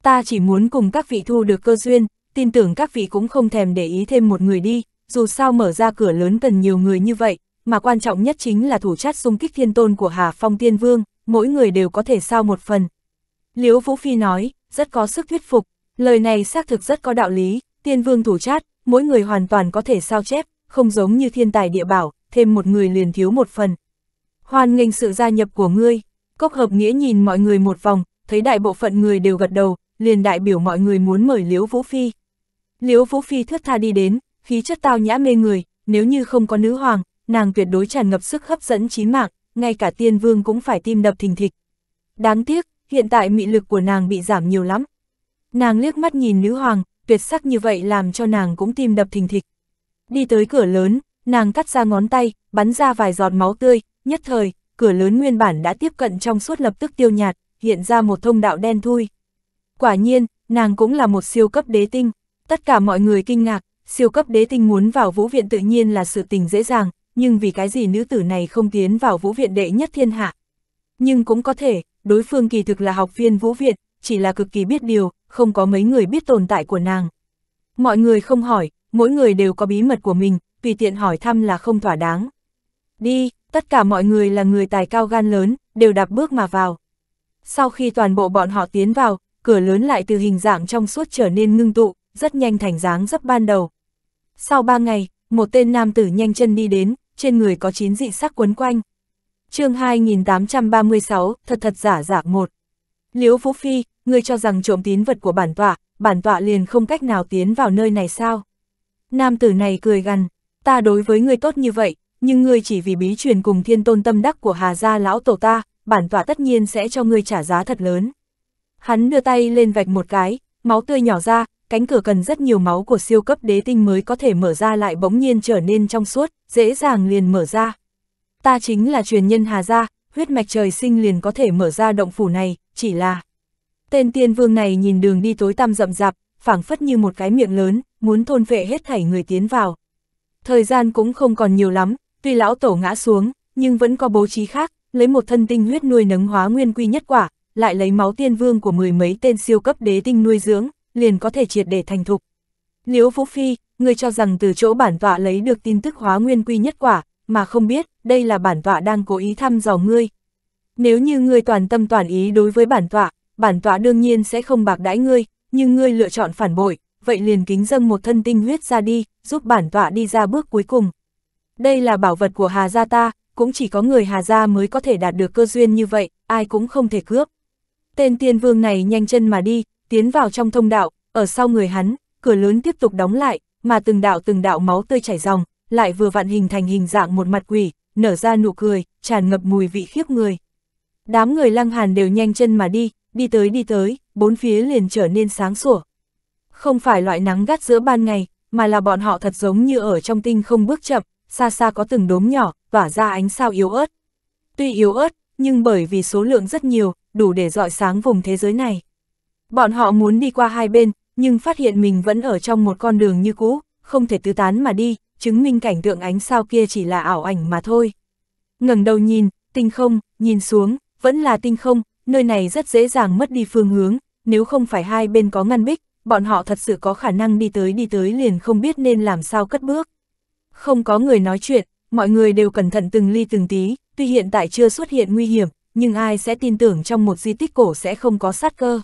ta chỉ muốn cùng các vị thu được cơ duyên, tin tưởng các vị cũng không thèm để ý thêm một người đi, dù sao mở ra cửa lớn cần nhiều người như vậy, mà quan trọng nhất chính là thủ chát xung kích thiên tôn của Hà Phong Tiên Vương, mỗi người đều có thể sao một phần. Liễu Vũ Phi nói, rất có sức thuyết phục, lời này xác thực rất có đạo lý, Tiên Vương thủ chát, mỗi người hoàn toàn có thể sao chép, không giống như thiên tài địa bảo, thêm một người liền thiếu một phần. Hoan nghênh sự gia nhập của ngươi, cốc hợp nghĩa nhìn mọi người một vòng, thấy đại bộ phận người đều gật đầu, liền đại biểu mọi người muốn mời Liễu Vũ Phi. Liễu Vũ Phi thướt tha đi đến, khí chất tao nhã mê người, nếu như không có nữ hoàng, nàng tuyệt đối tràn ngập sức hấp dẫn chí mạng, ngay cả tiên vương cũng phải tim đập thình thịch. Đáng tiếc, hiện tại mị lực của nàng bị giảm nhiều lắm. Nàng liếc mắt nhìn nữ hoàng, tuyệt sắc như vậy làm cho nàng cũng tim đập thình thịch. Đi tới cửa lớn, nàng cắt ra ngón tay, bắn ra vài giọt máu tươi, nhất thời, cửa lớn nguyên bản đã tiếp cận trong suốt lập tức tiêu nhạt, hiện ra một thông đạo đen thui. Quả nhiên, nàng cũng là một siêu cấp đế tinh. Tất cả mọi người kinh ngạc, siêu cấp đế tinh muốn vào vũ viện tự nhiên là sự tình dễ dàng, nhưng vì cái gì nữ tử này không tiến vào vũ viện đệ nhất thiên hạ. Nhưng cũng có thể, đối phương kỳ thực là học viên vũ viện, chỉ là cực kỳ biết điều, không có mấy người biết tồn tại của nàng. Mọi người không hỏi, mỗi người đều có bí mật của mình, tùy tiện hỏi thăm là không thỏa đáng. Đi, tất cả mọi người là người tài cao gan lớn, đều đạp bước mà vào. Sau khi toàn bộ bọn họ tiến vào, cửa lớn lại từ hình dạng trong suốt trở nên ngưng tụ, rất nhanh thành dáng dấp ban đầu. Sau ba ngày, một tên nam tử nhanh chân đi đến, trên người có chín dị sắc quấn quanh. chương 2836, thật thật giả giả một. Liễu Phú Phi, ngươi cho rằng trộm tín vật của bản tọa, bản tọa liền không cách nào tiến vào nơi này sao? Nam tử này cười gằn, ta đối với ngươi tốt như vậy, nhưng ngươi chỉ vì bí truyền cùng thiên tôn tâm đắc của Hà gia lão tổ ta, bản tọa tất nhiên sẽ cho ngươi trả giá thật lớn. Hắn đưa tay lên vạch một cái, máu tươi nhỏ ra, cánh cửa cần rất nhiều máu của siêu cấp đế tinh mới có thể mở ra lại bỗng nhiên trở nên trong suốt, dễ dàng liền mở ra. Ta chính là truyền nhân Hà Gia, huyết mạch trời sinh liền có thể mở ra động phủ này, chỉ là... Tên tiên vương này nhìn đường đi tối tăm rậm rạp, phảng phất như một cái miệng lớn, muốn thôn vệ hết thảy người tiến vào. Thời gian cũng không còn nhiều lắm, tuy lão tổ ngã xuống, nhưng vẫn có bố trí khác, lấy một thân tinh huyết nuôi nấng hóa nguyên quy nhất quả, lại lấy máu tiên vương của mười mấy tên siêu cấp đế tinh nuôi dưỡng, liền có thể triệt để thành thục. Liễu Vũ Phi, ngươi cho rằng từ chỗ bản tọa lấy được tin tức hóa nguyên quy nhất quả, mà không biết, đây là bản tọa đang cố ý thăm dò ngươi. Nếu như ngươi toàn tâm toàn ý đối với bản tọa, bản tọa đương nhiên sẽ không bạc đãi ngươi, nhưng ngươi lựa chọn phản bội, vậy liền kính dâng một thân tinh huyết ra đi, giúp bản tọa đi ra bước cuối cùng. Đây là bảo vật của Hà Gia ta, cũng chỉ có người Hà Gia mới có thể đạt được cơ duyên như vậy, ai cũng không thể cướp. Tên tiên vương này nhanh chân mà đi, tiến vào trong thông đạo, ở sau người hắn, cửa lớn tiếp tục đóng lại, mà từng đạo từng đạo máu tươi chảy ròng, lại vừa vặn hình thành hình dạng một mặt quỷ, nở ra nụ cười, tràn ngập mùi vị khiếp người. Đám người lăng hàn đều nhanh chân mà đi, đi tới đi tới, bốn phía liền trở nên sáng sủa. Không phải loại nắng gắt giữa ban ngày, mà là bọn họ thật giống như ở trong tinh không bước chậm, xa xa có từng đốm nhỏ, tỏa ra ánh sao yếu ớt. Tuy yếu ớt, nhưng bởi vì số lượng rất nhiều, đủ để dọi sáng vùng thế giới này. Bọn họ muốn đi qua hai bên, nhưng phát hiện mình vẫn ở trong một con đường như cũ, không thể tứ tán mà đi, chứng minh cảnh tượng ánh sao kia chỉ là ảo ảnh mà thôi. ngẩng đầu nhìn, tinh không, nhìn xuống, vẫn là tinh không, nơi này rất dễ dàng mất đi phương hướng, nếu không phải hai bên có ngăn bích, bọn họ thật sự có khả năng đi tới đi tới liền không biết nên làm sao cất bước. Không có người nói chuyện, mọi người đều cẩn thận từng ly từng tí, tuy hiện tại chưa xuất hiện nguy hiểm, nhưng ai sẽ tin tưởng trong một di tích cổ sẽ không có sát cơ.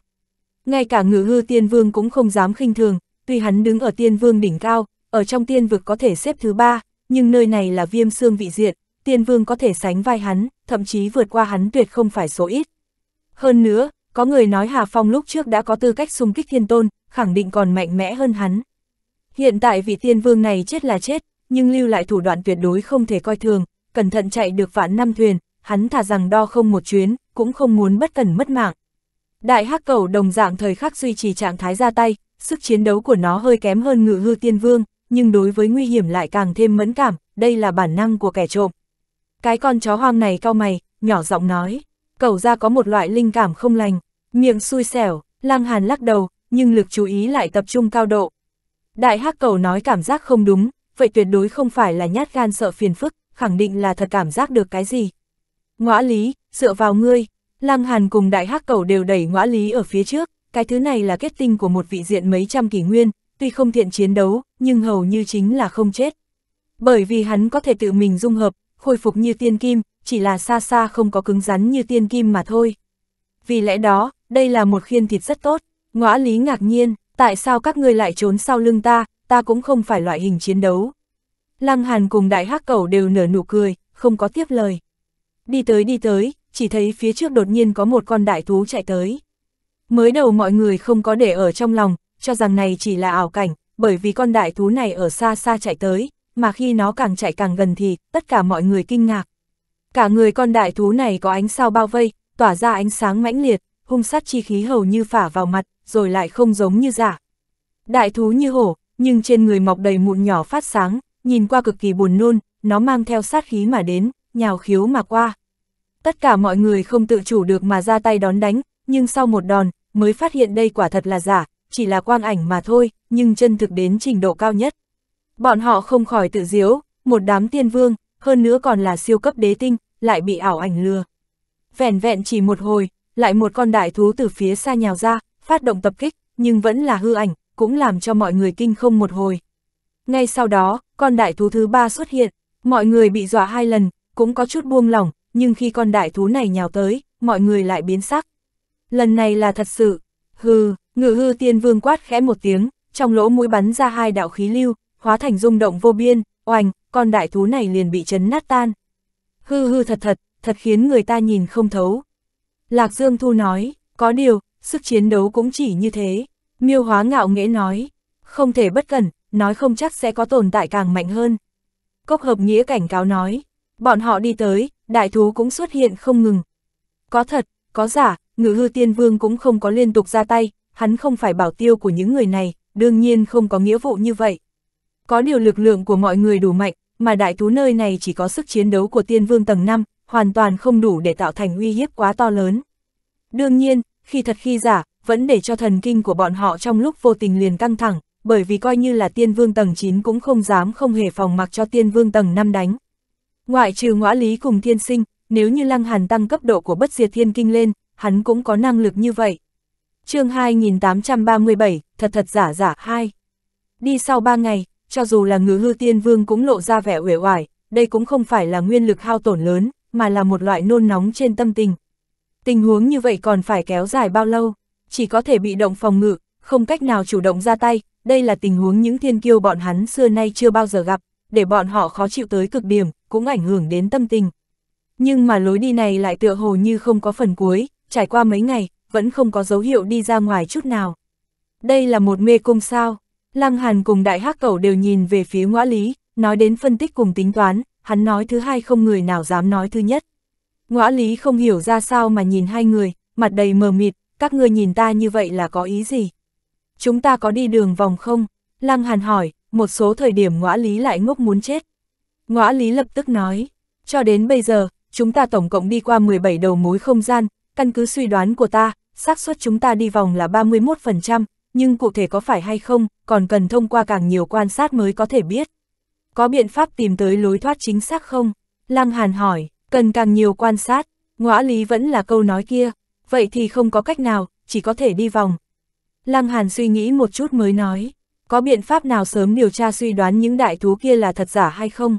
Ngay cả ngự hư tiên vương cũng không dám khinh thường, tuy hắn đứng ở tiên vương đỉnh cao, ở trong tiên vực có thể xếp thứ ba, nhưng nơi này là viêm xương vị diện, tiên vương có thể sánh vai hắn, thậm chí vượt qua hắn tuyệt không phải số ít. Hơn nữa, có người nói Hà Phong lúc trước đã có tư cách xung kích thiên tôn, khẳng định còn mạnh mẽ hơn hắn. Hiện tại vị tiên vương này chết là chết, nhưng lưu lại thủ đoạn tuyệt đối không thể coi thường, cẩn thận chạy được vạn năm thuyền, hắn thà rằng đo không một chuyến, cũng không muốn bất cần mất mạng. Đại hắc cầu đồng dạng thời khắc duy trì trạng thái ra tay, sức chiến đấu của nó hơi kém hơn ngự hư tiên vương, nhưng đối với nguy hiểm lại càng thêm mẫn cảm, đây là bản năng của kẻ trộm. Cái con chó hoang này cao mày, nhỏ giọng nói, cầu ra có một loại linh cảm không lành, miệng xui xẻo, lang hàn lắc đầu, nhưng lực chú ý lại tập trung cao độ. Đại hắc cầu nói cảm giác không đúng, vậy tuyệt đối không phải là nhát gan sợ phiền phức, khẳng định là thật cảm giác được cái gì. Ngõa lý, dựa vào ngươi, Lăng Hàn cùng đại hắc cẩu đều đẩy ngõa lý ở phía trước, cái thứ này là kết tinh của một vị diện mấy trăm kỷ nguyên, tuy không thiện chiến đấu, nhưng hầu như chính là không chết. Bởi vì hắn có thể tự mình dung hợp, khôi phục như tiên kim, chỉ là xa xa không có cứng rắn như tiên kim mà thôi. Vì lẽ đó, đây là một khiên thịt rất tốt, ngõa lý ngạc nhiên, tại sao các ngươi lại trốn sau lưng ta, ta cũng không phải loại hình chiến đấu. Lăng Hàn cùng đại hắc cẩu đều nở nụ cười, không có tiếp lời đi tới đi tới, chỉ thấy phía trước đột nhiên có một con đại thú chạy tới. Mới đầu mọi người không có để ở trong lòng, cho rằng này chỉ là ảo cảnh, bởi vì con đại thú này ở xa xa chạy tới, mà khi nó càng chạy càng gần thì, tất cả mọi người kinh ngạc. Cả người con đại thú này có ánh sao bao vây, tỏa ra ánh sáng mãnh liệt, hung sát chi khí hầu như phả vào mặt, rồi lại không giống như giả. Đại thú như hổ, nhưng trên người mọc đầy mụn nhỏ phát sáng, nhìn qua cực kỳ buồn nôn, nó mang theo sát khí mà đến, nhào khiếu mà qua tất cả mọi người không tự chủ được mà ra tay đón đánh, nhưng sau một đòn, mới phát hiện đây quả thật là giả, chỉ là quang ảnh mà thôi, nhưng chân thực đến trình độ cao nhất. Bọn họ không khỏi tự diếu, một đám tiên vương, hơn nữa còn là siêu cấp đế tinh, lại bị ảo ảnh lừa. Vẹn vẹn chỉ một hồi, lại một con đại thú từ phía xa nhào ra, phát động tập kích, nhưng vẫn là hư ảnh, cũng làm cho mọi người kinh không một hồi. Ngay sau đó, con đại thú thứ ba xuất hiện, mọi người bị dọa hai lần, cũng có chút buông lỏng, nhưng khi con đại thú này nhào tới, mọi người lại biến sắc. Lần này là thật sự, hừ, ngự hư tiên vương quát khẽ một tiếng, trong lỗ mũi bắn ra hai đạo khí lưu, hóa thành rung động vô biên, oành, con đại thú này liền bị chấn nát tan. Hư hư thật thật, thật khiến người ta nhìn không thấu. Lạc Dương Thu nói, có điều, sức chiến đấu cũng chỉ như thế. Miêu hóa ngạo nghễ nói, không thể bất cẩn, nói không chắc sẽ có tồn tại càng mạnh hơn. Cốc hợp nghĩa cảnh cáo nói, bọn họ đi tới, đại thú cũng xuất hiện không ngừng. Có thật, có giả, ngự hư tiên vương cũng không có liên tục ra tay, hắn không phải bảo tiêu của những người này, đương nhiên không có nghĩa vụ như vậy. Có điều lực lượng của mọi người đủ mạnh, mà đại thú nơi này chỉ có sức chiến đấu của tiên vương tầng 5, hoàn toàn không đủ để tạo thành uy hiếp quá to lớn. Đương nhiên, khi thật khi giả, vẫn để cho thần kinh của bọn họ trong lúc vô tình liền căng thẳng, bởi vì coi như là tiên vương tầng 9 cũng không dám không hề phòng mặc cho tiên vương tầng 5 đánh. Ngoại trừ ngõa lý cùng thiên sinh, nếu như Lăng Hàn tăng cấp độ của bất diệt thiên kinh lên, hắn cũng có năng lực như vậy. chương 2837, thật thật giả giả 2. Đi sau 3 ngày, cho dù là ngứa hư tiên vương cũng lộ ra vẻ uể oải, đây cũng không phải là nguyên lực hao tổn lớn, mà là một loại nôn nóng trên tâm tình. Tình huống như vậy còn phải kéo dài bao lâu, chỉ có thể bị động phòng ngự, không cách nào chủ động ra tay, đây là tình huống những thiên kiêu bọn hắn xưa nay chưa bao giờ gặp để bọn họ khó chịu tới cực điểm, cũng ảnh hưởng đến tâm tình. Nhưng mà lối đi này lại tựa hồ như không có phần cuối, trải qua mấy ngày, vẫn không có dấu hiệu đi ra ngoài chút nào. Đây là một mê cung sao, Lăng Hàn cùng Đại Hắc Cẩu đều nhìn về phía ngõ lý, nói đến phân tích cùng tính toán, hắn nói thứ hai không người nào dám nói thứ nhất. Ngõ lý không hiểu ra sao mà nhìn hai người, mặt đầy mờ mịt, các ngươi nhìn ta như vậy là có ý gì? Chúng ta có đi đường vòng không? Lăng Hàn hỏi, một số thời điểm ngõa lý lại ngốc muốn chết. Ngõa lý lập tức nói, cho đến bây giờ, chúng ta tổng cộng đi qua 17 đầu mối không gian, căn cứ suy đoán của ta, xác suất chúng ta đi vòng là 31%, nhưng cụ thể có phải hay không, còn cần thông qua càng nhiều quan sát mới có thể biết. Có biện pháp tìm tới lối thoát chính xác không? Lăng Hàn hỏi, cần càng nhiều quan sát, ngõa lý vẫn là câu nói kia, vậy thì không có cách nào, chỉ có thể đi vòng. Lăng Hàn suy nghĩ một chút mới nói, có biện pháp nào sớm điều tra suy đoán những đại thú kia là thật giả hay không?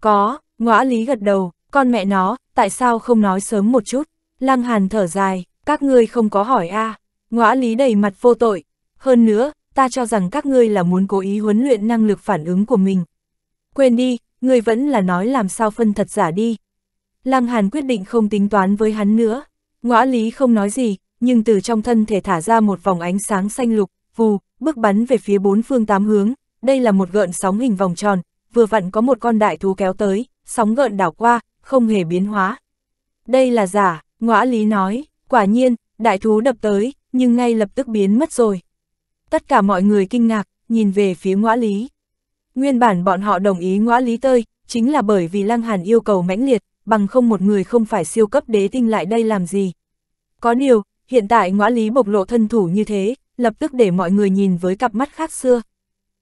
Có, ngõa lý gật đầu, con mẹ nó, tại sao không nói sớm một chút? Lăng Hàn thở dài, các ngươi không có hỏi a à. Ngõa lý đầy mặt vô tội. Hơn nữa, ta cho rằng các ngươi là muốn cố ý huấn luyện năng lực phản ứng của mình. Quên đi, ngươi vẫn là nói làm sao phân thật giả đi. Lăng Hàn quyết định không tính toán với hắn nữa. Ngõa lý không nói gì, nhưng từ trong thân thể thả ra một vòng ánh sáng xanh lục, vù, bước bắn về phía bốn phương tám hướng, đây là một gợn sóng hình vòng tròn, vừa vặn có một con đại thú kéo tới, sóng gợn đảo qua, không hề biến hóa. Đây là giả, ngõa lý nói, quả nhiên, đại thú đập tới, nhưng ngay lập tức biến mất rồi. Tất cả mọi người kinh ngạc, nhìn về phía ngõa lý. Nguyên bản bọn họ đồng ý ngõa lý tơi, chính là bởi vì Lăng Hàn yêu cầu mãnh liệt, bằng không một người không phải siêu cấp đế tinh lại đây làm gì. Có điều, hiện tại ngõa lý bộc lộ thân thủ như thế, lập tức để mọi người nhìn với cặp mắt khác xưa.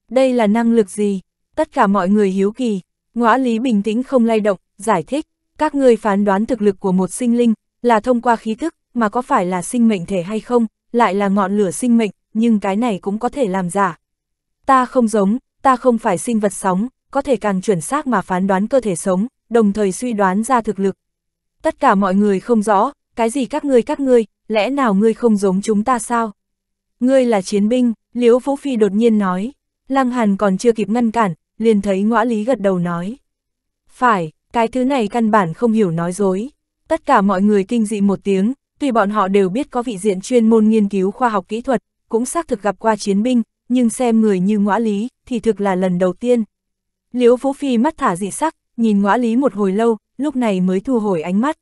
Đây là năng lực gì? Tất cả mọi người hiếu kỳ, ngõa lý bình tĩnh không lay động, giải thích, các người phán đoán thực lực của một sinh linh, là thông qua khí thức, mà có phải là sinh mệnh thể hay không, lại là ngọn lửa sinh mệnh, nhưng cái này cũng có thể làm giả. Ta không giống, ta không phải sinh vật sống có thể càng chuẩn xác mà phán đoán cơ thể sống, đồng thời suy đoán ra thực lực. Tất cả mọi người không rõ, cái gì các ngươi các ngươi, lẽ nào ngươi không giống chúng ta sao? Ngươi là chiến binh, Liễu Vũ Phi đột nhiên nói. Lăng Hàn còn chưa kịp ngăn cản, liền thấy ngõ lý gật đầu nói. Phải, cái thứ này căn bản không hiểu nói dối. Tất cả mọi người kinh dị một tiếng, tuy bọn họ đều biết có vị diện chuyên môn nghiên cứu khoa học kỹ thuật, cũng xác thực gặp qua chiến binh, nhưng xem người như ngõ lý, thì thực là lần đầu tiên. Liễu Vũ Phi mắt thả dị sắc, nhìn ngõ lý một hồi lâu, lúc này mới thu hồi ánh mắt.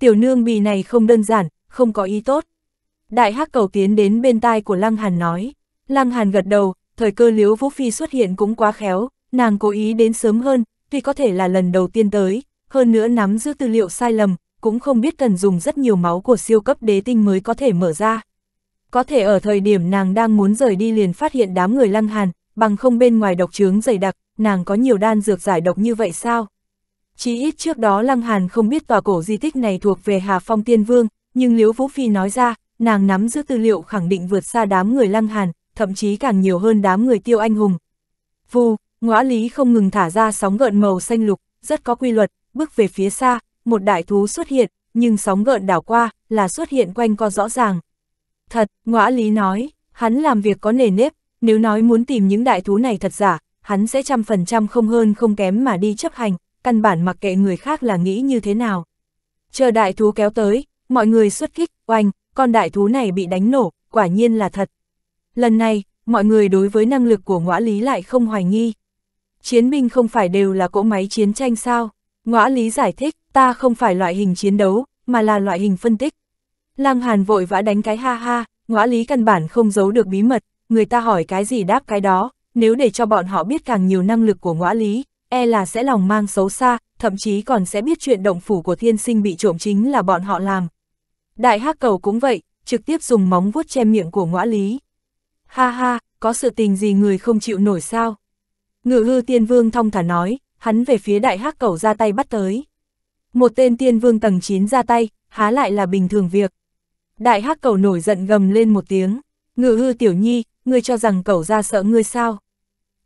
Tiểu nương bì này không đơn giản, không có ý tốt. Đại hắc cầu tiến đến bên tai của Lăng Hàn nói. Lăng Hàn gật đầu, thời cơ Liễu Vũ Phi xuất hiện cũng quá khéo, nàng cố ý đến sớm hơn, tuy có thể là lần đầu tiên tới, hơn nữa nắm giữ tư liệu sai lầm, cũng không biết cần dùng rất nhiều máu của siêu cấp đế tinh mới có thể mở ra. Có thể ở thời điểm nàng đang muốn rời đi liền phát hiện đám người Lăng Hàn, bằng không bên ngoài độc trướng dày đặc, nàng có nhiều đan dược giải độc như vậy sao? Chỉ ít trước đó Lăng Hàn không biết tòa cổ di tích này thuộc về Hà Phong Tiên Vương, nhưng Liễu Vũ Phi nói ra, nàng nắm giữ tư liệu khẳng định vượt xa đám người lăng hàn, thậm chí càng nhiều hơn đám người tiêu anh hùng. Vù, ngõ lý không ngừng thả ra sóng gợn màu xanh lục, rất có quy luật, bước về phía xa, một đại thú xuất hiện, nhưng sóng gợn đảo qua, là xuất hiện quanh co rõ ràng. Thật, ngõ lý nói, hắn làm việc có nề nếp, nếu nói muốn tìm những đại thú này thật giả, hắn sẽ trăm phần trăm không hơn không kém mà đi chấp hành, căn bản mặc kệ người khác là nghĩ như thế nào. Chờ đại thú kéo tới, mọi người xuất kích, oanh, con đại thú này bị đánh nổ, quả nhiên là thật. Lần này, mọi người đối với năng lực của ngõa lý lại không hoài nghi. Chiến binh không phải đều là cỗ máy chiến tranh sao? Ngõa lý giải thích, ta không phải loại hình chiến đấu, mà là loại hình phân tích. Lăng Hàn vội vã đánh cái ha ha, ngõa lý căn bản không giấu được bí mật, người ta hỏi cái gì đáp cái đó, nếu để cho bọn họ biết càng nhiều năng lực của ngõa lý, e là sẽ lòng mang xấu xa, thậm chí còn sẽ biết chuyện động phủ của thiên sinh bị trộm chính là bọn họ làm. Đại hắc cầu cũng vậy, trực tiếp dùng móng vuốt che miệng của ngõa lý. Ha ha, có sự tình gì người không chịu nổi sao? Ngự hư tiên vương thong thả nói, hắn về phía đại hắc cầu ra tay bắt tới. Một tên tiên vương tầng 9 ra tay, há lại là bình thường việc. Đại hắc cầu nổi giận gầm lên một tiếng, ngự hư tiểu nhi, ngươi cho rằng cầu ra sợ ngươi sao?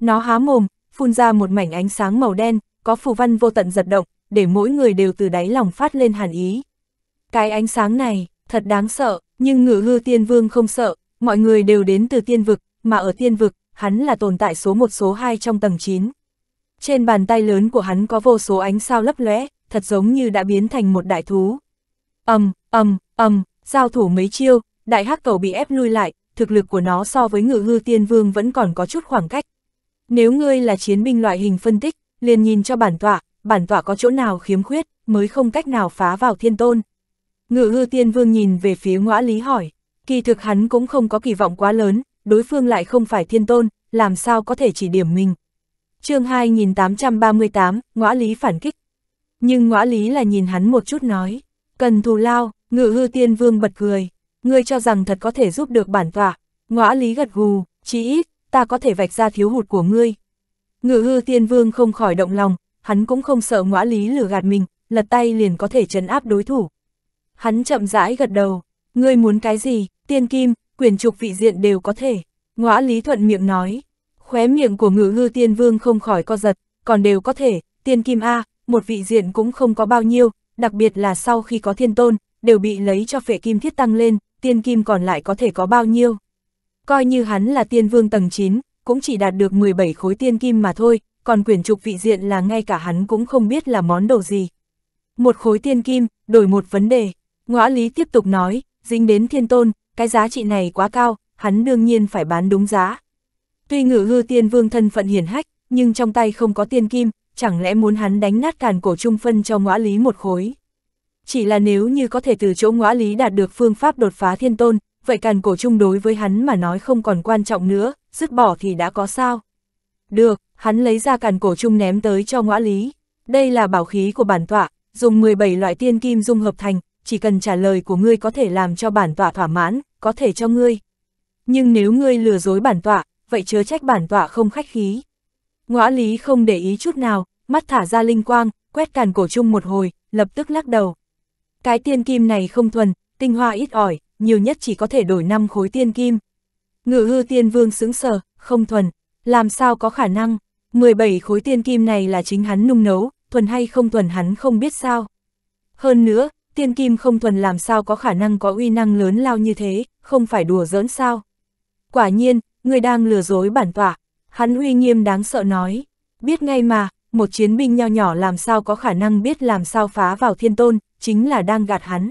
Nó há mồm, phun ra một mảnh ánh sáng màu đen, có phù văn vô tận giật động, để mỗi người đều từ đáy lòng phát lên hàn ý. Cái ánh sáng này, thật đáng sợ, nhưng ngự hư tiên vương không sợ, mọi người đều đến từ tiên vực, mà ở tiên vực, hắn là tồn tại số một số 2 trong tầng 9. Trên bàn tay lớn của hắn có vô số ánh sao lấp lóe, thật giống như đã biến thành một đại thú. Ầm, um, ầm, ầm, giao thủ mấy chiêu, đại hắc cầu bị ép lui lại, thực lực của nó so với ngự hư tiên vương vẫn còn có chút khoảng cách. Nếu ngươi là chiến binh loại hình phân tích, liền nhìn cho bản tọa, bản tọa có chỗ nào khiếm khuyết, mới không cách nào phá vào thiên tôn. Ngự hư tiên vương nhìn về phía ngõa lý hỏi, kỳ thực hắn cũng không có kỳ vọng quá lớn, đối phương lại không phải thiên tôn, làm sao có thể chỉ điểm mình. chương 2838, ngõa lý phản kích. Nhưng ngõa lý là nhìn hắn một chút nói, cần thù lao, ngự hư tiên vương bật cười, ngươi cho rằng thật có thể giúp được bản tọa, ngõa lý gật gù, chí ít, ta có thể vạch ra thiếu hụt của ngươi. Ngự hư tiên vương không khỏi động lòng, hắn cũng không sợ ngõa lý lừa gạt mình, lật tay liền có thể trấn áp đối thủ. Hắn chậm rãi gật đầu, ngươi muốn cái gì, tiên kim, quyền trục vị diện đều có thể. Ngõa Lý Thuận miệng nói, khóe miệng của ngự hư tiên vương không khỏi co giật, còn đều có thể, tiên kim A, một vị diện cũng không có bao nhiêu, đặc biệt là sau khi có thiên tôn, đều bị lấy cho phệ kim thiết tăng lên, tiên kim còn lại có thể có bao nhiêu. Coi như hắn là tiên vương tầng 9, cũng chỉ đạt được 17 khối tiên kim mà thôi, còn quyển trục vị diện là ngay cả hắn cũng không biết là món đồ gì. Một khối tiên kim, đổi một vấn đề, Ngõ lý tiếp tục nói, dính đến thiên tôn, cái giá trị này quá cao, hắn đương nhiên phải bán đúng giá. Tuy ngự hư tiên vương thân phận hiển hách, nhưng trong tay không có tiên kim, chẳng lẽ muốn hắn đánh nát càn cổ trung phân cho ngõ lý một khối. Chỉ là nếu như có thể từ chỗ ngõ lý đạt được phương pháp đột phá thiên tôn, vậy càn cổ trung đối với hắn mà nói không còn quan trọng nữa, dứt bỏ thì đã có sao. Được, hắn lấy ra càn cổ trung ném tới cho ngõ lý. Đây là bảo khí của bản tọa, dùng 17 loại tiên kim dung hợp thành, chỉ cần trả lời của ngươi có thể làm cho bản tọa thỏa mãn, có thể cho ngươi. Nhưng nếu ngươi lừa dối bản tọa, vậy chớ trách bản tọa không khách khí. Ngõa lý không để ý chút nào, mắt thả ra linh quang, quét càn cổ chung một hồi, lập tức lắc đầu. Cái tiên kim này không thuần, tinh hoa ít ỏi, nhiều nhất chỉ có thể đổi 5 khối tiên kim. Ngự hư tiên vương sững sờ, không thuần, làm sao có khả năng, 17 khối tiên kim này là chính hắn nung nấu, thuần hay không thuần hắn không biết sao. Hơn nữa, tiên kim không thuần làm sao có khả năng có uy năng lớn lao như thế, không phải đùa giỡn sao. Quả nhiên, người đang lừa dối bản tọa, hắn uy nghiêm đáng sợ nói, biết ngay mà, một chiến binh nho nhỏ làm sao có khả năng biết làm sao phá vào thiên tôn, chính là đang gạt hắn.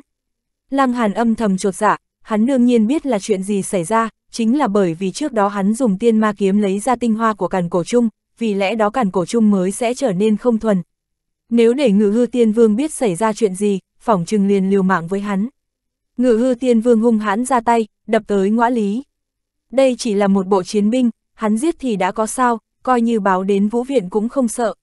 Lăng hàn âm thầm chuột dạ, hắn đương nhiên biết là chuyện gì xảy ra, chính là bởi vì trước đó hắn dùng tiên ma kiếm lấy ra tinh hoa của càn cổ chung, vì lẽ đó càn cổ chung mới sẽ trở nên không thuần, nếu để ngự hư tiên vương biết xảy ra chuyện gì, phỏng trừng liền liều mạng với hắn. Ngự hư tiên vương hung hãn ra tay, đập tới ngõa lý. Đây chỉ là một bộ chiến binh, hắn giết thì đã có sao, coi như báo đến vũ viện cũng không sợ.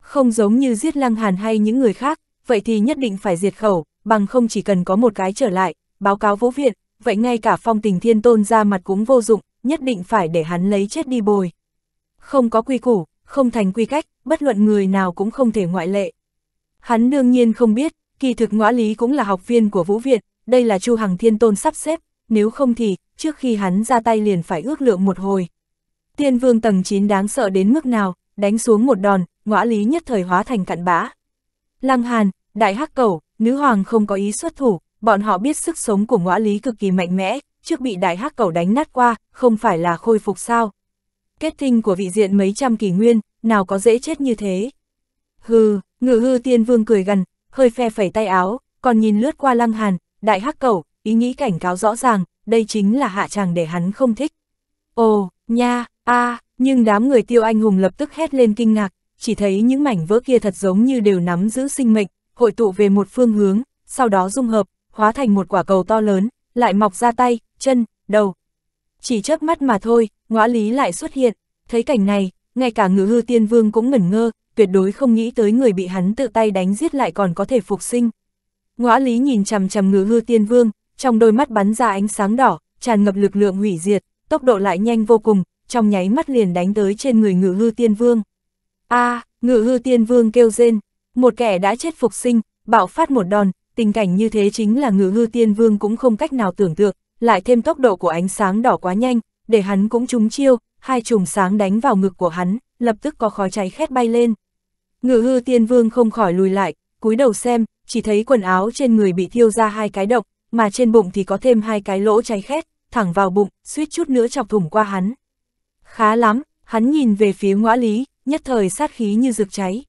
Không giống như giết lăng hàn hay những người khác, vậy thì nhất định phải diệt khẩu, bằng không chỉ cần có một cái trở lại, báo cáo vũ viện, vậy ngay cả phong tình thiên tôn ra mặt cũng vô dụng, nhất định phải để hắn lấy chết đi bồi. Không có quy củ, không thành quy cách, bất luận người nào cũng không thể ngoại lệ. Hắn đương nhiên không biết, kỳ thực ngõ lý cũng là học viên của Vũ viện. đây là Chu Hằng Thiên Tôn sắp xếp, nếu không thì, trước khi hắn ra tay liền phải ước lượng một hồi. Tiên vương tầng 9 đáng sợ đến mức nào, đánh xuống một đòn, ngõ lý nhất thời hóa thành cặn bã. Lăng Hàn, Đại Hắc Cẩu, Nữ Hoàng không có ý xuất thủ, bọn họ biết sức sống của ngõ lý cực kỳ mạnh mẽ, trước bị Đại Hắc Cẩu đánh nát qua, không phải là khôi phục sao kết tinh của vị diện mấy trăm kỷ nguyên, nào có dễ chết như thế. Hừ, ngự hư tiên vương cười gần, hơi phe phẩy tay áo, còn nhìn lướt qua lăng hàn, đại hắc cầu ý nghĩ cảnh cáo rõ ràng, đây chính là hạ chàng để hắn không thích. Ồ, nha, a nhưng đám người tiêu anh hùng lập tức hét lên kinh ngạc, chỉ thấy những mảnh vỡ kia thật giống như đều nắm giữ sinh mệnh, hội tụ về một phương hướng, sau đó dung hợp, hóa thành một quả cầu to lớn, lại mọc ra tay, chân, đầu, chỉ chớp mắt mà thôi, ngõ lý lại xuất hiện, thấy cảnh này, ngay cả ngự hư tiên vương cũng ngẩn ngơ, tuyệt đối không nghĩ tới người bị hắn tự tay đánh giết lại còn có thể phục sinh. Ngõ lý nhìn chằm chằm ngự hư tiên vương, trong đôi mắt bắn ra ánh sáng đỏ, tràn ngập lực lượng hủy diệt, tốc độ lại nhanh vô cùng, trong nháy mắt liền đánh tới trên người ngự hư tiên vương. a à, ngự hư tiên vương kêu rên, một kẻ đã chết phục sinh, bạo phát một đòn, tình cảnh như thế chính là ngự hư tiên vương cũng không cách nào tưởng tượng, lại thêm tốc độ của ánh sáng đỏ quá nhanh, để hắn cũng trúng chiêu, hai chùm sáng đánh vào ngực của hắn, lập tức có khói cháy khét bay lên. Ngự hư tiên vương không khỏi lùi lại, cúi đầu xem, chỉ thấy quần áo trên người bị thiêu ra hai cái độc, mà trên bụng thì có thêm hai cái lỗ cháy khét, thẳng vào bụng, suýt chút nữa chọc thủng qua hắn. Khá lắm, hắn nhìn về phía ngõa lý, nhất thời sát khí như rực cháy.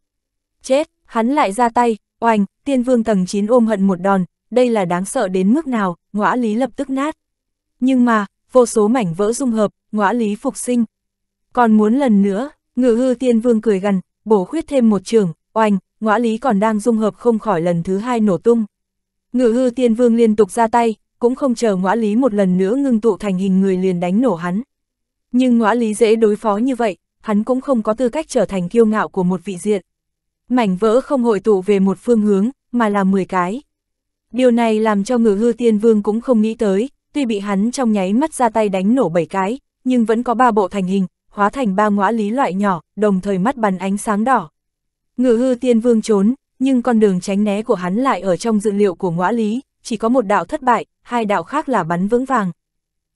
Chết, hắn lại ra tay, oành, tiên vương tầng 9 ôm hận một đòn, đây là đáng sợ đến mức nào, ngõa lý lập tức nát. Nhưng mà, vô số mảnh vỡ dung hợp, ngõa lý phục sinh. Còn muốn lần nữa, ngự hư tiên vương cười gần, bổ khuyết thêm một trường, oanh, ngõa lý còn đang dung hợp không khỏi lần thứ hai nổ tung. Ngự hư tiên vương liên tục ra tay, cũng không chờ ngõa lý một lần nữa ngưng tụ thành hình người liền đánh nổ hắn. Nhưng ngõa lý dễ đối phó như vậy, hắn cũng không có tư cách trở thành kiêu ngạo của một vị diện. Mảnh vỡ không hội tụ về một phương hướng, mà là 10 cái. Điều này làm cho ngự hư tiên vương cũng không nghĩ tới, tuy bị hắn trong nháy mắt ra tay đánh nổ bảy cái, nhưng vẫn có ba bộ thành hình, hóa thành ba ngõa lý loại nhỏ, đồng thời mắt bắn ánh sáng đỏ. Ngự hư tiên vương trốn, nhưng con đường tránh né của hắn lại ở trong dự liệu của ngõa lý, chỉ có một đạo thất bại, hai đạo khác là bắn vững vàng.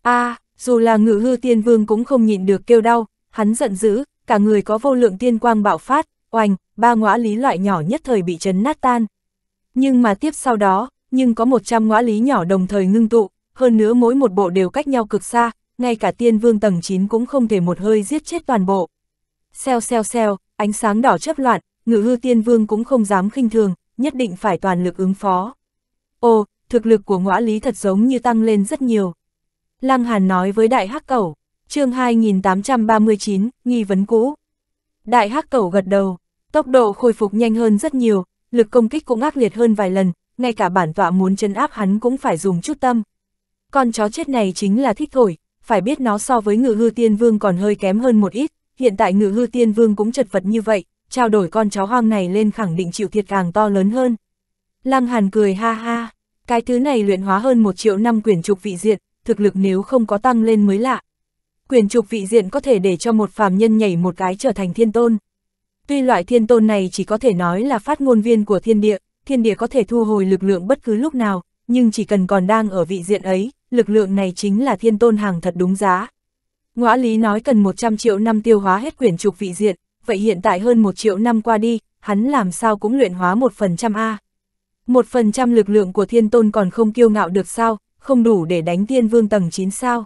a à, dù là ngự hư tiên vương cũng không nhịn được kêu đau, hắn giận dữ, cả người có vô lượng tiên quang bạo phát, oanh, ba ngõa lý loại nhỏ nhất thời bị chấn nát tan. Nhưng mà tiếp sau đó, nhưng có 100 ngõ lý nhỏ đồng thời ngưng tụ, hơn nữa mỗi một bộ đều cách nhau cực xa, ngay cả tiên vương tầng 9 cũng không thể một hơi giết chết toàn bộ. xeo xeo xeo ánh sáng đỏ chấp loạn, ngự hư tiên vương cũng không dám khinh thường, nhất định phải toàn lực ứng phó. Ồ, thực lực của ngõ lý thật giống như tăng lên rất nhiều. Lăng Hàn nói với đại hắc cẩu, chương 2839, nghi vấn cũ. Đại hắc cẩu gật đầu, tốc độ khôi phục nhanh hơn rất nhiều, lực công kích cũng ác liệt hơn vài lần, ngay cả bản tọa muốn chấn áp hắn cũng phải dùng chút tâm. Con chó chết này chính là thích thổi, phải biết nó so với ngự hư tiên vương còn hơi kém hơn một ít, hiện tại ngự hư tiên vương cũng chật vật như vậy, trao đổi con chó hoang này lên khẳng định chịu thiệt càng to lớn hơn. Lăng Hàn cười ha ha, cái thứ này luyện hóa hơn một triệu năm quyển trục vị diện, thực lực nếu không có tăng lên mới lạ. Quyền trục vị diện có thể để cho một phàm nhân nhảy một cái trở thành thiên tôn. Tuy loại thiên tôn này chỉ có thể nói là phát ngôn viên của thiên địa, thiên địa có thể thu hồi lực lượng bất cứ lúc nào, nhưng chỉ cần còn đang ở vị diện ấy, lực lượng này chính là thiên tôn hàng thật đúng giá. Ngõa lý nói cần 100 triệu năm tiêu hóa hết quyển trục vị diện, vậy hiện tại hơn 1 triệu năm qua đi, hắn làm sao cũng luyện hóa 1% A. 1% lực lượng của thiên tôn còn không kiêu ngạo được sao, không đủ để đánh tiên vương tầng 9 sao.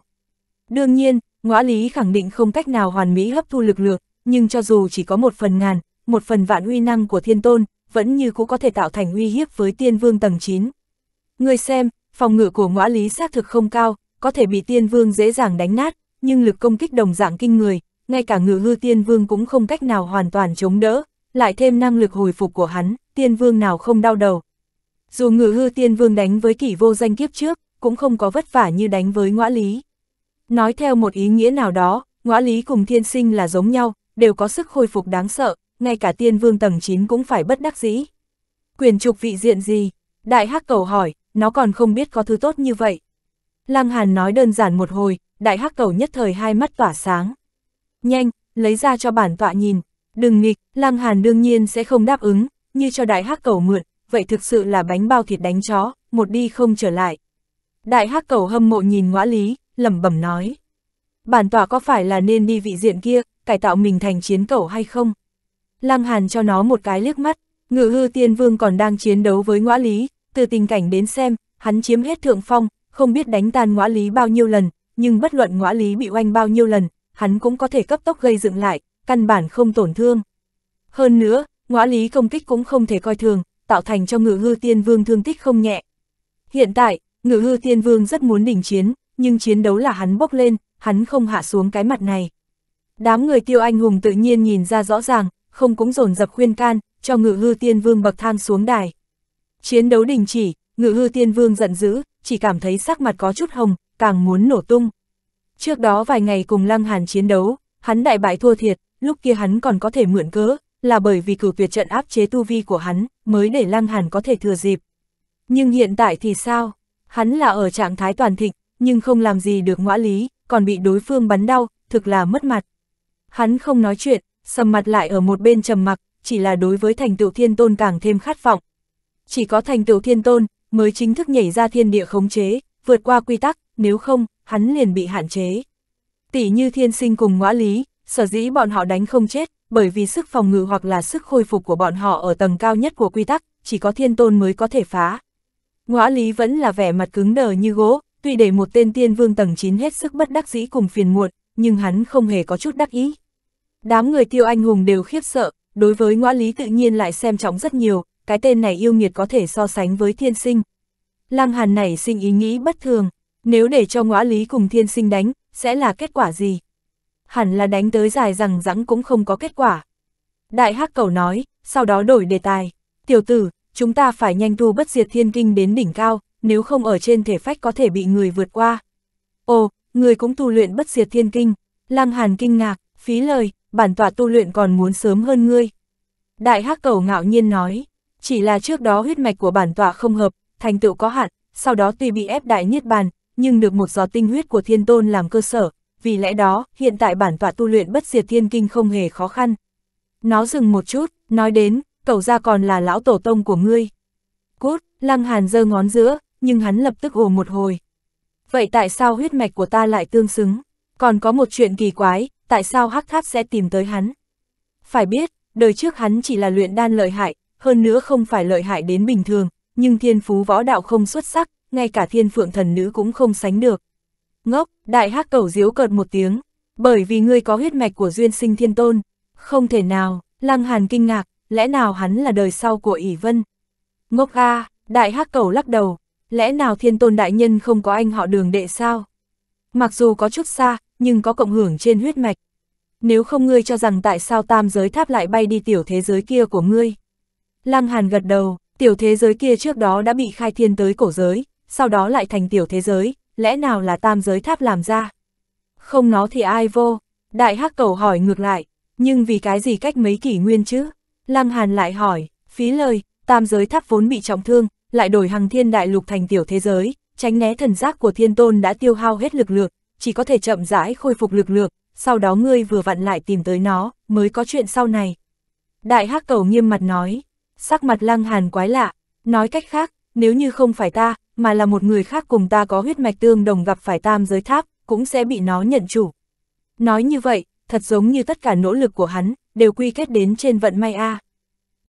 Đương nhiên, ngõa lý khẳng định không cách nào hoàn mỹ hấp thu lực lượng, nhưng cho dù chỉ có một phần ngàn, một phần vạn uy năng của thiên tôn, vẫn như cũ có thể tạo thành uy hiếp với tiên vương tầng 9. Người xem, phòng ngự của ngõa lý xác thực không cao, có thể bị tiên vương dễ dàng đánh nát, nhưng lực công kích đồng dạng kinh người, ngay cả ngự hư tiên vương cũng không cách nào hoàn toàn chống đỡ, lại thêm năng lực hồi phục của hắn, tiên vương nào không đau đầu. Dù ngự hư tiên vương đánh với kỷ vô danh kiếp trước, cũng không có vất vả như đánh với ngõa lý. Nói theo một ý nghĩa nào đó, ngõa lý cùng thiên sinh là giống nhau, đều có sức khôi phục đáng sợ, ngay cả tiên vương tầng 9 cũng phải bất đắc dĩ. Quyền trục vị diện gì? Đại hắc cầu hỏi, nó còn không biết có thứ tốt như vậy. Lăng Hàn nói đơn giản một hồi, đại hắc cầu nhất thời hai mắt tỏa sáng. Nhanh, lấy ra cho bản tọa nhìn, đừng nghịch, Lăng Hàn đương nhiên sẽ không đáp ứng, như cho đại hắc cầu mượn, vậy thực sự là bánh bao thịt đánh chó, một đi không trở lại. Đại hắc cầu hâm mộ nhìn ngõa lý, lẩm bẩm nói. Bản tỏa có phải là nên đi vị diện kia, cải tạo mình thành chiến cầu hay không? Lăng Hàn cho nó một cái liếc mắt, ngự hư tiên vương còn đang chiến đấu với ngõa lý, từ tình cảnh đến xem, hắn chiếm hết thượng phong, không biết đánh tan ngõa lý bao nhiêu lần, nhưng bất luận ngõa lý bị oanh bao nhiêu lần, hắn cũng có thể cấp tốc gây dựng lại, căn bản không tổn thương. Hơn nữa, ngõa lý công kích cũng không thể coi thường, tạo thành cho ngự hư tiên vương thương tích không nhẹ. Hiện tại, ngự hư tiên vương rất muốn đỉnh chiến, nhưng chiến đấu là hắn bốc lên, hắn không hạ xuống cái mặt này. Đám người tiêu anh hùng tự nhiên nhìn ra rõ ràng, không cũng dồn dập khuyên can, cho ngự hư tiên vương bậc thang xuống đài. Chiến đấu đình chỉ, ngự hư tiên vương giận dữ, chỉ cảm thấy sắc mặt có chút hồng, càng muốn nổ tung. Trước đó vài ngày cùng lăng hàn chiến đấu, hắn đại bại thua thiệt, lúc kia hắn còn có thể mượn cớ, là bởi vì cửu tuyệt trận áp chế tu vi của hắn, mới để lăng hàn có thể thừa dịp. Nhưng hiện tại thì sao? Hắn là ở trạng thái toàn thịnh, nhưng không làm gì được ngõa lý, còn bị đối phương bắn đau, thực là mất mặt. Hắn không nói chuyện, sầm mặt lại ở một bên trầm mặc, chỉ là đối với thành tựu thiên tôn càng thêm khát vọng. Chỉ có thành tựu thiên tôn, mới chính thức nhảy ra thiên địa khống chế, vượt qua quy tắc, nếu không, hắn liền bị hạn chế. Tỷ như thiên sinh cùng ngõa lý, sở dĩ bọn họ đánh không chết, bởi vì sức phòng ngự hoặc là sức khôi phục của bọn họ ở tầng cao nhất của quy tắc, chỉ có thiên tôn mới có thể phá. Ngõa lý vẫn là vẻ mặt cứng đờ như gỗ, tuy để một tên tiên vương tầng 9 hết sức bất đắc dĩ cùng phiền muộn, nhưng hắn không hề có chút đắc ý. Đám người tiêu anh hùng đều khiếp sợ, đối với ngõ lý tự nhiên lại xem trọng rất nhiều, cái tên này yêu nghiệt có thể so sánh với thiên sinh. Lăng Hàn này sinh ý nghĩ bất thường, nếu để cho ngõ lý cùng thiên sinh đánh, sẽ là kết quả gì? Hẳn là đánh tới dài rằng rẵng cũng không có kết quả. Đại hắc cầu nói, sau đó đổi đề tài. Tiểu tử, chúng ta phải nhanh tu bất diệt thiên kinh đến đỉnh cao, nếu không ở trên thể phách có thể bị người vượt qua. Ồ, người cũng tu luyện bất diệt thiên kinh. Lăng Hàn kinh ngạc, phí lời, bản tọa tu luyện còn muốn sớm hơn ngươi. Đại hắc cầu ngạo nhiên nói, chỉ là trước đó huyết mạch của bản tọa không hợp, thành tựu có hạn, sau đó tuy bị ép đại niết bàn, nhưng được một gió tinh huyết của thiên tôn làm cơ sở, vì lẽ đó, hiện tại bản tọa tu luyện bất diệt thiên kinh không hề khó khăn. Nó dừng một chút, nói đến, cầu ra còn là lão tổ tông của ngươi. Cút, lăng hàn giơ ngón giữa, nhưng hắn lập tức ồ một hồi. Vậy tại sao huyết mạch của ta lại tương xứng? Còn có một chuyện kỳ quái, tại sao Hắc Tháp sẽ tìm tới hắn. Phải biết, đời trước hắn chỉ là luyện đan lợi hại, hơn nữa không phải lợi hại đến bình thường, nhưng thiên phú võ đạo không xuất sắc, ngay cả thiên phượng thần nữ cũng không sánh được. Ngốc, đại hắc cầu diếu cợt một tiếng, bởi vì ngươi có huyết mạch của duyên sinh thiên tôn. Không thể nào, lăng hàn kinh ngạc, lẽ nào hắn là đời sau của ỷ vân. Ngốc a đại hắc cầu lắc đầu, lẽ nào thiên tôn đại nhân không có anh họ đường đệ sao? Mặc dù có chút xa, nhưng có cộng hưởng trên huyết mạch. Nếu không ngươi cho rằng tại sao tam giới tháp lại bay đi tiểu thế giới kia của ngươi. Lăng Hàn gật đầu, tiểu thế giới kia trước đó đã bị khai thiên tới cổ giới, sau đó lại thành tiểu thế giới, lẽ nào là tam giới tháp làm ra? Không nó thì ai vô? Đại hắc cầu hỏi ngược lại, nhưng vì cái gì cách mấy kỷ nguyên chứ? Lăng Hàn lại hỏi, phí lời, tam giới tháp vốn bị trọng thương, lại đổi hằng thiên đại lục thành tiểu thế giới, tránh né thần giác của thiên tôn đã tiêu hao hết lực lượng, chỉ có thể chậm rãi khôi phục lực lượng, sau đó ngươi vừa vặn lại tìm tới nó, mới có chuyện sau này. Đại hắc cầu nghiêm mặt nói, sắc mặt lăng hàn quái lạ, nói cách khác, nếu như không phải ta, mà là một người khác cùng ta có huyết mạch tương đồng gặp phải tam giới tháp, cũng sẽ bị nó nhận chủ. Nói như vậy, thật giống như tất cả nỗ lực của hắn, đều quy kết đến trên vận may A. À.